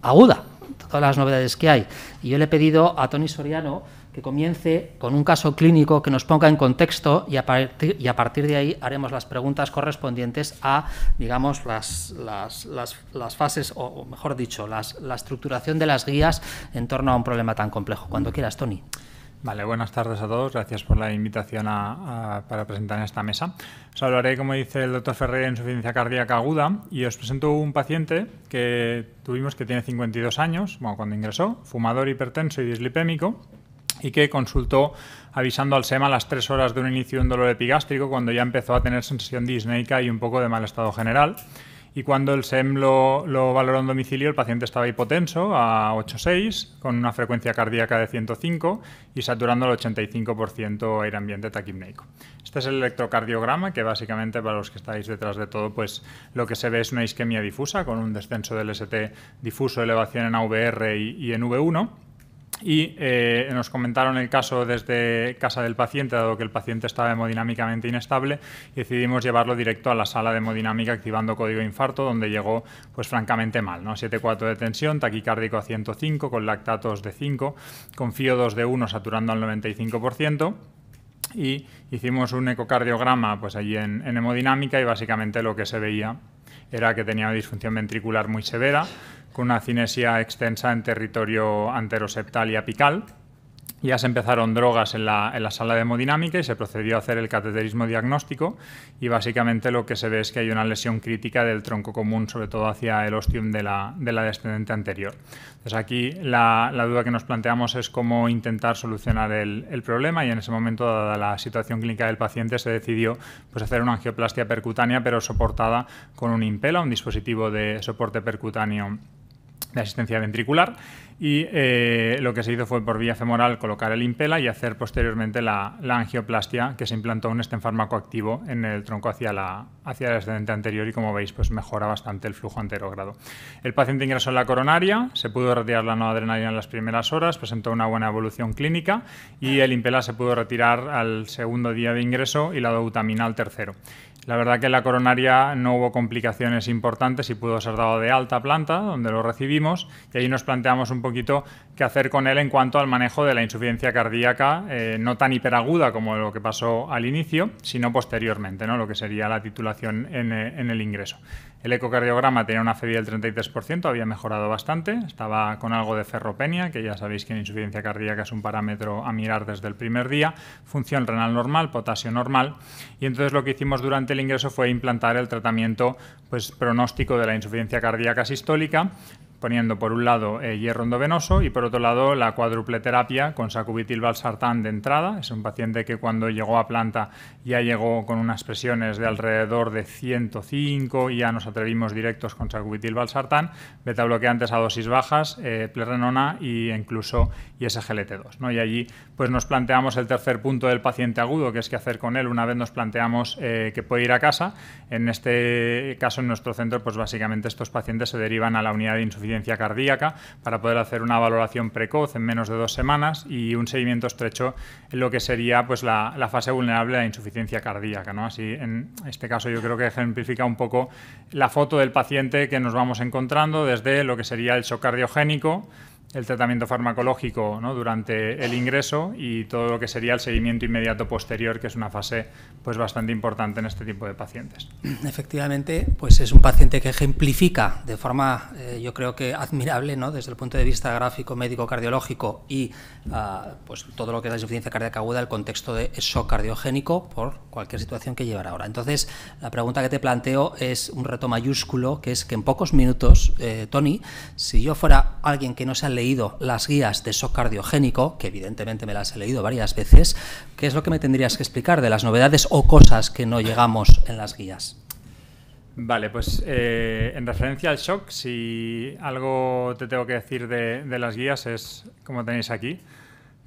aguda, todas las novedades que hay. Y yo le he pedido a Tony Soriano que comience con un caso clínico que nos ponga en contexto y a partir, y a partir de ahí haremos las preguntas correspondientes a, digamos, las, las, las, las fases, o, o, mejor dicho, la estructuración de las guías en torno a un problema tan complejo. Cuando quieras, Tony. Vale, buenas tardes a todos. Gracias por la invitación para presentar en esta mesa. Os hablaré, como dice el doctor Ferrer, en insuficiencia cardíaca aguda y os presento un paciente que tuvimos que tiene 52 años, bueno, cuando ingresó, fumador hipertenso y dislipémico y que consultó avisando al SEMA a las tres horas de un inicio de un dolor epigástrico cuando ya empezó a tener sensación disneica y un poco de mal estado general. Y cuando el SEM lo, valoró en domicilio, el paciente estaba hipotenso a 8,6, con una frecuencia cardíaca de 105 y saturando el 85% aire ambiente taquipneico. Este es el electrocardiograma, que básicamente para los que estáis detrás de todo, pues lo que se ve es una isquemia difusa, con un descenso del ST difuso, elevación en AVR y en V1 y eh, nos comentaron el caso desde casa del paciente, dado que el paciente estaba hemodinámicamente inestable, decidimos llevarlo directo a la sala de hemodinámica activando código infarto, donde llegó pues francamente mal, ¿no? 7,4 de tensión, taquicárdico a 105, con lactatos de 5, con FIO 2 de 1 saturando al 95% y hicimos un ecocardiograma pues allí en, en hemodinámica y básicamente lo que se veía era que tenía una disfunción ventricular muy severa, con una cinesia extensa en territorio anteroseptal y apical. Ya se empezaron drogas en la, sala de hemodinámica y se procedió a hacer el cateterismo diagnóstico y básicamente lo que se ve es que hay una lesión crítica del tronco común, sobre todo hacia el ostium de la, descendente anterior. Entonces aquí la, duda que nos planteamos es cómo intentar solucionar el, problema y en ese momento, dada la situación clínica del paciente, se decidió pues, hacer una angioplastia percutánea pero soportada con un impela, un dispositivo de soporte percutáneo de asistencia ventricular y eh, lo que se hizo fue por vía femoral colocar el impela y hacer posteriormente la, angioplastia que se implantó un este fármaco activo en el tronco hacia, la, hacia el ascendente anterior y como veis pues mejora bastante el flujo anterogrado. El paciente ingresó en la coronaria, se pudo retirar la no adrenalina en las primeras horas, presentó una buena evolución clínica y el impela se pudo retirar al segundo día de ingreso y la doutamina al tercero. La verdad que en la coronaria no hubo complicaciones importantes y pudo ser dado de alta planta, donde lo recibimos, y ahí nos planteamos un poquito qué hacer con él en cuanto al manejo de la insuficiencia cardíaca, eh, no tan hiperaguda como lo que pasó al inicio, sino posteriormente, ¿no? lo que sería la titulación en eh, el ingreso. El ecocardiograma tenía una FEBI del 33%, había mejorado bastante, estaba con algo de ferropenia, que ya sabéis que la insuficiencia cardíaca es un parámetro a mirar desde el primer día, función renal normal, potasio normal, y entonces lo que hicimos durante el ingreso fue implantar el tratamiento pues, pronóstico de la insuficiencia cardíaca sistólica, poniendo por un lado eh, hierro endovenoso y por otro lado la cuádruple terapia con sacubitil valsartán de entrada. Es un paciente que cuando llegó a planta ya llegó con unas presiones de alrededor de 105 y ya nos atrevimos directos con sacubitil valsartán, beta bloqueantes a dosis bajas, eh, plerrenona y incluso ISGLT2. ¿no? Y allí pues nos planteamos el tercer punto del paciente agudo, que es qué hacer con él una vez nos planteamos eh, que puede ir a casa. En este caso, en nuestro centro, pues básicamente estos pacientes se derivan a la unidad de insuficiencia insuficiencia cardíaca para poder hacer una valoración precoz en menos de dos semanas y un seguimiento estrecho en lo que sería pues, la, fase vulnerable a insuficiencia cardíaca. ¿no? Así, en este caso yo creo que ejemplifica un poco la foto del paciente que nos vamos encontrando desde lo que sería el shock cardiogénico, el tratamiento farmacológico ¿no? durante el ingreso y todo lo que sería el seguimiento inmediato posterior, que es una fase pues, bastante importante en este tipo de pacientes. Efectivamente, pues es un paciente que ejemplifica de forma, eh, yo creo que admirable, ¿no? desde el punto de vista gráfico, médico, cardiológico y ah, pues todo lo que es la insuficiencia cardíaca aguda, el contexto de shock cardiogénico por cualquier situación que llevará ahora. Entonces, la pregunta que te planteo es un reto mayúsculo, que es que en pocos minutos, eh, Tony, si yo fuera alguien que no sea leído las guías de shock cardiogénico, que evidentemente me las he leído varias veces, ¿qué es lo que me tendrías que explicar de las novedades o cosas que no llegamos en las guías? Vale, pues eh, en referencia al shock, si algo te tengo que decir de las guías es, como tenéis aquí,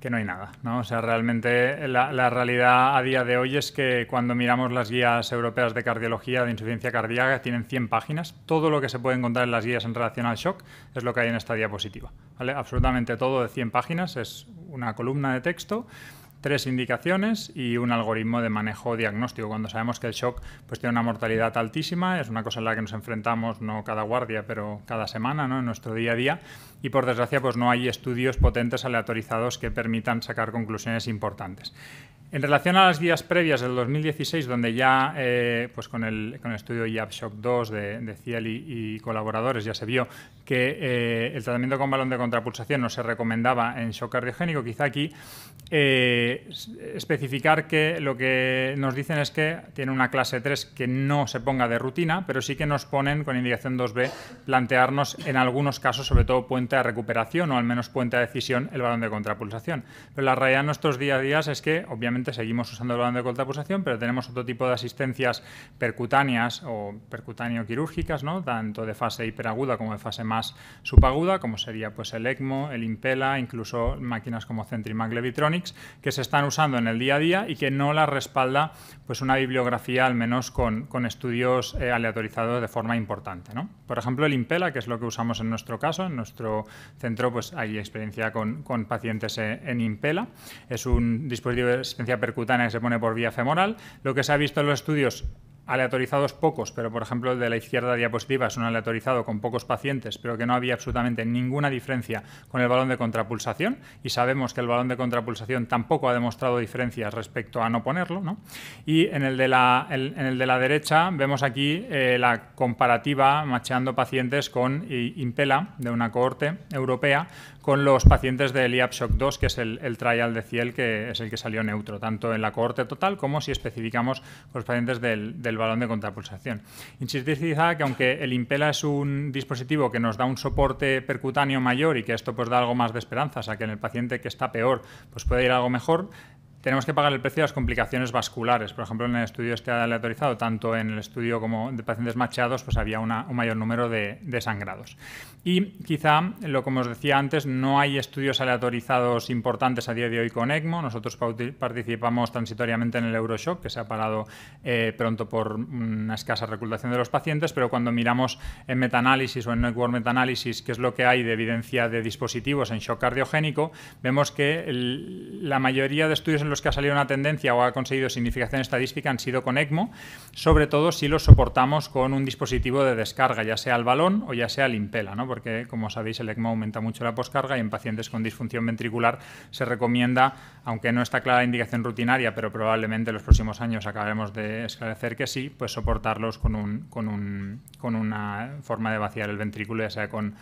que no hay nada, ¿no? O sea, realmente la, realidad a día de hoy es que cuando miramos las guías europeas de cardiología de insuficiencia cardíaca tienen 100 páginas, todo lo que se puede encontrar en las guías en relación al shock es lo que hay en esta diapositiva, ¿vale? Absolutamente todo de 100 páginas, es una columna de texto tres indicaciones y un algoritmo de manejo diagnóstico. Cuando sabemos que el shock pues, tiene una mortalidad altísima, es una cosa en la que nos enfrentamos no cada guardia, pero cada semana, ¿no? en nuestro día a día. Y por desgracia, pues no hay estudios potentes aleatorizados que permitan sacar conclusiones importantes. En relación a las guías previas del 2016, donde ya eh, pues con, el, con el estudio 2 de, de Ciel y, colaboradores ya se vio que eh, el tratamiento con balón de contrapulsación no se recomendaba en shock cardiogénico, quizá aquí eh, especificar que lo que nos dicen es que tiene una clase 3 que no se ponga de rutina, pero sí que nos ponen con indicación 2B plantearnos en algunos casos, sobre todo puente a recuperación o al menos puente a decisión, el balón de contrapulsación. Pero la realidad en nuestros días a días es que obviamente seguimos usando el balón de contrapulsación, pero tenemos otro tipo de asistencias percutáneas o percutáneo-quirúrgicas, ¿no? tanto de fase hiperaguda como de fase más subaguda, como sería pues, el ECMO, el Impela, incluso máquinas como Centrimac Levitronics, que se están usando en el día a día y que no la respalda pues, una bibliografía, al menos con, estudios eh, aleatorizados de forma importante. Por ejemplo, el Impela, que es lo que usamos en nuestro caso, en nuestro centro pues, hay experiencia con, pacientes eh, en, Impela. Es un dispositivo de asistencia percutánea que se pone por vía femoral. Lo que se ha visto en los estudios aleatorizados pocos, pero por ejemplo el de la izquierda diapositiva es un aleatorizado con pocos pacientes, pero que no había absolutamente ninguna diferencia con el balón de contrapulsación y sabemos que el balón de contrapulsación tampoco ha demostrado diferencias respecto a no ponerlo. Y en el, de la, de la derecha vemos aquí eh, la comparativa macheando pacientes con eh, Impela de una cohorte europea con los pacientes del iapshock 2, que es el, trial de Ciel, que es el que salió neutro, tanto en la cohorte total como si especificamos los pacientes del, balón de contrapulsación. Insistir quizá que aunque el Impela es un dispositivo que nos da un soporte percutáneo mayor y que esto pues da algo más de esperanzas o a que en el paciente que está peor pues puede ir algo mejor, tenemos que pagar el precio de las complicaciones vasculares. Por ejemplo, en el estudio este aleatorizado, tanto en el estudio como de pacientes machados, pues había un mayor número de, sangrados. Y quizá, lo como os decía antes, no hay estudios aleatorizados importantes a día de hoy con ECMO. Nosotros participamos transitoriamente en el Euroshock, que se ha parado eh, pronto por una escasa reclutación de los pacientes, pero cuando miramos en metaanálisis o en network metaanálisis qué es lo que hay de evidencia de dispositivos en shock cardiogénico, vemos que la mayoría de estudios en los que ha salido una tendencia o ha conseguido significación estadística han sido con ECMO, sobre todo si los soportamos con un dispositivo de descarga, ya sea el balón o ya sea el impela, ¿no? porque como sabéis el ECMO aumenta mucho la poscarga y en pacientes con disfunción ventricular se recomienda, aunque no está clara la indicación rutinaria, pero probablemente los próximos años acabaremos de esclarecer que sí, pues soportarlos con, un, con, con una forma de vaciar el ventrículo, ya sea con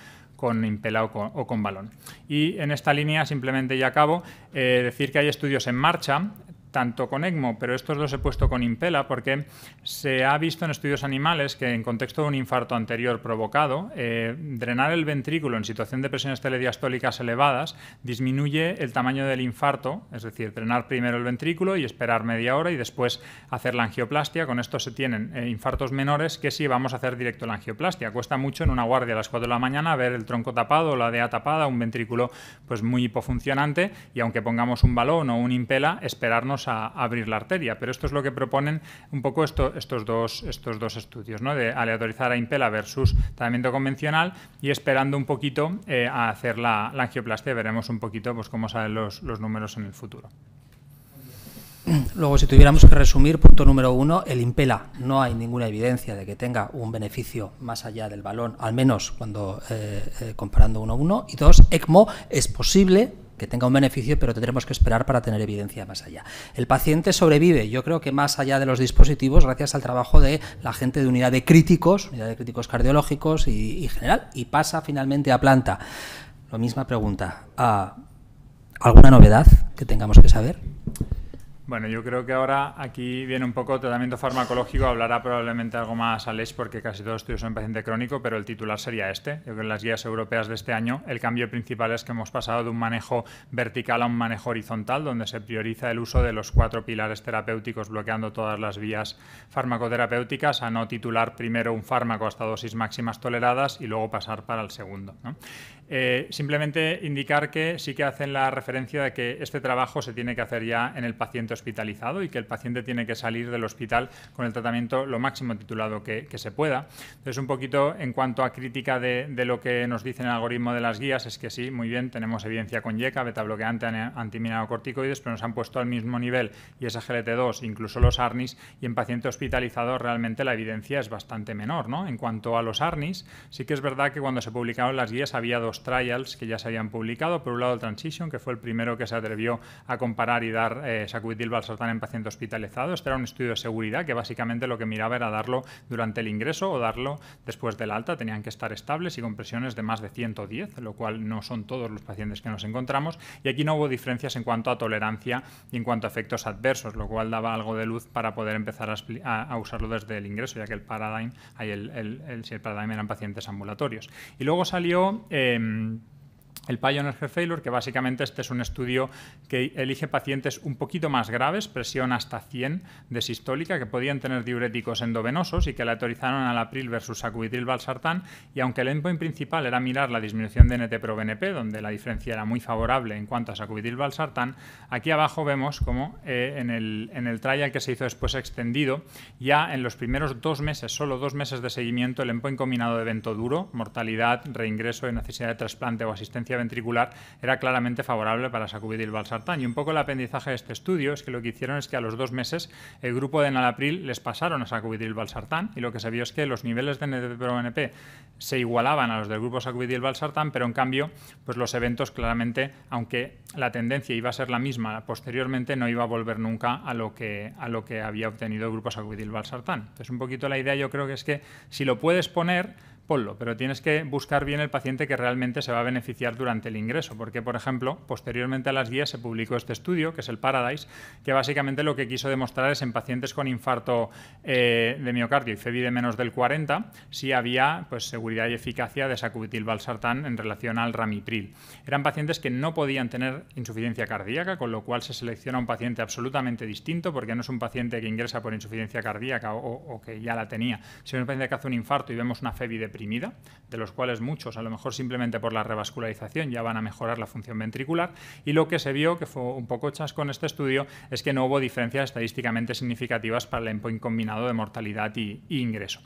con impela o con, balón. Y en esta línea, simplemente ya acabo, eh, decir que hay estudios en marcha tanto con ECMO, pero estos los he puesto con Impela porque se ha visto en estudios animales que en contexto de un infarto anterior provocado, eh, drenar el ventrículo en situación de presiones telediastólicas elevadas disminuye el tamaño del infarto, es decir, drenar primero el ventrículo y esperar media hora y después hacer la angioplastia. Con esto se tienen eh, infartos menores que si vamos a hacer directo la angioplastia. Cuesta mucho en una guardia a las 4 de la mañana ver el tronco tapado, la DEA tapada, un ventrículo pues muy hipofuncionante y aunque pongamos un balón o un Impela, esperarnos a, abrir la arteria. Pero esto es lo que proponen un poco estos, dos, estos dos estudios, ¿no? de aleatorizar a impela versus tratamiento convencional y esperando un poquito eh, a hacer la, angioplastia. Veremos un poquito pues, cómo salen los, números en el futuro. Luego, si tuviéramos que resumir, punto número uno, el impela. No hay ninguna evidencia de que tenga un beneficio más allá del balón, al menos cuando eh, eh, comparando uno a uno. Y dos, ECMO es posible, que tenga un beneficio, pero tendremos que esperar para tener evidencia más allá. El paciente sobrevive, yo creo que más allá de los dispositivos, gracias al trabajo de la gente de unidad de críticos, unidad de críticos cardiológicos y, general, y pasa finalmente a planta. Lo misma pregunta. Ah, ¿Alguna novedad que tengamos que saber? Bueno, yo creo que ahora aquí viene un poco tratamiento farmacológico, hablará probablemente algo más Alex porque casi todos los estudios son en paciente crónico, pero el titular sería este. Yo creo que en las guías europeas de este año el cambio principal es que hemos pasado de un manejo vertical a un manejo horizontal, donde se prioriza el uso de los cuatro pilares terapéuticos bloqueando todas las vías farmacoterapéuticas, a no titular primero un fármaco hasta dosis máximas toleradas y luego pasar para el segundo. Eh, simplemente indicar que sí que hacen la referencia de que este trabajo se tiene que hacer ya en el paciente hospitalizado y que el paciente tiene que salir del hospital con el tratamiento lo máximo titulado que, se pueda. Entonces, un poquito en cuanto a crítica de, lo que nos dice el algoritmo de las guías, es que sí, muy bien, tenemos evidencia con YECA, beta bloqueante, corticoides pero nos han puesto al mismo nivel y esa GLT2, incluso los ARNIs, y en paciente hospitalizado realmente la evidencia es bastante menor. ¿no? En cuanto a los ARNIs, sí que es verdad que cuando se publicaron las guías había dos trials que ya se habían publicado. Por un lado, el Transition, que fue el primero que se atrevió a comparar y dar eh, valsartan en pacientes hospitalizados. Este era un estudio de seguridad que básicamente lo que miraba era darlo durante el ingreso o darlo después del alta. Tenían que estar estables y con presiones de más de 110, lo cual no son todos los pacientes que nos encontramos. Y aquí no hubo diferencias en cuanto a tolerancia y en cuanto a efectos adversos, lo cual daba algo de luz para poder empezar a, usarlo desde el ingreso, ya que el Paradigm el, el, si el paradigm eran pacientes ambulatorios. Y luego salió em, Hmm. El Pioneer Heart Failure, que básicamente este es un estudio que elige pacientes un poquito más graves, presión hasta 100 de sistólica, que podían tener diuréticos endovenosos y que le autorizaron al april versus sacubitril valsartán. Y aunque el endpoint principal era mirar la disminución de nt bnp donde la diferencia era muy favorable en cuanto a sacubitril valsartán, aquí abajo vemos como eh, en, el, en el trial que se hizo después extendido, ya en los primeros dos meses, solo dos meses de seguimiento, el endpoint combinado de evento duro, mortalidad, reingreso y necesidad de trasplante o asistencia ventricular era claramente favorable para sacubitril-valsartán. Y un poco el aprendizaje de este estudio es que lo que hicieron es que a los dos meses el grupo de enalapril les pasaron a sacubitril-valsartán y lo que se vio es que los niveles de NP se igualaban a los del grupo sacubitril-valsartán, pero en cambio pues los eventos claramente, aunque la tendencia iba a ser la misma posteriormente, no iba a volver nunca a lo que, a lo que había obtenido el grupo sacubitril-valsartán. Entonces un poquito la idea yo creo que es que si lo puedes poner ponlo, pero tienes que buscar bien el paciente que realmente se va a beneficiar durante el ingreso, porque, por ejemplo, posteriormente a las guías se publicó este estudio, que es el Paradise, que básicamente lo que quiso demostrar es en pacientes con infarto eh, de miocardio y FEBI de menos del 40, si había pues, seguridad y eficacia de sacubitril-valsartán en relación al ramipril. Eran pacientes que no podían tener insuficiencia cardíaca, con lo cual se selecciona un paciente absolutamente distinto, porque no es un paciente que ingresa por insuficiencia cardíaca o, que ya la tenía, sino un paciente que hace un infarto y vemos una FEBI de de los cuales muchos a lo mejor simplemente por la revascularización ya van a mejorar la función ventricular. Y lo que se vio, que fue un poco chas con este estudio, es que no hubo diferencias estadísticamente significativas para el endpoint combinado de mortalidad e y ingreso.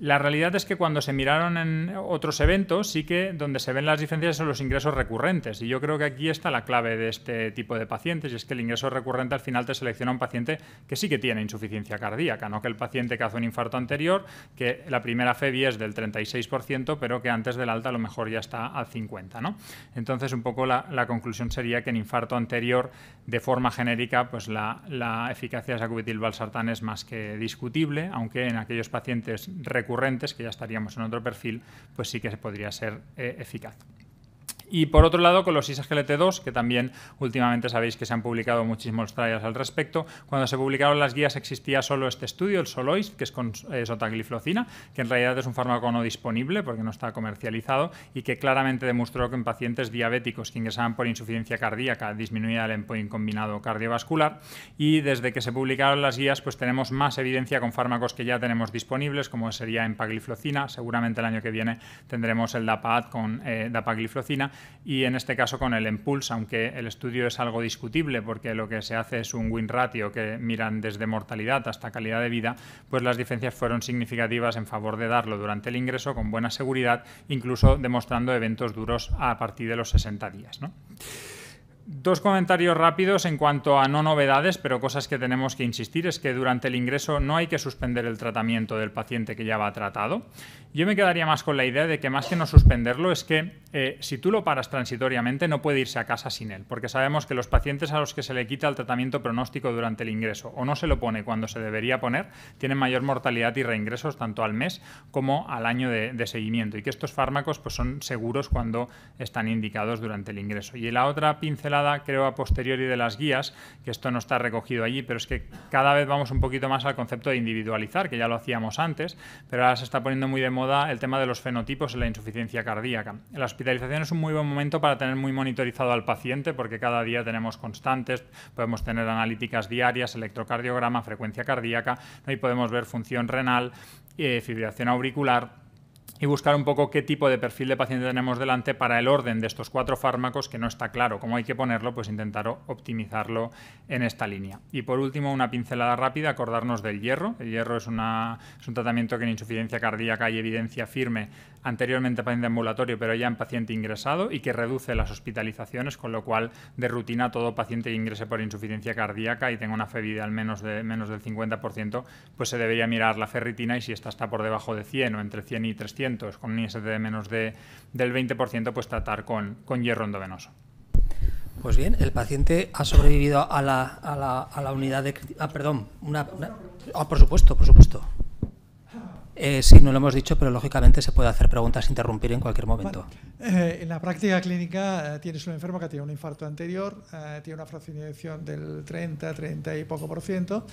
La realidad es que cuando se miraron en otros eventos, sí que donde se ven las diferencias son los ingresos recurrentes. Y yo creo que aquí está la clave de este tipo de pacientes, y es que el ingreso recurrente al final te selecciona un paciente que sí que tiene insuficiencia cardíaca, no que el paciente que hace un infarto anterior, que la primera FEBI es del 36%, pero que antes del alta a lo mejor ya está al 50%. ¿no? Entonces, un poco la, conclusión sería que en infarto anterior, de forma genérica, pues la, eficacia de sacubitril valsartán es más que discutible, aunque en aquellos pacientes recurrentes que ya estaríamos en otro perfil, pues sí que podría ser eh, eficaz. Y por otro lado, con los ISGLT2, que también últimamente sabéis que se han publicado muchísimos trailers al respecto, cuando se publicaron las guías existía solo este estudio, el Solois, que es con esotagliflocina eh, que en realidad es un fármaco no disponible porque no está comercializado y que claramente demostró que en pacientes diabéticos que ingresaban por insuficiencia cardíaca disminuía el endpoint combinado cardiovascular. Y desde que se publicaron las guías, pues tenemos más evidencia con fármacos que ya tenemos disponibles, como sería empagliflocina Seguramente el año que viene tendremos el dapad con dapagliflocina eh, y en este caso con el Impulse, aunque el estudio es algo discutible porque lo que se hace es un win ratio que miran desde mortalidad hasta calidad de vida, pues las diferencias fueron significativas en favor de darlo durante el ingreso con buena seguridad, incluso demostrando eventos duros a partir de los 60 días. ¿no? Dos comentarios rápidos en cuanto a no novedades, pero cosas que tenemos que insistir es que durante el ingreso no hay que suspender el tratamiento del paciente que ya va tratado. Yo me quedaría más con la idea de que más que no suspenderlo es que eh, si tú lo paras transitoriamente no puede irse a casa sin él, porque sabemos que los pacientes a los que se le quita el tratamiento pronóstico durante el ingreso o no se lo pone cuando se debería poner tienen mayor mortalidad y reingresos tanto al mes como al año de, de seguimiento y que estos fármacos pues, son seguros cuando están indicados durante el ingreso. Y la otra pincelada creo, a posteriori de las guías, que esto no está recogido allí, pero es que cada vez vamos un poquito más al concepto de individualizar, que ya lo hacíamos antes, pero ahora se está poniendo muy de moda el tema de los fenotipos en la insuficiencia cardíaca. La hospitalización es un muy buen momento para tener muy monitorizado al paciente, porque cada día tenemos constantes, podemos tener analíticas diarias, electrocardiograma, frecuencia cardíaca, y podemos ver función renal, eh, fibrilación auricular, y buscar un poco qué tipo de perfil de paciente tenemos delante para el orden de estos cuatro fármacos que no está claro cómo hay que ponerlo, pues intentar optimizarlo en esta línea. Y por último, una pincelada rápida, acordarnos del hierro. El hierro es, una, es un tratamiento que en insuficiencia cardíaca hay evidencia firme anteriormente paciente ambulatorio, pero ya en paciente ingresado y que reduce las hospitalizaciones, con lo cual de rutina todo paciente que ingrese por insuficiencia cardíaca y tenga una febida al menos, de, menos del 50%, pues se debería mirar la ferritina y si esta está por debajo de 100 o entre 100 y 300, con un ISD de menos de, del 20%, pues tratar con, con hierro endovenoso. Pues bien, el paciente ha sobrevivido a la, a la, a la unidad de... Ah, perdón, una, una, ah, por supuesto, por supuesto. Eh, sí, no lo hemos dicho, pero lógicamente se puede hacer preguntas, interrumpir en cualquier momento. Eh, en la práctica clínica eh, tienes un enfermo que tiene un infarto anterior, tiene una fraccionación del 30, 30 y poco por ciento,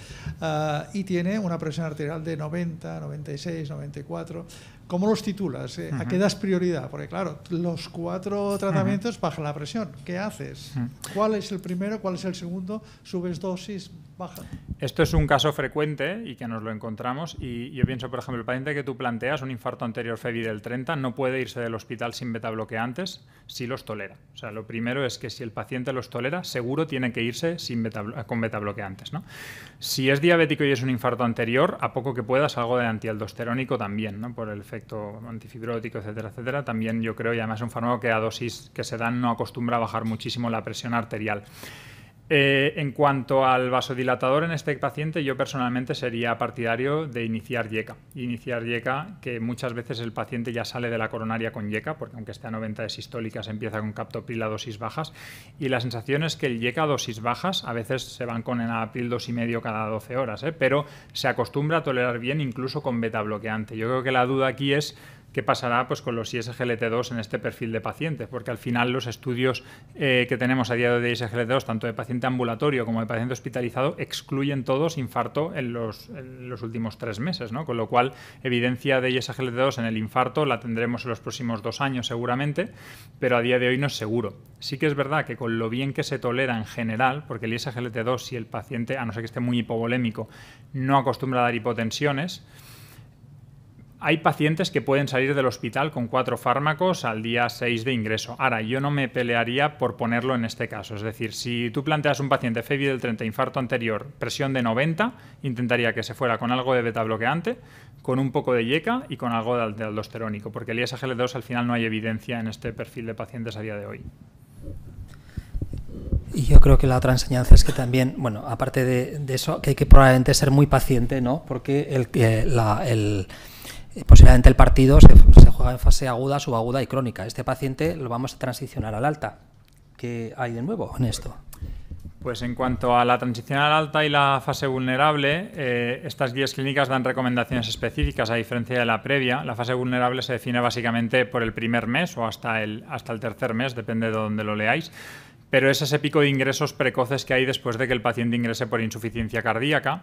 y tiene una presión arterial de 90, 96, 94. ¿Cómo los titulas? Eh? ¿A qué das prioridad? Porque claro, los cuatro tratamientos bajan la presión. ¿Qué haces? ¿Cuál es el primero? ¿Cuál es el segundo? ¿Subes dosis? Baja. Esto es un caso frecuente y que nos lo encontramos. Y yo pienso, por ejemplo, el paciente que tú planteas, un infarto anterior FEBI del 30, no puede irse del hospital sin beta si los tolera. O sea, lo primero es que si el paciente los tolera, seguro tiene que irse sin con beta bloqueantes. ¿no? Si es diabético y es un infarto anterior, a poco que puedas, algo de antialdosterónico también, ¿no? por el efecto antifibrótico, etcétera, etcétera. También yo creo, y además es un fármaco que a dosis que se dan no acostumbra a bajar muchísimo la presión arterial. Eh, en cuanto al vasodilatador en este paciente, yo personalmente sería partidario de iniciar yeca. Iniciar yeca, que muchas veces el paciente ya sale de la coronaria con yeca, porque aunque esté a 90 de se empieza con captopril a dosis bajas. Y la sensación es que el yeca a dosis bajas, a veces se van con enapril dos y medio cada 12 horas, ¿eh? pero se acostumbra a tolerar bien incluso con beta bloqueante. Yo creo que la duda aquí es qué pasará pues, con los ISGLT2 en este perfil de pacientes, porque al final los estudios eh, que tenemos a día de hoy de ISGLT2, tanto de paciente ambulatorio como de paciente hospitalizado, excluyen todos infarto en los, los últimos tres meses, ¿no? con lo cual evidencia de ISGLT2 en el infarto la tendremos en los próximos dos años seguramente, pero a día de hoy no es seguro. Sí que es verdad que con lo bien que se tolera en general, porque el ISGLT2, si el paciente, a no ser que esté muy hipovolémico, no acostumbra a dar hipotensiones, hay pacientes que pueden salir del hospital con cuatro fármacos al día 6 de ingreso. Ahora, yo no me pelearía por ponerlo en este caso. Es decir, si tú planteas un paciente FEBI del 30, infarto anterior, presión de 90, intentaría que se fuera con algo de beta bloqueante, con un poco de yeca y con algo de aldosterónico, porque el ISGL2 al final no hay evidencia en este perfil de pacientes a día de hoy. Y yo creo que la otra enseñanza es que también, bueno, aparte de, eso, que hay que probablemente ser muy paciente, ¿no? Porque el eh, eh, posiblemente el partido se, juega en fase aguda, subaguda y crónica. Este paciente lo vamos a transicionar al alta. ¿Qué hay de nuevo en esto? Pues en cuanto a la transición al alta y la fase vulnerable, eh, estas guías clínicas dan recomendaciones específicas a diferencia de la previa. La fase vulnerable se define básicamente por el primer mes o hasta el, hasta el tercer mes, depende de dónde lo leáis pero es ese pico de ingresos precoces que hay después de que el paciente ingrese por insuficiencia cardíaca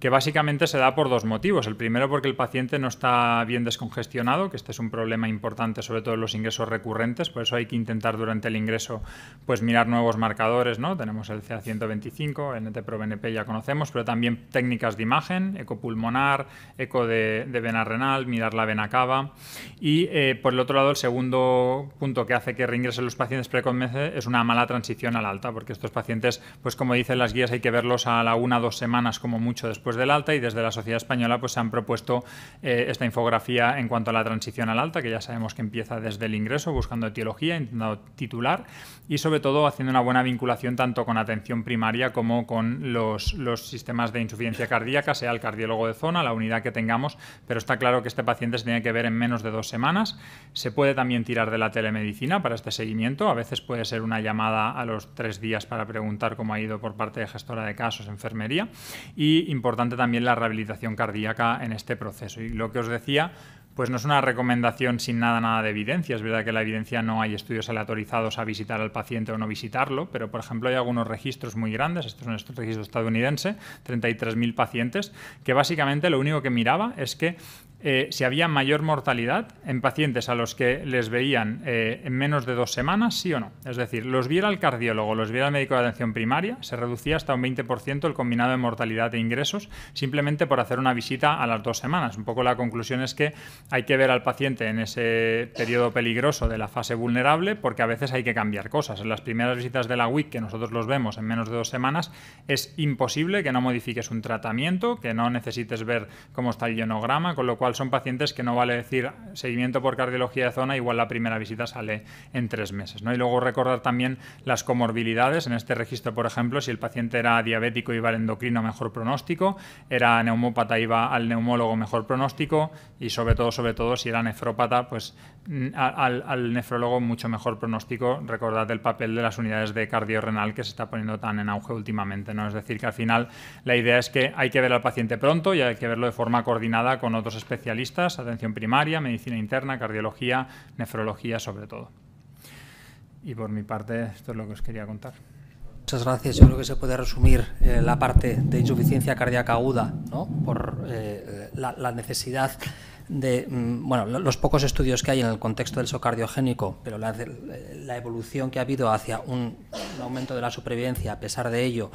que básicamente se da por dos motivos. El primero porque el paciente no está bien descongestionado, que este es un problema importante sobre todo en los ingresos recurrentes, por eso hay que intentar durante el ingreso pues mirar nuevos marcadores, ¿no? Tenemos el CA125, NT-proBNP ya conocemos, pero también técnicas de imagen, ecopulmonar, eco de, vena renal, mirar la vena cava y eh, por el otro lado el segundo punto que hace que reingresen los pacientes precoces es una mala transición al alta, porque estos pacientes, pues como dicen las guías, hay que verlos a la una o dos semanas como mucho después del alta y desde la sociedad española pues se han propuesto eh, esta infografía en cuanto a la transición al alta, que ya sabemos que empieza desde el ingreso, buscando etiología, intentando titular y sobre todo haciendo una buena vinculación tanto con atención primaria como con los, los sistemas de insuficiencia cardíaca, sea el cardiólogo de zona, la unidad que tengamos, pero está claro que este paciente se tiene que ver en menos de dos semanas. Se puede también tirar de la telemedicina para este seguimiento, a veces puede ser una llamada a los tres días para preguntar cómo ha ido por parte de gestora de casos, enfermería y importante también la rehabilitación cardíaca en este proceso. Y lo que os decía, pues no es una recomendación sin nada, nada de evidencia. Es verdad que la evidencia no hay estudios aleatorizados a visitar al paciente o no visitarlo, pero por ejemplo hay algunos registros muy grandes, esto es un registro estadounidense, 33.000 pacientes, que básicamente lo único que miraba es que eh, si había mayor mortalidad en pacientes a los que les veían eh, en menos de dos semanas, sí o no. Es decir, los viera el cardiólogo, los viera el médico de atención primaria, se reducía hasta un 20% el combinado de mortalidad e ingresos simplemente por hacer una visita a las dos semanas. Un poco la conclusión es que hay que ver al paciente en ese periodo peligroso de la fase vulnerable porque a veces hay que cambiar cosas. En las primeras visitas de la WIC, que nosotros los vemos en menos de dos semanas, es imposible que no modifiques un tratamiento, que no necesites ver cómo está el ionograma, con lo cual son pacientes que no vale decir seguimiento por cardiología de zona, igual la primera visita sale en tres meses. ¿no? Y luego recordar también las comorbilidades. En este registro, por ejemplo, si el paciente era diabético iba al endocrino, mejor pronóstico, era neumópata, iba al neumólogo, mejor pronóstico, y sobre todo, sobre todo, si era nefrópata, pues Mm, al, al, nefrólogo mucho mejor pronóstico. Recordad el papel de las unidades de cardiorrenal que se está poniendo tan en auge últimamente. ¿no? Es decir, que al final la idea es que hay que ver al paciente pronto y hay que verlo de forma coordinada con otros especialistas, atención primaria, medicina interna, cardiología, nefrología sobre todo. Y por mi parte, esto es lo que os quería contar. Muchas gracias. Yo creo que se puede resumir eh, la parte de insuficiencia cardíaca aguda ¿no? por eh, la, la, necesidad de mm, bueno, los pocos estudios que hay en el contexto del so cardiogénico, pero la, eh, la, evolución que ha habido hacia un, aumento de la supervivencia a pesar de ello,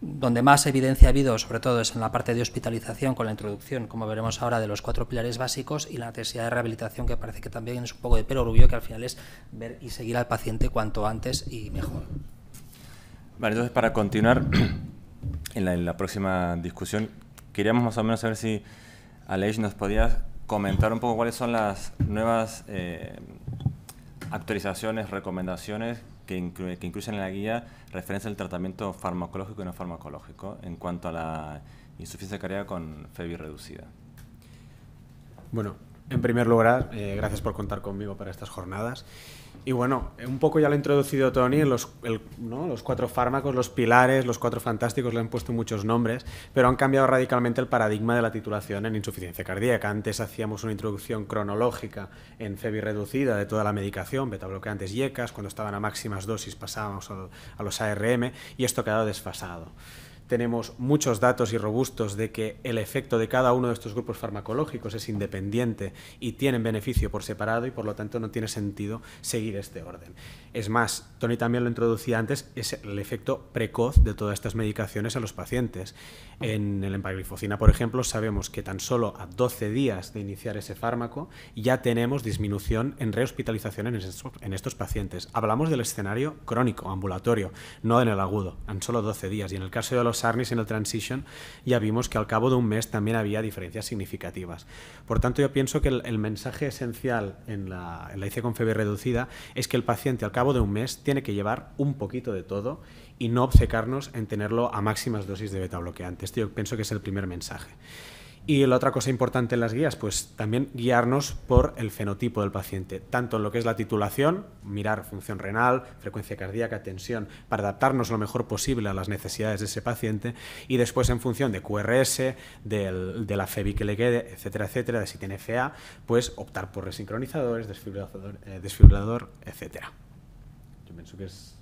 donde más evidencia ha habido, sobre todo, es en la parte de hospitalización con la introducción, como veremos ahora, de los cuatro pilares básicos y la necesidad de rehabilitación, que parece que también es un poco de pelo rubio, que al final es ver y seguir al paciente cuanto antes y mejor. Vale, entonces para continuar en la, próxima discusión, queríamos más o menos saber si Aleix nos podías comentar un poco cuáles son las nuevas eh, actualizaciones, recomendaciones que, incluyen en la guía referencia al tratamiento farmacológico y no farmacológico en cuanto a la insuficiencia cardíaca con FEBI reducida. Bueno, en primer lugar, eh, gracias por contar conmigo para estas jornadas. Y bueno, un poco ya lo ha introducido Tony, los, cuatro fármacos, los pilares, los cuatro fantásticos, le han puesto muchos nombres, pero han cambiado radicalmente el paradigma de la titulación en insuficiencia cardíaca. Antes hacíamos una introducción cronológica en FEBI reducida de toda la medicación, betabloqueantes y yecas, cuando estaban a máximas dosis pasábamos a, a los ARM y esto ha quedado desfasado tenemos muchos datos y robustos de que el efecto de cada uno de estos grupos farmacológicos es independiente y tienen beneficio por separado y por lo tanto no tiene sentido seguir este orden. Es más, Tony también lo introducía antes, es el efecto precoz de todas estas medicaciones a los pacientes. En el empaglifocina, por ejemplo, sabemos que tan solo a 12 días de iniciar ese fármaco ya tenemos disminución en rehospitalización en estos, pacientes. Hablamos del escenario crónico, ambulatorio, no en el agudo, tan solo 12 días. Y en el caso de Sarnis en el Transition, ya vimos que al cabo de un mes también había diferencias significativas. Por tanto, yo pienso que el, mensaje esencial en la, en la IC con febre reducida es que el paciente al cabo de un mes tiene que llevar un poquito de todo y no obcecarnos en tenerlo a máximas dosis de beta bloqueantes. yo pienso que es el primer mensaje. Y la otra cosa importante en las guías, pues también guiarnos por el fenotipo del paciente, tanto en lo que es la titulación, mirar función renal, frecuencia cardíaca, tensión, para adaptarnos lo mejor posible a las necesidades de ese paciente, y después en función de QRS, de la FEBI que le quede, etcétera, etcétera, de si tiene FA, pues optar por resincronizadores, eh, desfibrilador, etcétera. Yo pienso que es...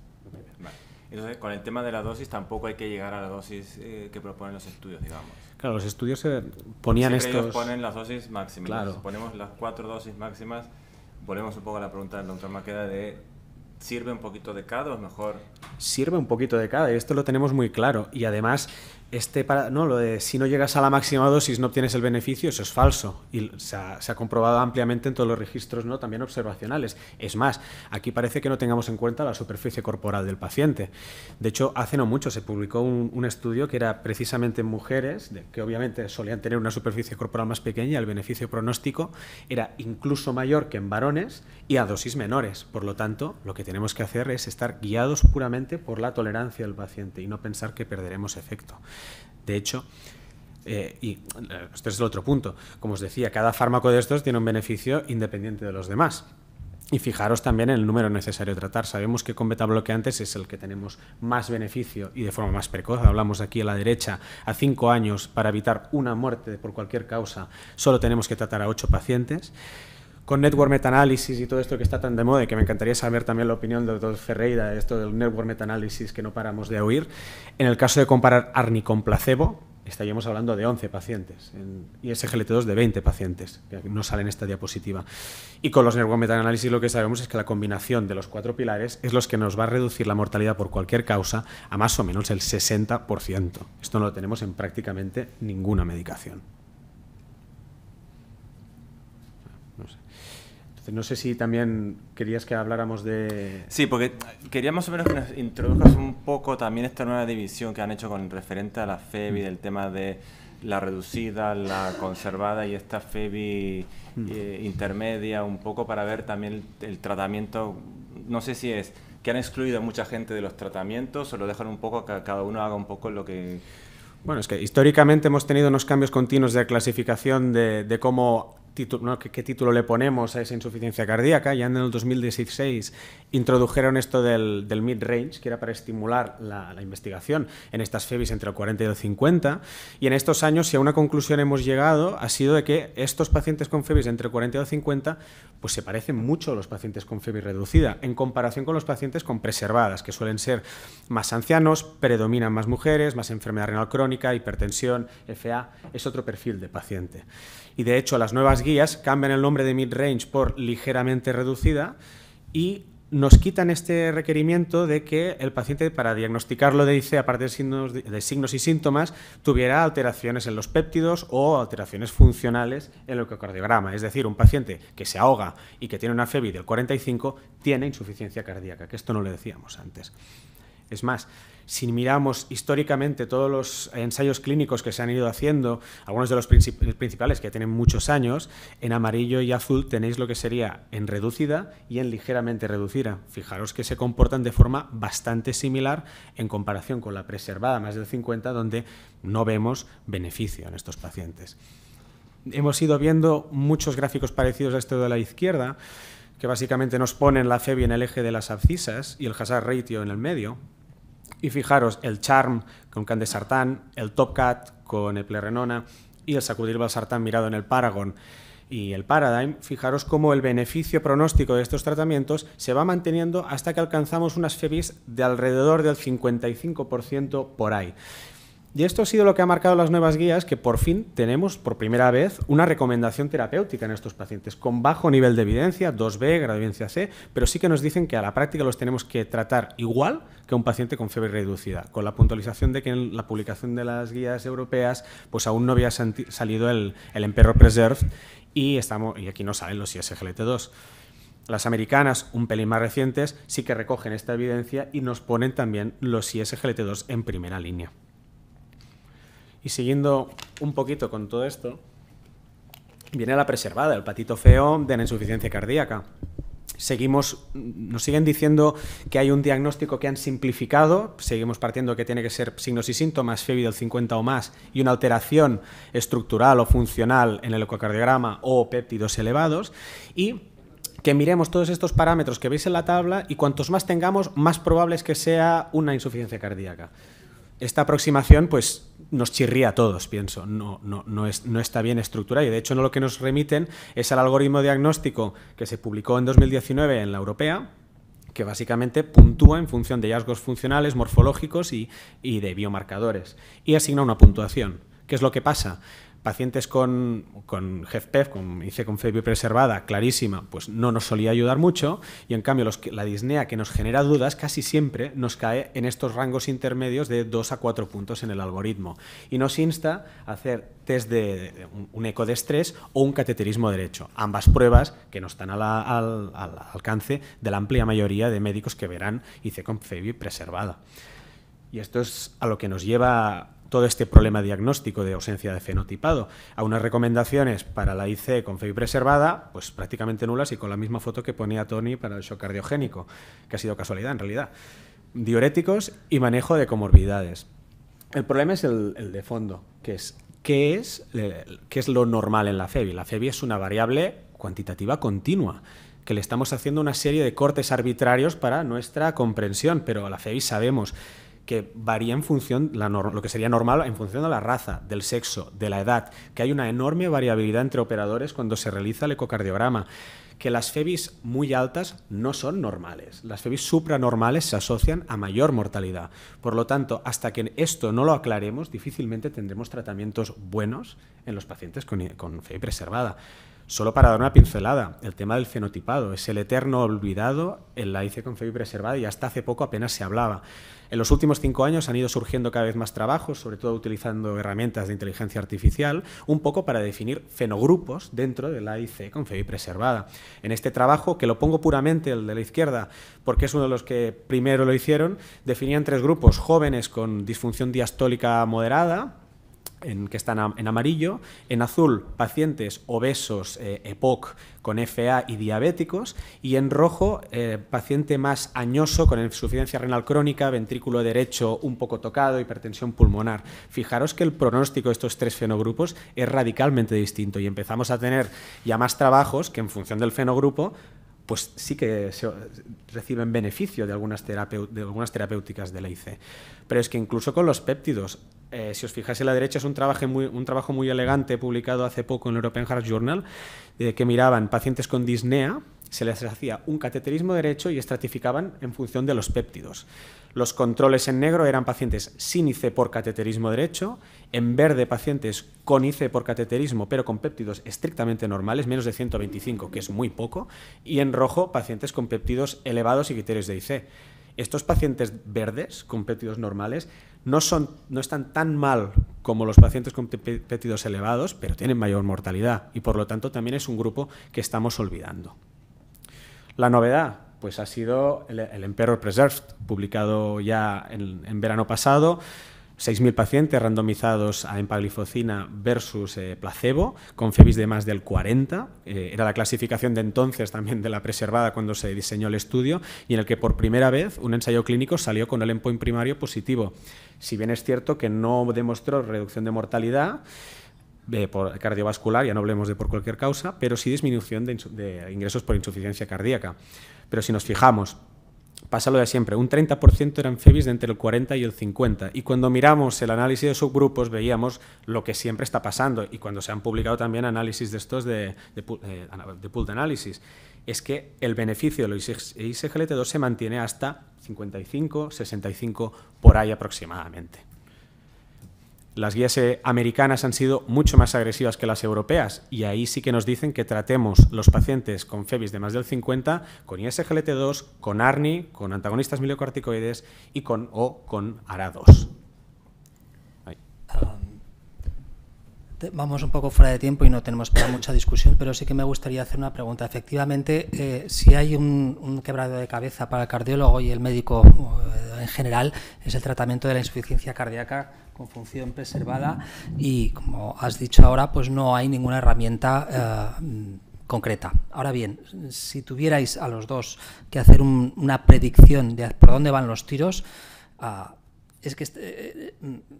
Vale. Entonces, con el tema de la dosis, tampoco hay que llegar a la dosis eh, que proponen los estudios, digamos. Claro, los estudios se ponían estos... Ellos ponen las dosis máximas. Claro. ponemos las cuatro dosis máximas. Volvemos un poco a la pregunta del doctor Maqueda de ¿Sirve un poquito de cada o es mejor? Sirve un poquito de cada, y esto lo tenemos muy claro. Y además, este no, lo de si no llegas a la máxima dosis no obtienes el beneficio, eso es falso. Y se ha, comprobado ampliamente en todos los registros, ¿no? también observacionales. Es más, aquí parece que no tengamos en cuenta la superficie corporal del paciente. De hecho, hace no mucho se publicó un, estudio que era precisamente en mujeres, que obviamente solían tener una superficie corporal más pequeña, el beneficio pronóstico era incluso mayor que en varones y a dosis menores. Por lo tanto, lo que tenemos que hacer es estar guiados puramente por la tolerancia del paciente y no pensar que perderemos efecto. De hecho, eh, y este es el otro punto, como os decía, cada fármaco de estos tiene un beneficio independiente de los demás. Y fijaros también en el número necesario de tratar. Sabemos que con beta bloqueantes es el que tenemos más beneficio y de forma más precoz. Hablamos aquí a la derecha, a cinco años para evitar una muerte por cualquier causa, solo tenemos que tratar a ocho pacientes con Network meta-análisis y todo esto que está tan de moda y que me encantaría saber también la opinión del doctor Ferreira esto del Network meta-análisis que no paramos de oír. En el caso de comparar ARNI con placebo, estaríamos hablando de 11 pacientes y SGLT2 de 20 pacientes, que no sale en esta diapositiva. Y con los Network Metanálisis lo que sabemos es que la combinación de los cuatro pilares es los que nos va a reducir la mortalidad por cualquier causa a más o menos el 60%. Esto no lo tenemos en prácticamente ninguna medicación. No sé si también querías que habláramos de... Sí, porque queríamos más o menos que nos introduzcas un poco también esta nueva división que han hecho con referente a la FEBI, del mm. tema de la reducida, la conservada y esta FEBI mm. eh, intermedia, un poco para ver también el, tratamiento, no sé si es que han excluido a mucha gente de los tratamientos o lo dejan un poco que cada uno haga un poco lo que... Bueno, es que históricamente hemos tenido unos cambios continuos de clasificación de cómo ¿qué, título le ponemos a esa insuficiencia cardíaca? Ya en el 2016 introdujeron esto del, del mid-range, que era para estimular la, investigación en estas FEBIs entre el 40 y el 50. Y en estos años, si a una conclusión hemos llegado, ha sido de que estos pacientes con FEBIs entre el 40 y el 50, pues se parecen mucho a los pacientes con FEBIs reducida, en comparación con los pacientes con preservadas, que suelen ser más ancianos, predominan más mujeres, más enfermedad renal crónica, hipertensión, FA, es otro perfil de paciente. Y de hecho, las nuevas guías cambian el nombre de mid-range por ligeramente reducida y nos quitan este requerimiento de que el paciente, para diagnosticarlo, dice, e, aparte de signos, de signos y síntomas, tuviera alteraciones en los péptidos o alteraciones funcionales en el ecocardiograma. Es decir, un paciente que se ahoga y que tiene una FEBI del 45 tiene insuficiencia cardíaca, que esto no le decíamos antes. Es más, si miramos históricamente todos los ensayos clínicos que se han ido haciendo, algunos de los principales que tienen muchos años, en amarillo y azul tenéis lo que sería en reducida y en ligeramente reducida. Fijaros que se comportan de forma bastante similar en comparación con la preservada más del 50, donde no vemos beneficio en estos pacientes. Hemos ido viendo muchos gráficos parecidos a este de la izquierda, que básicamente nos ponen la FEBI en el eje de las abscisas y el hazard ratio en el medio, y fijaros, el Charm con Can el Top Cat con Eple y el Sacudir Sartán mirado en el Paragon y el Paradigm, fijaros cómo el beneficio pronóstico de estos tratamientos se va manteniendo hasta que alcanzamos unas FEBIS de alrededor del 55% por ahí. Y esto ha sido lo que ha marcado las nuevas guías, que por fin tenemos por primera vez una recomendación terapéutica en estos pacientes, con bajo nivel de evidencia, 2B, gradiencia C, pero sí que nos dicen que a la práctica los tenemos que tratar igual que un paciente con fiebre reducida, con la puntualización de que en la publicación de las guías europeas pues aún no había salido el, el Emperor Preserved y, estamos, y aquí no salen los ISGLT2. Las americanas, un pelín más recientes, sí que recogen esta evidencia y nos ponen también los ISGLT2 en primera línea. Y siguiendo un poquito con todo esto, viene la preservada, el patito feo de la insuficiencia cardíaca. Seguimos, nos siguen diciendo que hay un diagnóstico que han simplificado, seguimos partiendo que tiene que ser signos y síntomas, FEBI del 50 o más, y una alteración estructural o funcional en el ecocardiograma o péptidos elevados, y que miremos todos estos parámetros que veis en la tabla y cuantos más tengamos, más probable es que sea una insuficiencia cardíaca. Esta aproximación, pues nos chirría a todos, pienso. No, no, es, no está bien estructurado y de hecho no lo que nos remiten es al algoritmo diagnóstico que se publicó en 2019 en la europea, que básicamente puntúa en función de hallazgos funcionales, morfológicos y, y, de biomarcadores, y asigna una puntuación. ¿Qué es lo que pasa? pacientes con, con GFPEF, con IC con febio preservada, clarísima, pues no nos solía ayudar mucho, y en cambio los la disnea que nos genera dudas casi siempre nos cae en estos rangos intermedios de 2 a 4 puntos en el algoritmo, y nos insta a hacer test de, un eco de estrés o un cateterismo derecho, ambas pruebas que no están al, alcance de la amplia mayoría de médicos que verán IC con febio preservada. Y esto es a lo que nos lleva todo este problema diagnóstico de ausencia de fenotipado a unas recomendaciones para la IC con FEBI preservada, pues prácticamente nulas y con la misma foto que ponía Tony para el shock cardiogénico, que ha sido casualidad en realidad. Diuréticos y manejo de comorbilidades. El problema es el, de fondo, que es ¿qué es, qué es lo normal en la FEBI. La FEBI es una variable cuantitativa continua que le estamos haciendo una serie de cortes arbitrarios para nuestra comprensión, pero a la FEBI sabemos que varía en función, lo que sería normal, en función de la raza, del sexo, de la edad, que hay una enorme variabilidad entre operadores cuando se realiza el ecocardiograma, que las FEBIs muy altas no son normales, las FEBIs supranormales se asocian a mayor mortalidad. Por lo tanto, hasta que esto no lo aclaremos, difícilmente tendremos tratamientos buenos en los pacientes con, con preservada. Solo para dar una pincelada, el tema del fenotipado es el eterno olvidado en la IC con FEBI preservada y hasta hace poco apenas se hablaba. En los últimos cinco años han ido surgiendo cada vez más trabajos, sobre todo utilizando herramientas de inteligencia artificial, un poco para definir fenogrupos dentro de la IC con FEBI preservada. En este trabajo, que lo pongo puramente el de la izquierda, porque es uno de los que primero lo hicieron, definían tres grupos, jóvenes con disfunción diastólica moderada, en, que están en amarillo, en azul pacientes obesos, eh, EPOC con FA y diabéticos, y en rojo eh, paciente más añoso con insuficiencia renal crónica, ventrículo derecho un poco tocado, hipertensión pulmonar. Fijaros que el pronóstico de estos tres fenogrupos es radicalmente distinto y empezamos a tener ya más trabajos que en función del fenogrupo pues sí que se reciben beneficio de algunas, de algunas terapéuticas de la ICE, Pero es que incluso con los péptidos, eh, si os fijáis en la derecha, es un trabajo, muy, un trabajo muy elegante publicado hace poco en el European Heart Journal, eh, que miraban pacientes con disnea, se les hacía un cateterismo derecho y estratificaban en función de los péptidos. Los controles en negro eran pacientes sin IC por cateterismo derecho, en verde pacientes con IC por cateterismo, pero con péptidos estrictamente normales, menos de 125, que es muy poco, y en rojo pacientes con péptidos elevados y criterios de IC. Estos pacientes verdes con péptidos normales no, no están tan mal como los pacientes con péptidos elevados, pero tienen mayor mortalidad y por lo tanto también es un grupo que estamos olvidando. La novedad, pues ha sido el, Emperor Preserved, publicado ya en, verano pasado. 6.000 pacientes randomizados a empaglifocina versus eh, placebo, con FEBIS de más del 40. Eh, era la clasificación de entonces también de la preservada cuando se diseñó el estudio y en el que por primera vez un ensayo clínico salió con el endpoint primario positivo. Si bien es cierto que no demostró reducción de mortalidad, por cardiovascular, ya no hablemos de por cualquier causa, pero sí disminución de, ingresos por insuficiencia cardíaca. Pero si nos fijamos, pasa lo de siempre, un 30% eran FEBIs de entre el 40 y el 50. Y cuando miramos el análisis de subgrupos veíamos lo que siempre está pasando y cuando se han publicado también análisis de estos de, de eh, pool de análisis, es que el beneficio de los ISGLT2 se mantiene hasta 55, 65 por ahí aproximadamente las guías eh, americanas han sido mucho más agresivas que las europeas y ahí sí que nos dicen que tratemos los pacientes con FEBIS de más del 50 con ISGLT2, con ARNI, con antagonistas miliocorticoides y con o con ARA2. vamos un poco fuera de tiempo y no tenemos para mucha discusión, pero sí que me gustaría hacer una pregunta. Efectivamente, eh, si hay un, quebrado de cabeza para el cardiólogo y el médico eh, en general, es el tratamiento de la insuficiencia cardíaca con función preservada y, como has dicho ahora, pues no hay ninguna herramienta. Eh, concreta. Ahora bien, si tuvierais a los dos que hacer una predicción de por dónde van los tiros, ah, es que este, eh,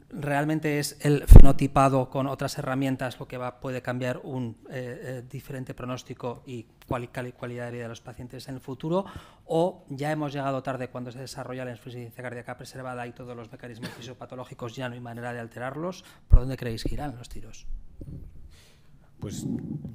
realmente es el fenotipado con otras herramientas lo que va, puede cambiar un eh, eh, diferente pronóstico y cualidad calidad de vida de los pacientes en el futuro, o ya hemos llegado tarde cuando se desarrolla la insuficiencia cardíaca preservada y todos los mecanismos fisiopatológicos ya no hay manera de alterarlos, ¿por dónde creéis que irán los tiros? Pues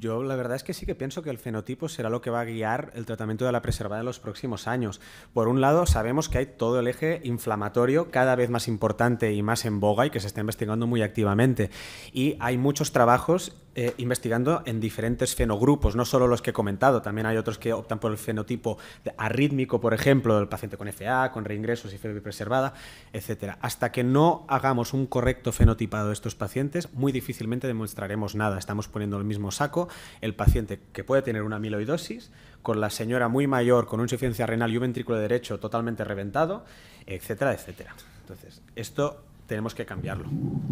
yo la verdad es que sí que pienso que el fenotipo será lo que va a guiar el tratamiento de la preservada en los próximos años. Por un lado, sabemos que hay todo el eje inflamatorio cada vez más importante y más en boga y que se está investigando muy activamente. Y hay muchos trabajos eh, investigando en diferentes fenogrupos, no solo los que he comentado, también hay otros que optan por el fenotipo arrítmico, por ejemplo, del paciente con FA, con reingresos y fe preservada, etc. Hasta que no hagamos un correcto fenotipado de estos pacientes, muy difícilmente demostraremos nada. Estamos poniendo el mismo saco el paciente que puede tener una amiloidosis con la señora muy mayor con un insuficiencia renal y un ventrículo derecho totalmente reventado, etcétera, etcétera. Entonces, esto tenemos que cambiarlo.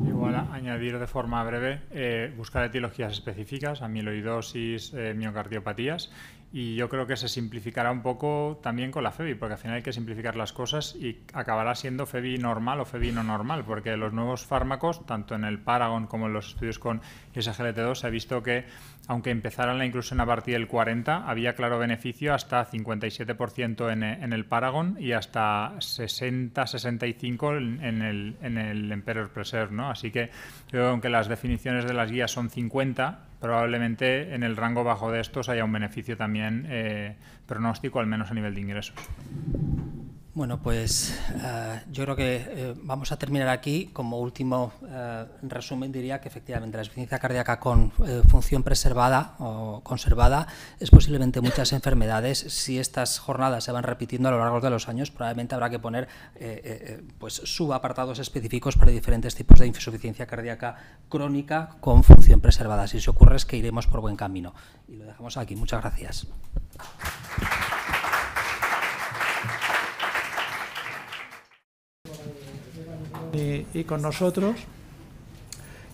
Igual añadir de forma breve, eh, buscar etiologías específicas, amiloidosis, eh, miocardiopatías y yo creo que se simplificará un poco también con la FEBI, porque al final hay que simplificar las cosas y acabará siendo FEBI normal o FEBI no normal, porque los nuevos fármacos, tanto en el Paragon como en los estudios con SGLT2, se ha visto que aunque empezaran la inclusión a partir del 40, había claro beneficio hasta 57% en, en, el Paragon y hasta 60-65% en, el, Emperor Preserve. ¿no? Así que aunque las definiciones de las guías son 50, probablemente en el rango bajo de estos haya un beneficio también eh, pronóstico, al menos a nivel de ingresos. Bueno, pues eh, yo creo que eh, vamos a terminar aquí. Como último eh, resumen, diría que efectivamente la insuficiencia cardíaca con función preservada o conservada es posiblemente muchas enfermedades. Si estas jornadas se van repitiendo a lo largo de los años, probablemente habrá que poner eh, pues subapartados específicos para diferentes tipos de insuficiencia cardíaca crónica con función preservada. Si se ocurre es que iremos por buen camino. Y lo dejamos aquí. Muchas gracias. y, con nosotros.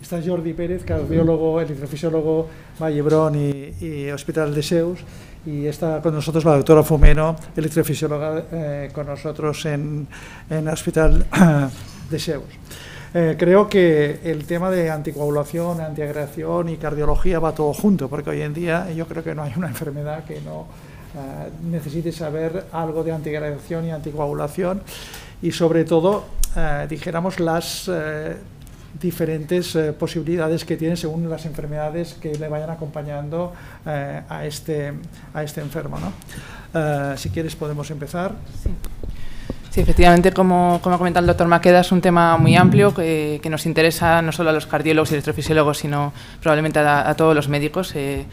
Está Jordi Pérez, cardiólogo, electrofisiólogo, Vallebrón y, Hospital de Seus. Y está con nosotros la doctora Fumeno, electrofisióloga, eh, con nosotros en, en Hospital de Seus. Eh, creo que el tema de anticoagulación, antiagregación y cardiología va todo junto, porque hoy en día yo creo que no hay una enfermedad que no eh, necesite saber algo de antiagregación y anticoagulación y sobre todo, eh, dijéramos, las eh, diferentes eh, posibilidades que tiene según las enfermedades que le vayan acompañando a, este, a este enfermo. ¿no? si quieres podemos empezar. Sí. Sí, efectivamente, como, como ha comentado el doctor Maqueda, es un tema muy amplio que, nos interesa no solo a los cardiólogos y electrofisiólogos, sino probablemente a, todos los médicos. Eh,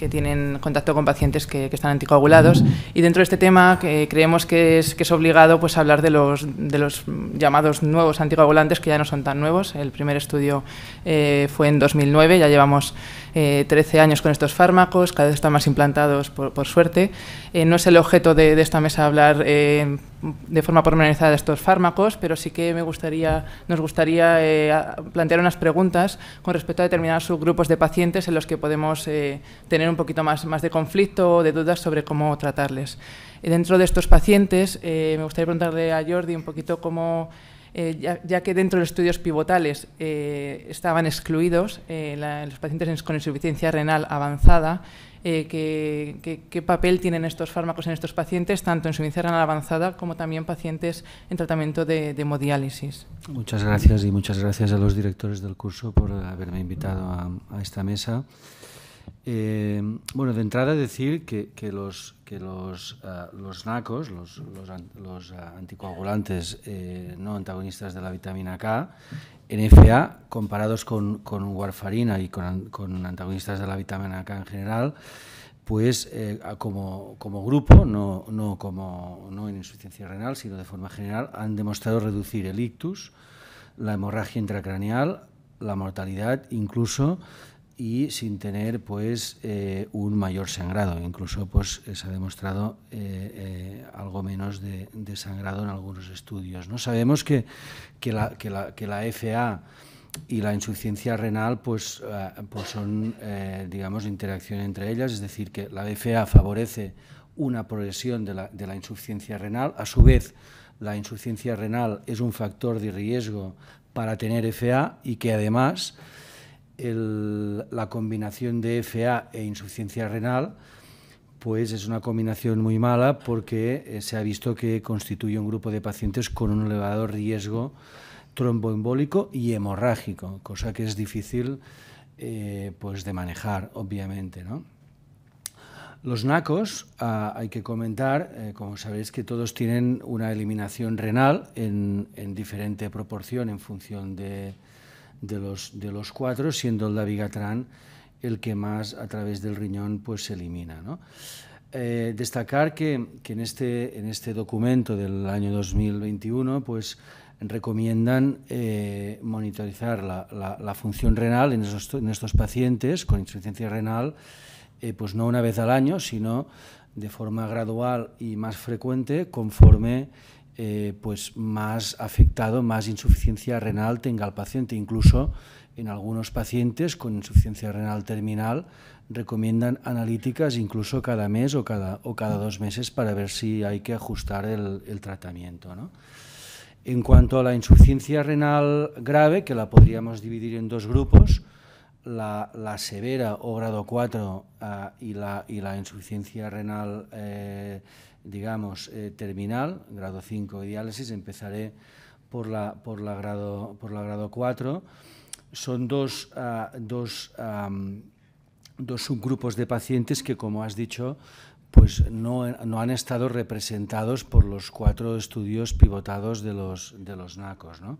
que tienen contacto con pacientes que, están anticoagulados. Mm. Y dentro de este tema creemos que es, es obligado pues, hablar de los, de los llamados nuevos anticoagulantes, que ya no son tan nuevos. El primer estudio eh, fue en 2009, ya llevamos 13 eh, años con estos fármacos, cada vez están más implantados por, suerte. Eh, no es el objeto de, esta mesa hablar eh, de forma pormenorizada de estos fármacos, pero sí que me gustaría, nos gustaría plantear unas preguntas con respecto a determinados subgrupos de pacientes en los que podemos tener un poquito más, más de conflicto o de dudas sobre cómo tratarles. Dentro de estos pacientes, me gustaría preguntarle a Jordi un poquito cómo eh, ya, que dentro de los estudios pivotales eh, estaban excluidos eh, los pacientes con insuficiencia renal avanzada, ¿qué, papel tienen estos fármacos en estos pacientes, tanto en insuficiencia renal avanzada como también pacientes en tratamiento de, hemodiálisis. Muchas gracias y muchas gracias a los directores del curso por haberme invitado a esta mesa. Eh, bueno, de entrada decir que, los, los, eh, los NACOs, los, los, eh, anticoagulantes no antagonistas de la vitamina K, NFA, comparados con, con warfarina y con, antagonistas de la vitamina K en general, pues como, como, grupo, no, no, como, no en insuficiencia renal, sino de forma general, han demostrado reducir el ictus, la hemorragia intracraneal, la mortalidad, incluso y sin tener pues eh, un mayor sangrado. Incluso pues eh, se ha demostrado eh, algo menos de, sangrado en algunos estudios. ¿no? Sabemos que, que, la, que, FA y la insuficiencia renal pues, pues son digamos interacción entre ellas, es decir, que la FA favorece una progresión de la, de la insuficiencia renal, a su vez la insuficiencia renal es un factor de riesgo para tener FA y que además la combinación de FA e insuficiencia renal pues es una combinación muy mala porque eh, se ha visto que constituye un grupo de pacientes con un elevado riesgo tromboembólico y hemorrágico, cosa que es difícil eh, pues de manejar, obviamente. Los NACOS, ah, hay que comentar, eh, como sabéis, que todos tienen una eliminación renal en diferente proporción en función de, de los, de los cuatro, siendo el davigatran el que más a través del riñón pues, se elimina. Eh, destacar que, en, este, en este documento del año 2021 pues, recomiendan eh, monitorizar la, función renal en, estos pacientes con insuficiencia renal, eh, pues no una vez al año, sino de forma gradual y más frecuente conforme eh, pues más afectado, más insuficiencia renal tenga el paciente. Incluso en algunos pacientes con insuficiencia renal terminal recomiendan analíticas incluso cada mes o cada, o cada dos meses para ver si hay que ajustar el, tratamiento. ¿no? En cuanto a la insuficiencia renal grave, que la podríamos dividir en dos grupos, la, severa o grado 4 ah, y, la, y, la, insuficiencia renal eh, digamos, eh, terminal, grado 5 de diálisis, empezaré por la, grado, por la grado 4. Son ah, dos, subgrupos de pacientes que, como has dicho, pues no, han estado representados por los cuatro estudios pivotados de los, NACOS. ¿no?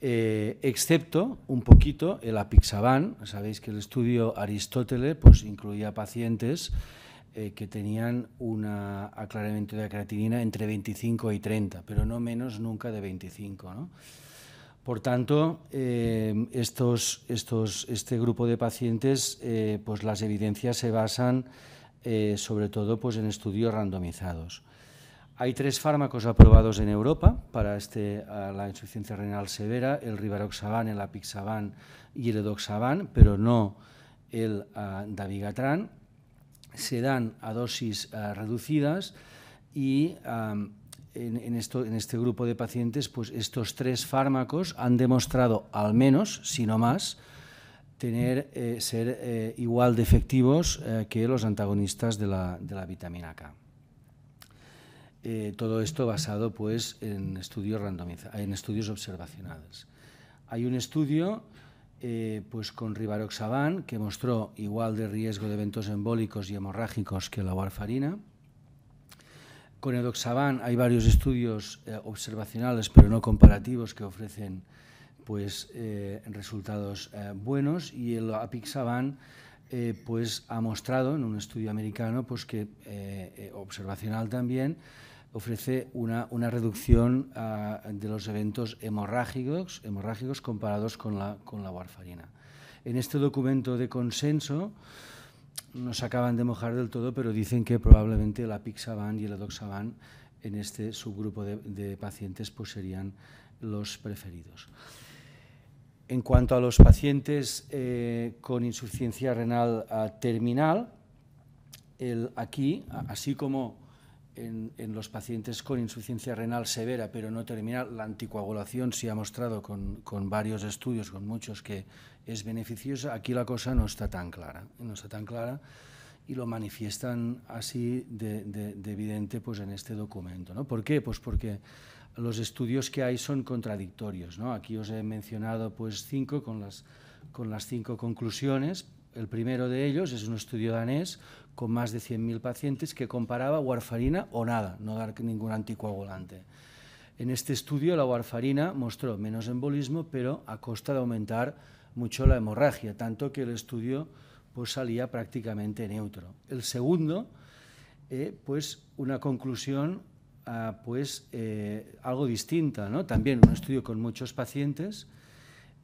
Eh, excepto un poquito el apixaban. Sabéis que el estudio Aristóteles pues, incluía pacientes eh, que tenían un aclaramiento de la creatinina entre 25 y 30, pero no menos nunca de 25. Por tanto, eh, estos, estos, este grupo de pacientes, eh, pues las evidencias se basan sobre todo pues en estudios randomizados. Hay tres fármacos aprobados en Europa para este, la insuficiencia renal severa, el rivaroxaban, el apixaban y el edoxaban, pero no el ah, Davigatran se dan a dosis eh, reducidas y en, este grupo de pacientes, pues estos tres fármacos han demostrado al menos, si no más, tener, eh, ser eh, igual de efectivos que los antagonistas de la, vitamina K. todo esto basado pues, en, estudios en estudios observacionales. Hay un estudio eh, pues con rivaroxaban, que mostró igual de riesgo de eventos embólicos y hemorrágicos que la warfarina. Con edoxaban hay varios estudios eh, observacionales, pero no comparativos, que ofrecen pues, eh, resultados buenos. Y el apixaban pues, ha mostrado en un estudio americano pues, que, observacional también ofrece una, reducción ah, de los eventos hemorrágicos, hemorrágicos comparados con la, con la warfarina. En este documento de consenso nos acaban de mojar del todo, pero dicen que probablemente la Pixaban y el doxaban en este subgrupo de, pacientes pues serían los preferidos. En cuanto a los pacientes eh, con insuficiencia renal ah, terminal, aquí, así como en, los pacientes con insuficiencia renal severa pero no terminal, la anticoagulación se ha mostrado con, con, varios estudios, con muchos, que es beneficiosa. Aquí la cosa no está tan clara, no está tan clara y lo manifiestan así de, de evidente pues, en este documento. ¿no? ¿Por qué? Pues porque los estudios que hay son contradictorios. ¿no? Aquí os he mencionado pues, cinco con las, con las cinco conclusiones. El primero de ellos es un estudio danés con más de 100.000 pacientes que comparaba warfarina o nada, no dar ningún anticoagulante. En este estudio la warfarina mostró menos embolismo, pero a costa de aumentar mucho la hemorragia, tanto que el estudio pues, salía prácticamente neutro. El segundo, eh, pues una conclusión ah, pues, eh, algo distinta, ¿no? también un estudio con muchos pacientes,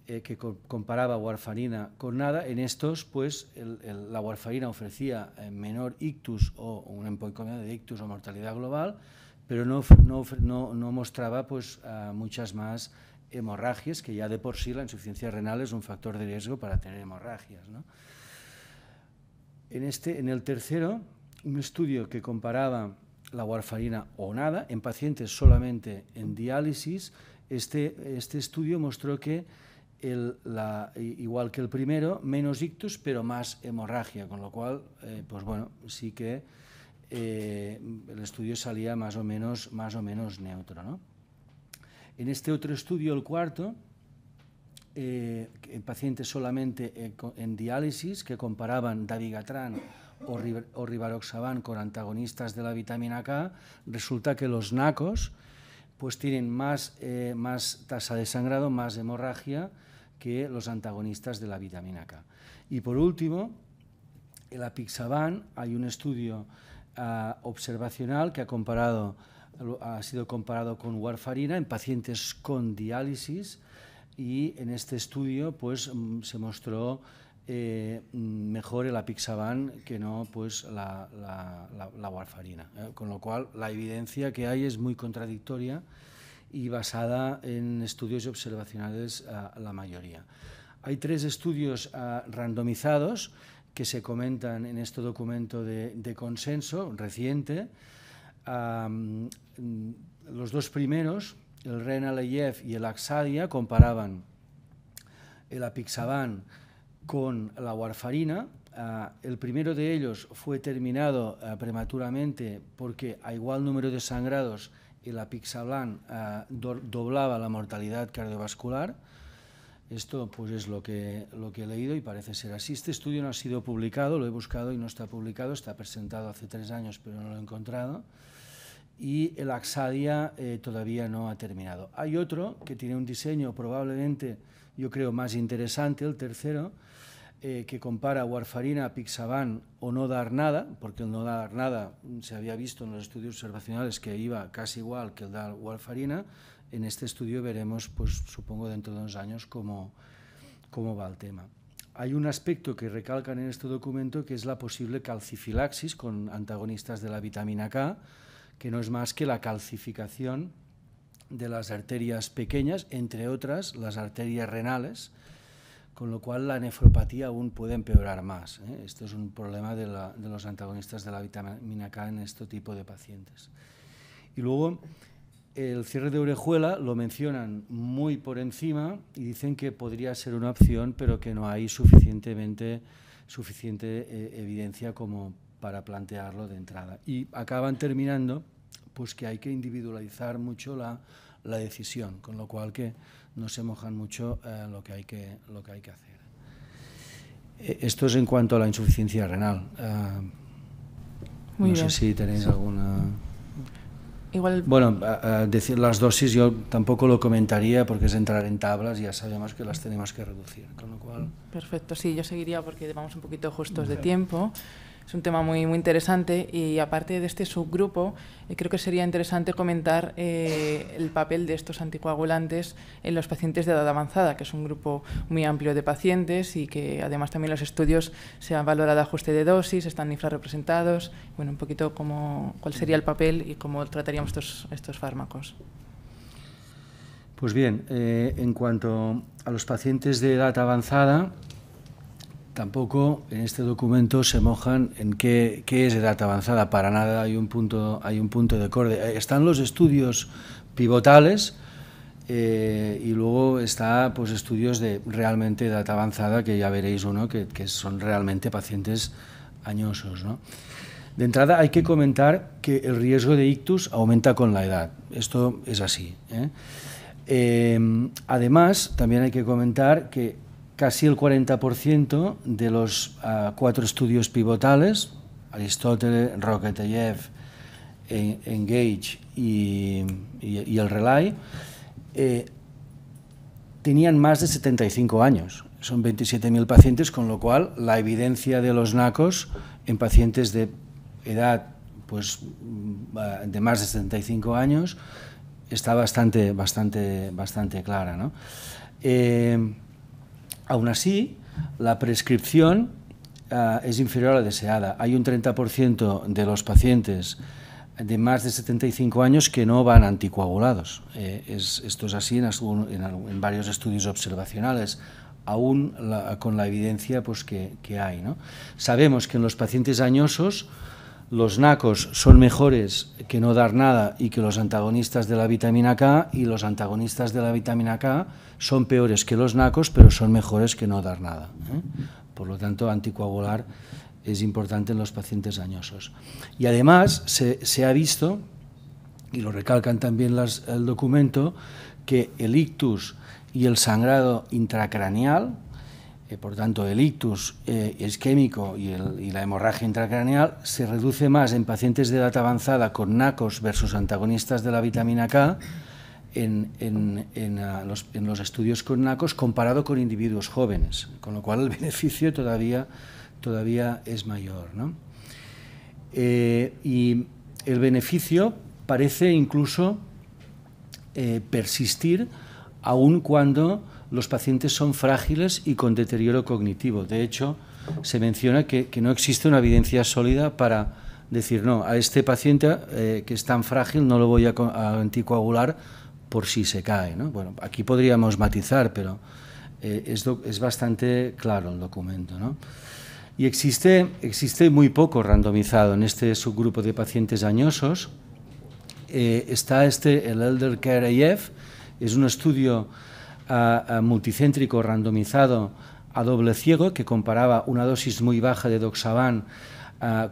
eh, que comparaba warfarina con nada, en estos pues la warfarina ofrecía eh, menor ictus o una empoicomia de ictus o mortalidad global, pero no, mostraba pues eh, muchas más hemorragias, que ya de por sí la insuficiencia renal es un factor de riesgo para tener hemorragias. ¿no? En, este, en el tercero, un estudio que comparaba la warfarina o nada en pacientes solamente en diálisis, este, este estudio mostró que igual que el primero, menos ictus, pero más hemorragia, con lo cual, eh, pues bueno, sí que eh, el estudio salía más o menos, más o menos neutro. ¿no? En este otro estudio, el cuarto, eh, en pacientes solamente en diálisis, que comparaban Davigatran o, rivaroxaban con antagonistas de la vitamina K, resulta que los nacos pues tienen más tasa de sangrado, más hemorragia que los antagonistas de la vitamina K. Y por último, el la hay un estudio ah, observacional que ha ha sido comparado con warfarina en pacientes con diálisis y en este estudio pues mm, se mostró eh, mejor el apixaban que no pues la, warfarina, eh, con lo cual la evidencia que hay es muy contradictoria y basada en estudios observacionales la mayoría. Hay tres estudios ah, randomizados que se comentan en este documento de, consenso reciente. Mm, los dos primeros, el Renalayev y el Axadia, comparaban el apixaban con la warfarina. Ah, el primero de ellos fue terminado ah, prematuramente porque a igual número de sangrados que la Pixablan eh, doblaba la mortalidad cardiovascular. Esto pues es lo que, lo que he leído y parece ser así. Este estudio no ha sido publicado, lo he buscado y no está publicado, está presentado hace tres años pero no lo he encontrado. Y el Axadia eh, todavía no ha terminado. Hay otro que tiene un diseño probablemente, yo creo, más interesante, el tercero, eh, que compara warfarina, pixaban o no dar nada, porque el no dar nada se había visto en los estudios observacionales que iba casi igual que el dar warfarina, en este estudio veremos, pues supongo dentro de unos años, cómo va el tema. Hay un aspecto que recalcan en este documento que es la posible calcifilaxis con antagonistas de la vitamina K, que no es más que la calcificación de las arterias pequeñas, entre otras las arterias renales, con lo cual la nefropatía aún puede empeorar más. ¿eh? Esto es un problema de, los antagonistas de la vitamina K en este tipo de pacientes. Y luego, el cierre de orejuela lo mencionan muy por encima y dicen que podría ser una opción, pero que no hay suficientemente, suficiente eh, evidencia como para plantearlo de entrada. Y acaban terminando pues que hay que individualizar mucho la, la decisión, con lo cual que no se mojan mucho eh, lo, que hay que, lo que hay que hacer. Eh, esto es en cuanto a la insuficiencia renal. Eh, no sé si tenéis alguna... Igual... Bueno, decir las dosis yo tampoco lo comentaría porque es entrar en tablas, y ya sabemos que las tenemos que reducir, con lo cual... Perfecto, sí, yo seguiría porque vamos un poquito justos de tiempo es un tema muy, muy interesante y aparte de este subgrupo, eh, creo que sería interesante comentar eh, el papel de estos anticoagulantes en los pacientes de edad avanzada, que es un grupo muy amplio de pacientes y que además también los estudios se han valorado ajuste de dosis, están infrarrepresentados, bueno, un poquito cómo, cuál sería el papel y cómo trataríamos estos, fármacos. Pues bien, eh, en cuanto a los pacientes de edad avanzada, Tampoco en este documento se mojan en qué, es edad avanzada. Para nada hay un punto, hay un punto de acorde. Eh, están los estudios pivotales eh, y luego está pues estudios de realmente edad avanzada, que ya veréis uno, que, son realmente pacientes añosos. ¿no? De entrada hay que comentar que el riesgo de ictus aumenta con la edad. Esto es así. ¿eh? además, también hay que comentar que casi el 40% de los ah, cuatro estudios pivotales, Aristóteles, Roqueteyev, Engage y, el Relay, eh, tenían más de 75 años. Son 27.000 pacientes, con lo cual la evidencia de los NACOS en pacientes de edad pues, mm, ah, de más de 75 años está bastante, bastante, bastante clara. ¿no? Eh, Aún así, la prescripción es eh, inferior a la deseada. Hay un 30% de los pacientes de más de 75 años que no van anticoagulados. Eh, esto es así en, varios estudios observacionales, aún con la evidencia pues, que, hay. Sabemos que en los pacientes añosos los nacos son mejores que no dar nada y que los antagonistas de la vitamina K y los antagonistas de la vitamina K son peores que los nacos pero son mejores que no dar nada. ¿eh? Por lo tanto, anticoagular es importante en los pacientes dañosos. Y además se, ha visto, y lo recalcan también el documento, que el ictus y el sangrado intracraneal, eh, por tanto el ictus eh, isquémico y, la hemorragia intracraneal, se reduce más en pacientes de edad avanzada con NACOS versus antagonistas de la vitamina K en, los, estudios con NACOS comparado con individuos jóvenes, con lo cual el beneficio todavía, todavía es mayor. Eh, y el beneficio parece incluso eh, persistir aun cuando los pacientes son frágiles y con deterioro cognitivo. De hecho, se menciona que, no existe una evidencia sólida para decir, no, a este paciente eh, que es tan frágil no lo voy a, anticoagular por si se cae. Bueno, aquí podríamos matizar, pero eh, es, bastante claro el documento. ¿no? Y existe, existe muy poco randomizado en este subgrupo de pacientes dañosos. Eh, está este, el Elder Care AF, es un estudio multicéntrico randomizado a doble ciego que comparaba una dosis muy baja de doxaban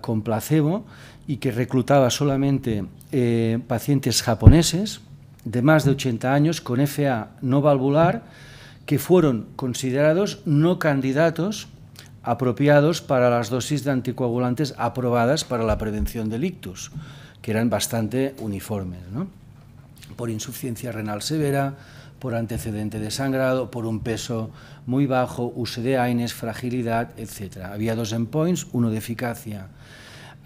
con placebo y que reclutaba solamente eh, pacientes japoneses de más de 80 años con FA no valvular que fueron considerados no candidatos apropiados para las dosis de anticoagulantes aprobadas para la prevención del ictus, que eran bastante uniformes, por insuficiencia renal severa, por antecedente de sangrado, por un peso muy bajo, uso de AINES, fragilidad, etc. Había dos endpoints, uno de eficacia,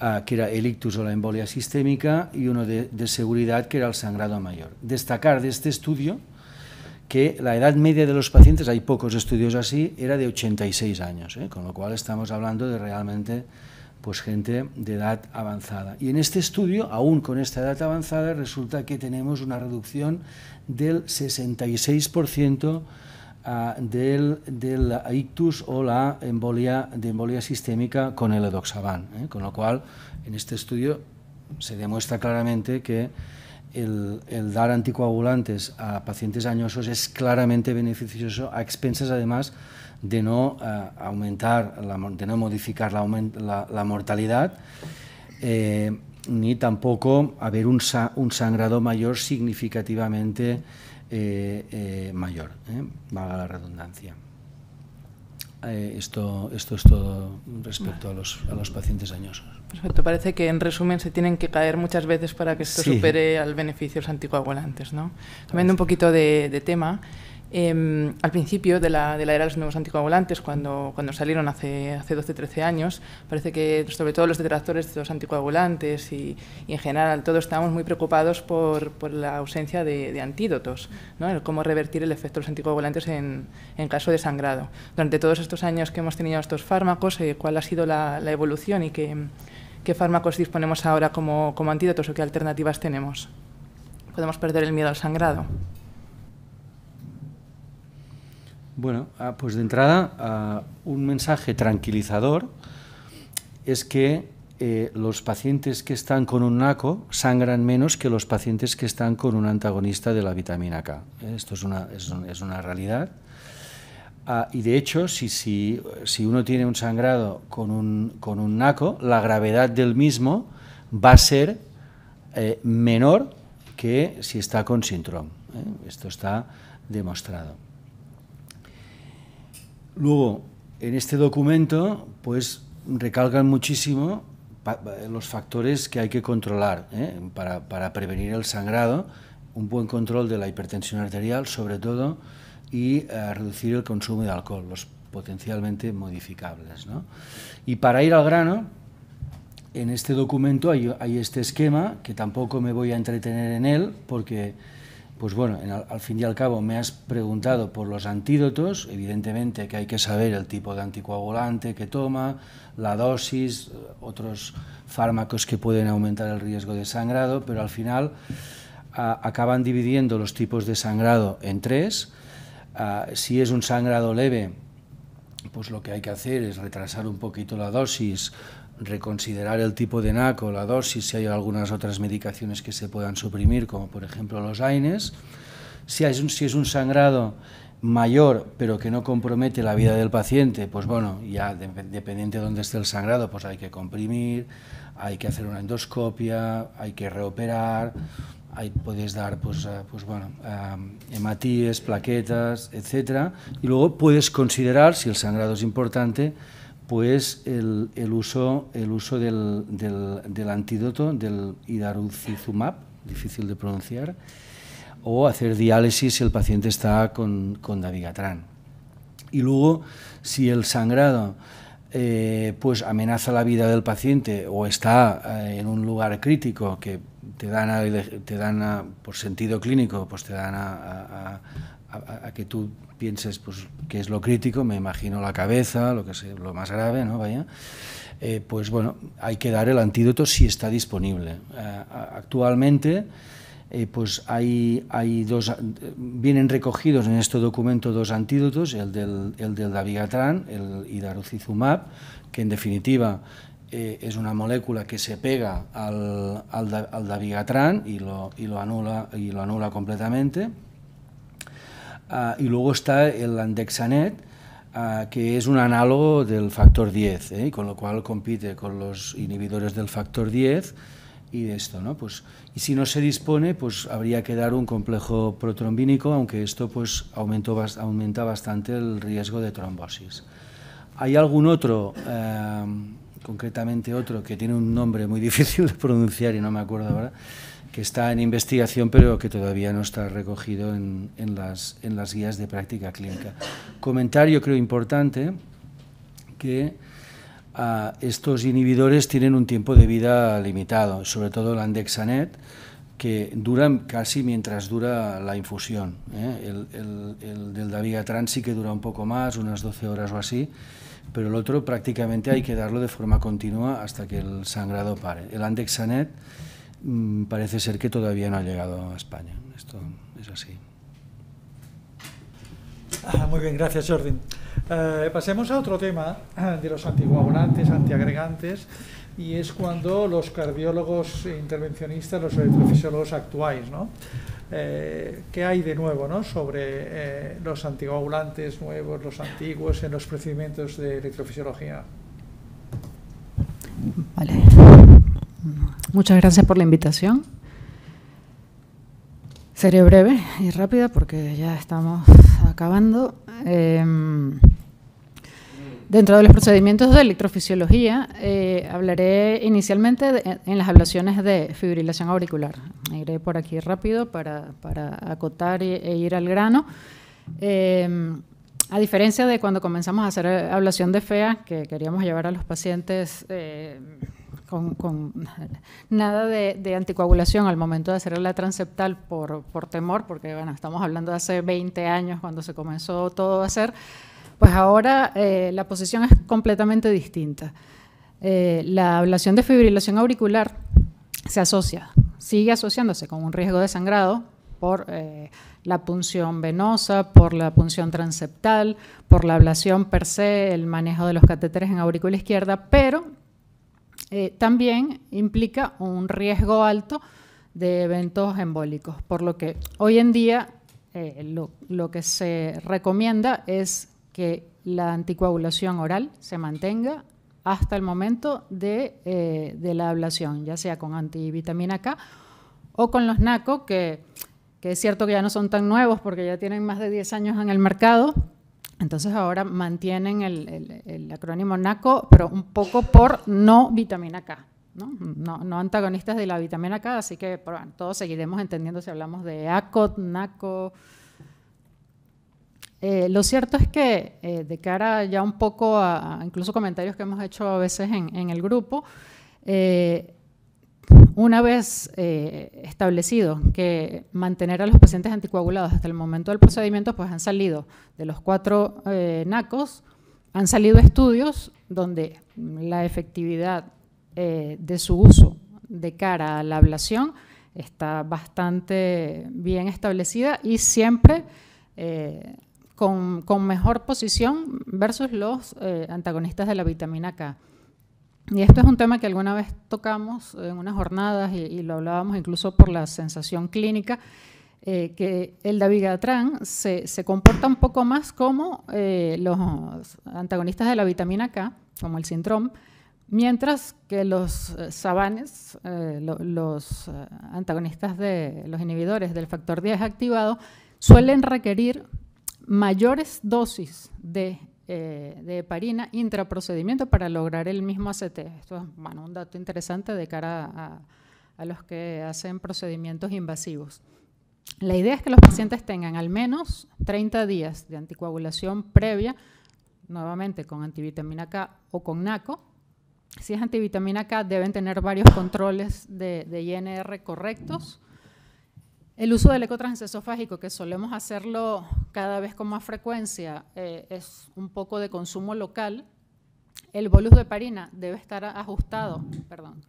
ah, que era el ictus o la embolia sistémica, y uno de, seguridad, que era el sangrado mayor. Destacar de este estudio que la edad media de los pacientes, hay pocos estudios así, era de 86 años, ¿eh? con lo cual estamos hablando de realmente pues gente de edad avanzada. Y en este estudio, aún con esta edad avanzada, resulta que tenemos una reducción del 66% ah, del, ictus o la embolia, de embolia sistémica con el edoxaban. ¿eh? Con lo cual, en este estudio se demuestra claramente que el, dar anticoagulantes a pacientes añosos es claramente beneficioso, a expensas además de no ah, aumentar, la, de no modificar la, mortalidad. Eh, ni tampoco haber un, un sangrado mayor significativamente eh, eh, mayor, ¿eh? valga la redundancia. esto, esto es todo respecto a los, a los, pacientes dañosos. Perfecto. Parece que, en resumen, se tienen que caer muchas veces para que esto supere al los anticoagulantes. ¿no? Cambiando un poquito de, de tema, Em, al principio de la, era de los nuevos anticoagulantes, cuando, salieron hace, hace 12-13 años, parece que sobre todo los detractores de los anticoagulantes y, en general todos estábamos muy preocupados por, la ausencia de, antídotos, ¿no? el cómo revertir el efecto de los anticoagulantes en, caso de sangrado. Durante todos estos años que hemos tenido estos fármacos, eh, ¿cuál ha sido la, evolución y qué, fármacos disponemos ahora como, como antídotos o qué alternativas tenemos? ¿Podemos perder el miedo al sangrado? Bueno, ah, pues de entrada, ah, un mensaje tranquilizador es que eh, los pacientes que están con un NACO sangran menos que los pacientes que están con un antagonista de la vitamina K. Eh, esto es una, es, una realidad. Ah, y de hecho, si, si, uno tiene un sangrado con un, con un NACO, la gravedad del mismo va a ser eh, menor que si está con síndrome. Esto está demostrado. Luego, en este documento, pues recalcan muchísimo los factores que hay que controlar ¿eh? para, prevenir el sangrado, un buen control de la hipertensión arterial, sobre todo, y eh, reducir el consumo de alcohol, los potencialmente modificables. Y para ir al grano, en este documento hay este esquema, que tampoco me voy a entretener en él, porque pues bueno, al fin y al cabo me has preguntado por los antídotos, evidentemente que hay que saber el tipo de anticoagulante que toma, la dosis, otros fármacos que pueden aumentar el riesgo de sangrado, pero al final ah, acaban dividiendo los tipos de sangrado en tres. Ah, si es un sangrado leve, pues lo que hay que hacer es retrasar un poquito la dosis, reconsiderar el tipo de NAC o la dosis, si hay algunas otras medicaciones que se puedan suprimir, como por ejemplo los AINES. Si, si es un sangrado mayor, pero que no compromete la vida del paciente, pues bueno, ya dependiendo de dónde esté el sangrado, pues hay que comprimir, hay que hacer una endoscopia, hay que reoperar, ahí puedes dar pues, eh, pues bueno, eh, hematíes, plaquetas, etc. Y luego puedes considerar, si el sangrado es importante, pues el, uso, el uso del, del, del antídoto, del idarucizumab, difícil de pronunciar, o hacer diálisis si el paciente está con, con davigatran. Y luego, si el sangrado eh, pues amenaza la vida del paciente o está eh, en un lugar crítico que te dan, te dan por sentido clínico, pues te dan a, a que tú pienses pues, qué es lo crítico, me imagino la cabeza, lo, que sea, lo más grave, ¿no? Vaya. Eh, pues bueno, hay que dar el antídoto si está disponible. Eh, actualmente, eh, pues hay, dos, vienen recogidos en este documento dos antídotos, el del, el del Davigatran, el Idarucizumab, que en definitiva es una molécula que se pega al, al, Davigatran y lo, y lo, anula, y lo anula completamente y ah, luego está el andexanet, ah, que es un análogo del factor 10, eh? con lo cual compite con los inhibidores del factor 10 y esto, ¿no? Pues, y si no se dispone, pues habría que dar un complejo protrombínico, aunque esto pues aumentó, aumenta bastante el riesgo de trombosis. Hay algún otro, eh, concretamente otro, que tiene un nombre muy difícil de pronunciar y no me acuerdo ahora, que está en investigación pero que todavía no está recogido en, las, guías de práctica clínica. Comentario creo importante que ah, estos inhibidores tienen un tiempo de vida limitado, sobre todo el andexanet, que dura casi mientras dura la infusión. ¿eh? El, el, el, del Davigatran sí que dura un poco más, unas 12 horas o así, pero el otro prácticamente hay que darlo de forma continua hasta que el sangrado pare. El Andexanet Mm, parece ser que todavía no ha llegado a España. Esto es así. Ah, muy bien, gracias Jordi. Eh, pasemos a otro tema ah, de los antiguagulantes, antiagregantes, y es cuando los cardiólogos e intervencionistas, los electrofisiólogos actuáis, ¿no? Eh, ¿Qué hay de nuevo ¿no? sobre eh, los anticoagulantes nuevos, los antiguos, en los procedimientos de electrofisiología? Vale. Muchas gracias por la invitación. Seré breve y rápida porque ya estamos acabando. Em, dentro de los procedimientos de electrofisiología, eh, hablaré inicialmente en las ablaciones de fibrilación auricular. Iré por aquí rápido para, acotar e, ir al grano. Em, a diferencia de cuando comenzamos a hacer eh, ablación de FEA, que queríamos llevar a los pacientes eh, con, nada de, anticoagulación al momento de hacer la transeptal por, temor, porque bueno, estamos hablando de hace 20 años cuando se comenzó todo a hacer, pues ahora eh, la posición es completamente distinta. Eh, la ablación de fibrilación auricular se asocia, sigue asociándose con un riesgo de sangrado por eh, la punción venosa, por la punción transeptal, por la ablación per se, el manejo de los catéteres en aurícula izquierda, pero eh, también implica un riesgo alto de eventos embólicos, por lo que hoy en día eh, lo, que se recomienda es que la anticoagulación oral se mantenga hasta el momento de, eh, la ablación, ya sea con antivitamina K o con los NACO, que, que es cierto que ya no son tan nuevos porque ya tienen más de 10 años en el mercado, entonces ahora mantienen el, acrónimo NACO, pero un poco por no vitamina K, ¿no? antagonistas de la vitamina K, así que todos seguiremos entendiendo si hablamos de ACOT, NACO. Eh, lo cierto es que eh, de cara ya un poco a, a, incluso comentarios que hemos hecho a veces en, el grupo, eh, una vez eh, establecido que mantener a los pacientes anticoagulados hasta el momento del procedimiento, pues han salido de los cuatro eh, NACOS, han salido estudios donde la efectividad eh, de su uso de cara a la ablación está bastante bien establecida y siempre con, mejor posición versus los antagonistas de la vitamina K. Y esto es un tema que alguna vez tocamos en unas jornadas y, lo hablábamos incluso por la sensación clínica, eh, que el Davigatran se, se comporta un poco más como eh, los antagonistas de la vitamina K, como el síndrome, mientras que los eh, sabanes, los antagonistas de los inhibidores del factor 10 activado, suelen requerir mayores dosis de eh, de heparina intraprocedimiento para lograr el mismo ACT. Esto es un dato interesante de cara a, los que hacen procedimientos invasivos. La idea es que los pacientes tengan al menos 30 días de anticoagulación previa, nuevamente con antivitamina K o con NACO. Si es antivitamina K, deben tener varios controles de INR correctos el uso del ecotransesofágico, que solemos hacerlo cada vez con más frecuencia, eh, es un poco de consumo local. El bolus de parina debe estar ajustado, perdón,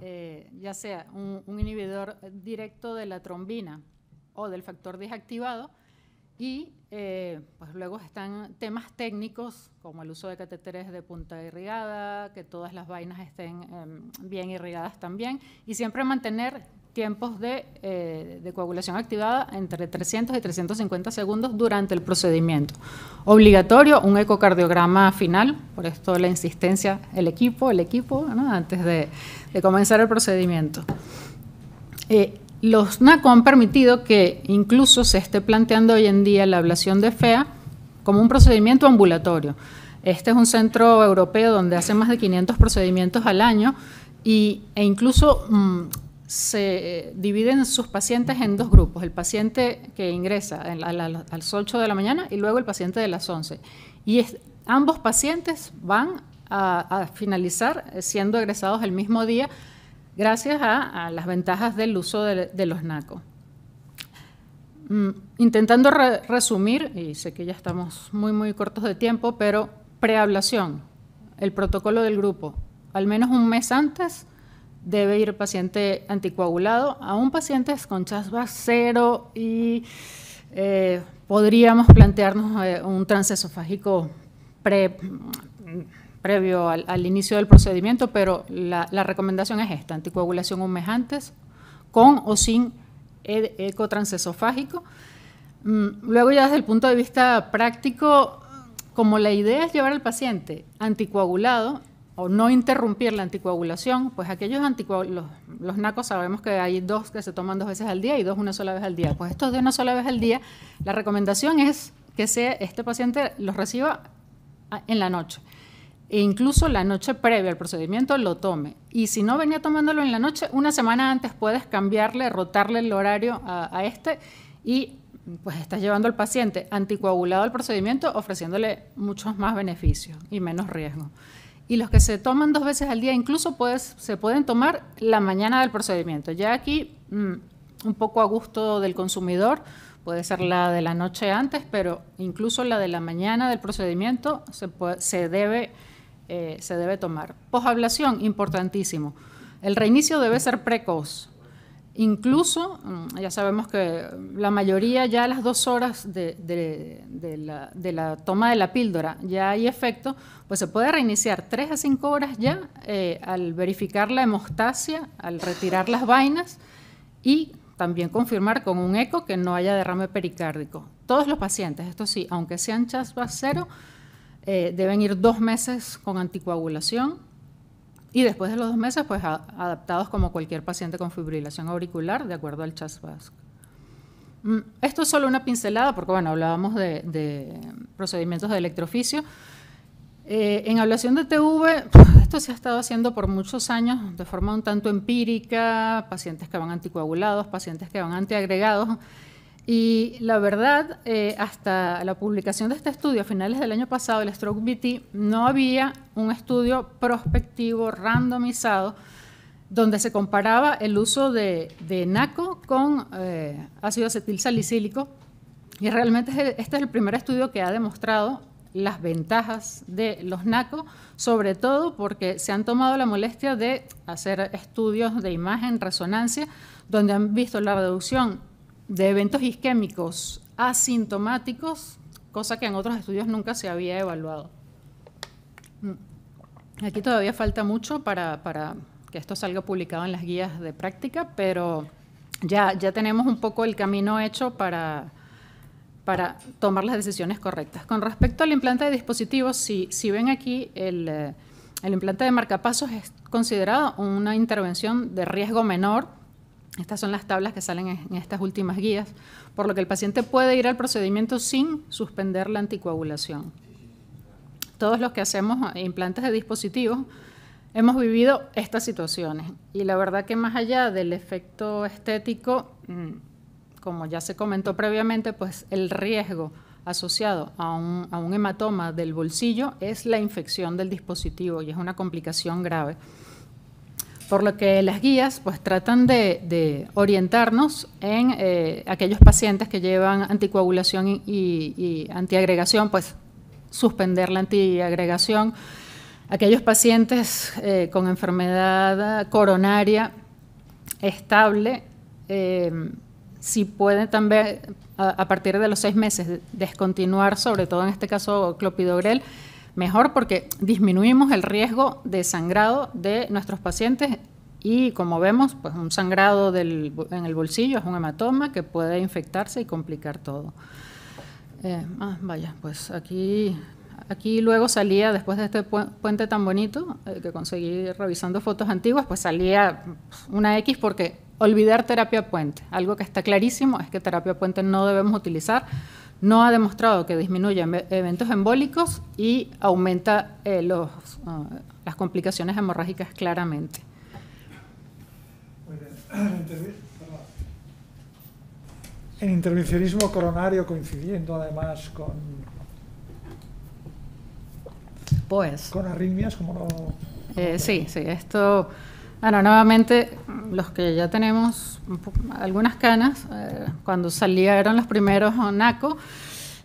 eh, ya sea un, inhibidor directo de la trombina o del factor desactivado. Y eh, pues luego están temas técnicos como el uso de catéteres de punta irrigada, que todas las vainas estén em, bien irrigadas también, y siempre mantener tiempos eh, de, coagulación activada entre 300 y 350 segundos durante el procedimiento. Obligatorio un ecocardiograma final, por esto la insistencia, el equipo, el equipo, antes de, comenzar el procedimiento. Eh, los NACO han permitido que incluso se esté planteando hoy en día la ablación de FEA como un procedimiento ambulatorio. Este es un centro europeo donde hace más de 500 procedimientos al año y, e incluso... Mm, se dividen sus pacientes en dos grupos, el paciente que ingresa a, las 8 de la mañana y luego el paciente de las 11. Y ambos pacientes van a, finalizar siendo egresados el mismo día gracias a, las ventajas del uso de, los NACO. Mm, intentando resumir, y sé que ya estamos muy, muy cortos de tiempo, pero preablación, el protocolo del grupo, al menos un mes antes debe ir paciente anticoagulado. a un paciente con chasva cero y eh, podríamos plantearnos eh, un transesofágico previo al, inicio del procedimiento, pero la, recomendación es esta, anticoagulación un con o sin e, eco mm, Luego ya desde el punto de vista práctico, como la idea es llevar al paciente anticoagulado, o no interrumpir la anticoagulación, pues aquellos anticoagulantes, los nacos sabemos que hay dos que se toman dos veces al día y dos una sola vez al día. Pues estos de una sola vez al día, la recomendación es que este paciente los reciba en la noche. E incluso la noche previa al procedimiento lo tome. Y si no venía tomándolo en la noche, una semana antes puedes cambiarle, rotarle el horario a, a este y pues estás llevando al paciente anticoagulado al procedimiento, ofreciéndole muchos más beneficios y menos riesgo y los que se toman dos veces al día incluso se pueden tomar la mañana del procedimiento. Ya aquí mm, un poco a gusto del consumidor, puede ser la de la noche antes, pero incluso la de la mañana del procedimiento se, debe, eh, se debe tomar. Posablación, importantísimo. El reinicio debe ser precoz, Incluso, mm, ya sabemos que la mayoría, ya a las dos horas de, la, toma de la píldora, ya hay efecto, pues se puede reiniciar tres a cinco horas ya eh, al verificar la hemostasia, al retirar las vainas y también confirmar con un eco que no haya derrame pericárdico. Todos los pacientes, esto sí, aunque sean chaspa cero, eh, deben ir dos meses con anticoagulación y después de los dos meses, pues adaptados como cualquier paciente con fibrilación auricular, de acuerdo al chas mm, Esto es solo una pincelada, porque bueno, hablábamos de, procedimientos de electroficio. Eh, en ablación de TV, esto se ha estado haciendo por muchos años de forma un tanto empírica, pacientes que van anticoagulados, pacientes que van antiagregados, y la verdad, eh, hasta la publicación de este estudio a finales del año pasado, el Stroke BT, no había un estudio prospectivo randomizado donde se comparaba el uso de, NACO con eh, ácido acetil salicílico. Y realmente este es el primer estudio que ha demostrado las ventajas de los NACO, sobre todo porque se han tomado la molestia de hacer estudios de imagen, resonancia, donde han visto la reducción de eventos isquémicos asintomáticos, cosa que en otros estudios nunca se había evaluado. Mm. Aquí todavía falta mucho para, que esto salga publicado en las guías de práctica, pero ya, ya tenemos un poco el camino hecho para, para tomar las decisiones correctas. Con respecto al implante de dispositivos, si, ven aquí, el, eh, el, implante de marcapasos es considerado una intervención de riesgo menor estas son las tablas que salen en estas últimas guías, por lo que el paciente puede ir al procedimiento sin suspender la anticoagulación. Todos los que hacemos eh, implantes de dispositivos hemos vivido estas situaciones y la verdad que más allá del efecto estético, mm, como ya se comentó previamente, pues el riesgo asociado a un, a un hematoma del bolsillo es la infección del dispositivo y es una complicación grave por lo que las guías pues tratan de, orientarnos en eh, aquellos pacientes que llevan anticoagulación y, antiagregación, pues suspender la antiagregación, aquellos pacientes eh, con enfermedad coronaria estable, eh, si pueden también a, a, partir de los seis meses descontinuar, sobre todo en este caso clopidogrel, mejor porque disminuimos el riesgo de sangrado de nuestros pacientes y como vemos, pues un sangrado en el bolsillo es un hematoma que puede infectarse y complicar todo. Eh, ah, vaya, pues aquí, aquí luego salía, después de este puente tan bonito eh, que conseguí revisando fotos antiguas, pues salía una X porque olvidar terapia puente. Algo que está clarísimo es que terapia puente no debemos utilizar no ha demostrado que disminuye eventos embólicos y aumenta eh, los, ah, las complicaciones hemorrágicas claramente. En intervencionismo coronario coincidiendo además con, pues, con arritmias, como no? Eh, sí, sí, esto bueno, nuevamente, los que ya tenemos algunas canas, eh, cuando salieron los primeros NACO,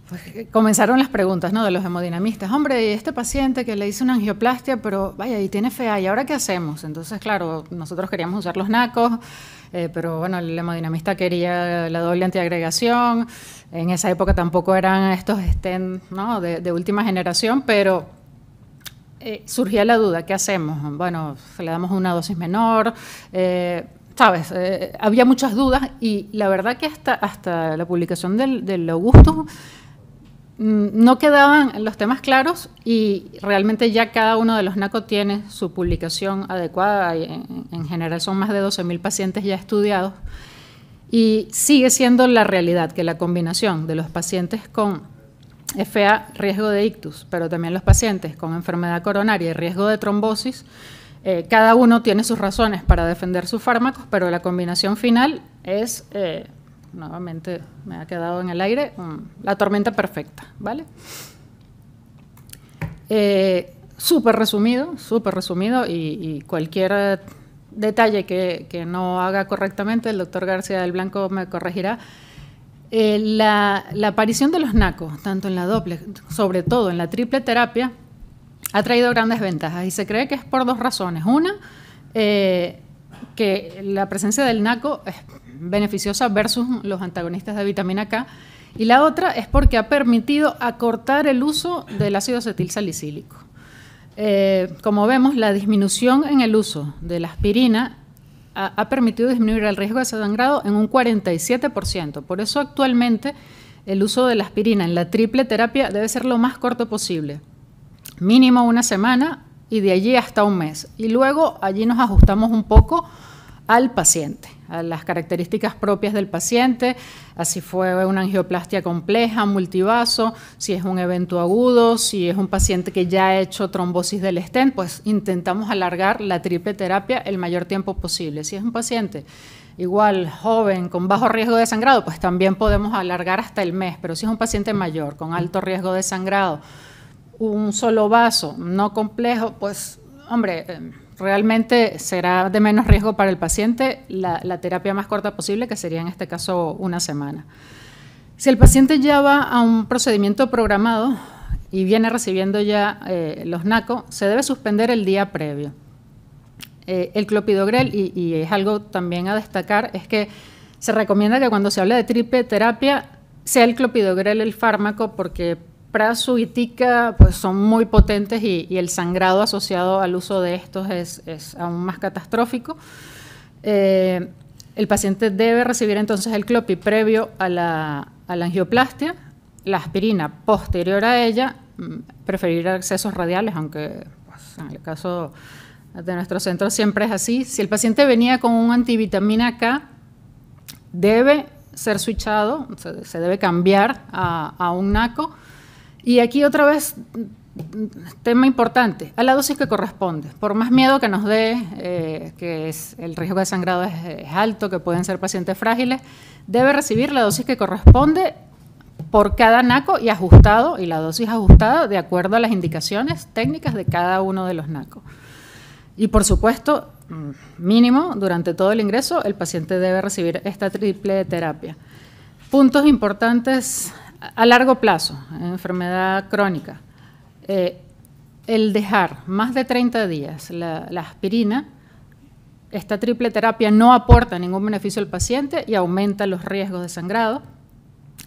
pues, eh, comenzaron las preguntas ¿no? de los hemodinamistas. Hombre, este paciente que le hizo una angioplastia, pero vaya, y tiene fea, ¿y ahora qué hacemos? Entonces, claro, nosotros queríamos usar los nacos, eh, pero bueno, el hemodinamista quería la doble antiagregación. En esa época tampoco eran estos estén ¿no? de última generación, pero eh, surgía la duda, ¿qué hacemos? Bueno, le damos una dosis menor. Eh, Sabes, eh, había muchas dudas y la verdad que hasta, hasta la publicación del, Augusto mm, no quedaban los temas claros y realmente ya cada uno de los NACO tiene su publicación adecuada. En, en general son más de 12.000 pacientes ya estudiados. Y sigue siendo la realidad que la combinación de los pacientes con fea riesgo de ictus, pero también los pacientes con enfermedad coronaria y riesgo de trombosis, eh, cada uno tiene sus razones para defender sus fármacos, pero la combinación final es, eh, nuevamente me ha quedado en el aire, mm, la tormenta perfecta, ¿vale? Eh, súper resumido, súper resumido y, cualquier detalle que, no haga correctamente, el doctor García del Blanco me corregirá. Eh, la, aparición de los nacos, tanto en la doble, sobre todo en la triple terapia, ha traído grandes ventajas y se cree que es por dos razones. Una, eh, que la presencia del naco es beneficiosa versus los antagonistas de vitamina K. Y la otra es porque ha permitido acortar el uso del ácido acetil salicílico. Eh, como vemos, la disminución en el uso de la aspirina ha, permitido disminuir el riesgo de sangrado en un 47%. Por eso actualmente el uso de la aspirina en la triple terapia debe ser lo más corto posible, mínimo una semana y de allí hasta un mes. Y luego allí nos ajustamos un poco al paciente las características propias del paciente, así fue una angioplastia compleja, multivaso, si es un evento agudo, si es un paciente que ya ha hecho trombosis del stent, pues intentamos alargar la triple terapia el mayor tiempo posible. Si es un paciente igual joven con bajo riesgo de sangrado, pues también podemos alargar hasta el mes, pero si es un paciente mayor con alto riesgo de sangrado, un solo vaso no complejo, pues hombre, em, realmente será de menos riesgo para el paciente la, terapia más corta posible, que sería en este caso una semana. Si el paciente ya va a un procedimiento programado y viene recibiendo ya eh, los NACO, se debe suspender el día previo. Eh, el clopidogrel, y, y es algo también a destacar, es que se recomienda que cuando se habla de triple terapia sea el clopidogrel el fármaco porque y pues son muy potentes y, el sangrado asociado al uso de estos es, aún más catastrófico. Eh, el paciente debe recibir entonces el clopi previo a la, angioplastia, la aspirina posterior a ella, mm, preferir accesos radiales, aunque pues, en el caso de nuestro centro siempre es así. Si el paciente venía con un antivitamina K, debe ser switchado, se, debe cambiar a un NACO y aquí otra vez, tema importante, a la dosis que corresponde. Por más miedo que nos dé, eh, que es, el riesgo de sangrado es, alto, que pueden ser pacientes frágiles, debe recibir la dosis que corresponde por cada NACO y ajustado, y la dosis ajustada de acuerdo a las indicaciones técnicas de cada uno de los NACO. Y por supuesto, mm, mínimo, durante todo el ingreso, el paciente debe recibir esta triple terapia. Puntos importantes a largo plazo, enfermedad crónica, eh, el dejar más de 30 días la, aspirina, esta triple terapia no aporta ningún beneficio al paciente y aumenta los riesgos de sangrado.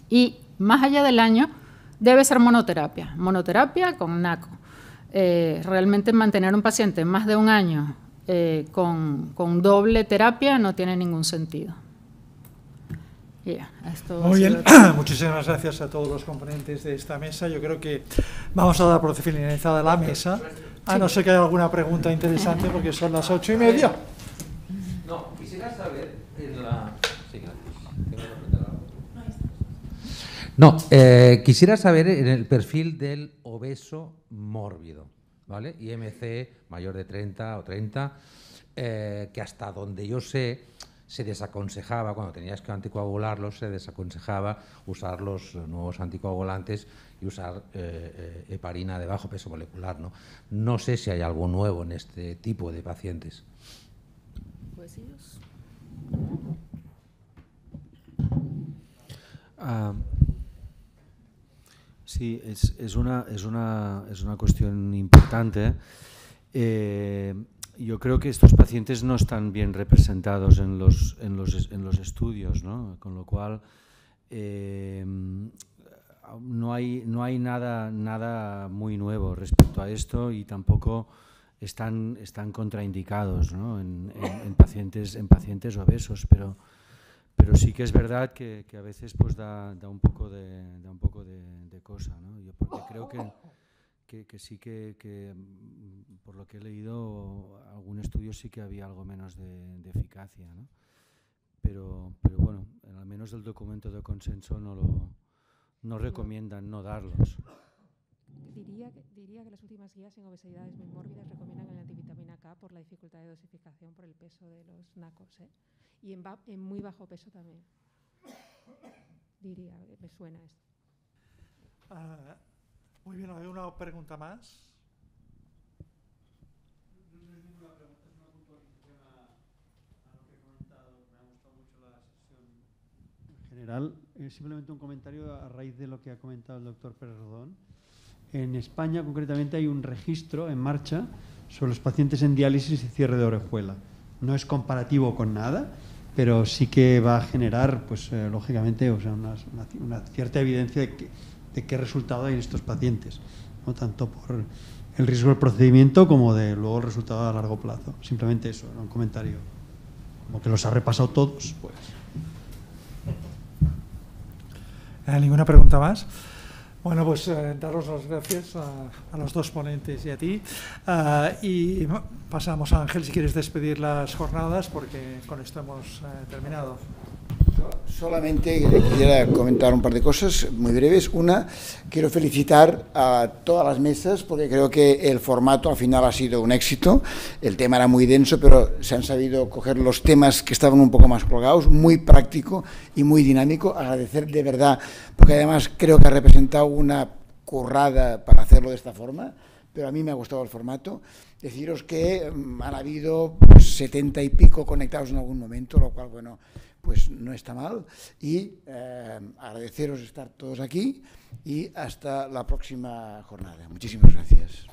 Y más allá del año, debe ser monoterapia, monoterapia con NACO. Eh, realmente mantener un paciente más de un año eh, con doble terapia no tiene ningún sentido. Muy bien, muchísimas gracias a todos los componentes de esta mesa. Yo creo que vamos a dar por finalizada la mesa, a no ser que haya alguna pregunta interesante, porque son las ocho y media. No, quisiera saber en la... No, eh, quisiera saber en el perfil del obeso mórbido, ¿vale? IMC mayor de 30 o 30, eh, que hasta donde yo sé se desaconsejaba, cuando tenías que anticoagularlos, se desaconsejaba usar los nuevos anticoagulantes y usar eh, eh, heparina de bajo peso molecular. ¿no? no sé si hay algo nuevo en este tipo de pacientes. Pues sí, ah, es, una, es, es una cuestión importante. Eh, yo creo que estos pacientes no están bien representados en los, en los, en los estudios, ¿no? con lo cual em, no hay, no hay nada, nada muy nuevo respecto a esto y tampoco están, están contraindicados ¿no? en, pacientes, en pacientes obesos, pero, pero sí que es verdad que, a veces pues da, da, un poco de, un poco de, cosa, ¿no? Yo creo que, que, que sí que, por lo que he leído algún estudio sí que había algo menos de, eficacia, ¿no? Pero, pero bueno, al menos el documento de consenso no lo no recomiendan no darlos. Diría, diría que las últimas guías en obesidades muy mórbidas recomiendan la antivitamina K por la dificultad de dosificación por el peso de los nacos, ¿eh? Y en, muy bajo peso también. Diría, me suena esto. Ah, muy bien, hay una pregunta más. general, eh, simplemente un comentario a raíz de lo que ha comentado el doctor Pérez Rodón. En España, concretamente, hay un registro en marcha sobre los pacientes en diálisis y cierre de orejuela. No es comparativo con nada, pero sí que va a generar, pues eh, lógicamente, o sea, una, cierta evidencia de, qué resultado hay en estos pacientes, no tanto por el riesgo del procedimiento como de luego el resultado a largo plazo. Simplemente eso, era un comentario. Como que los ha repasado todos, pues. Eh, ¿Ninguna pregunta más? Bueno, pues eh, daros las gracias a, los dos ponentes y a ti. Eh, y pasamos a Ángel si quieres despedir las jornadas porque con esto hemos terminado. Solamente quisiera comentar un par de cosas muy breves. Una, quiero felicitar a todas las mesas porque creo que el formato al final ha sido un éxito. El tema era muy denso, pero se han sabido coger los temas que estaban un poco más colgados, muy práctico y muy dinámico. Agradecer de verdad, porque además creo que ha representado una currada para hacerlo de esta forma, pero a mí me ha gustado el formato. Deciros que mm, han habido pues, setenta y pico conectados en algún momento, lo cual, bueno pues no está mal. Y eh, agradeceros estar todos aquí y hasta la próxima jornada. Muchísimas gracias.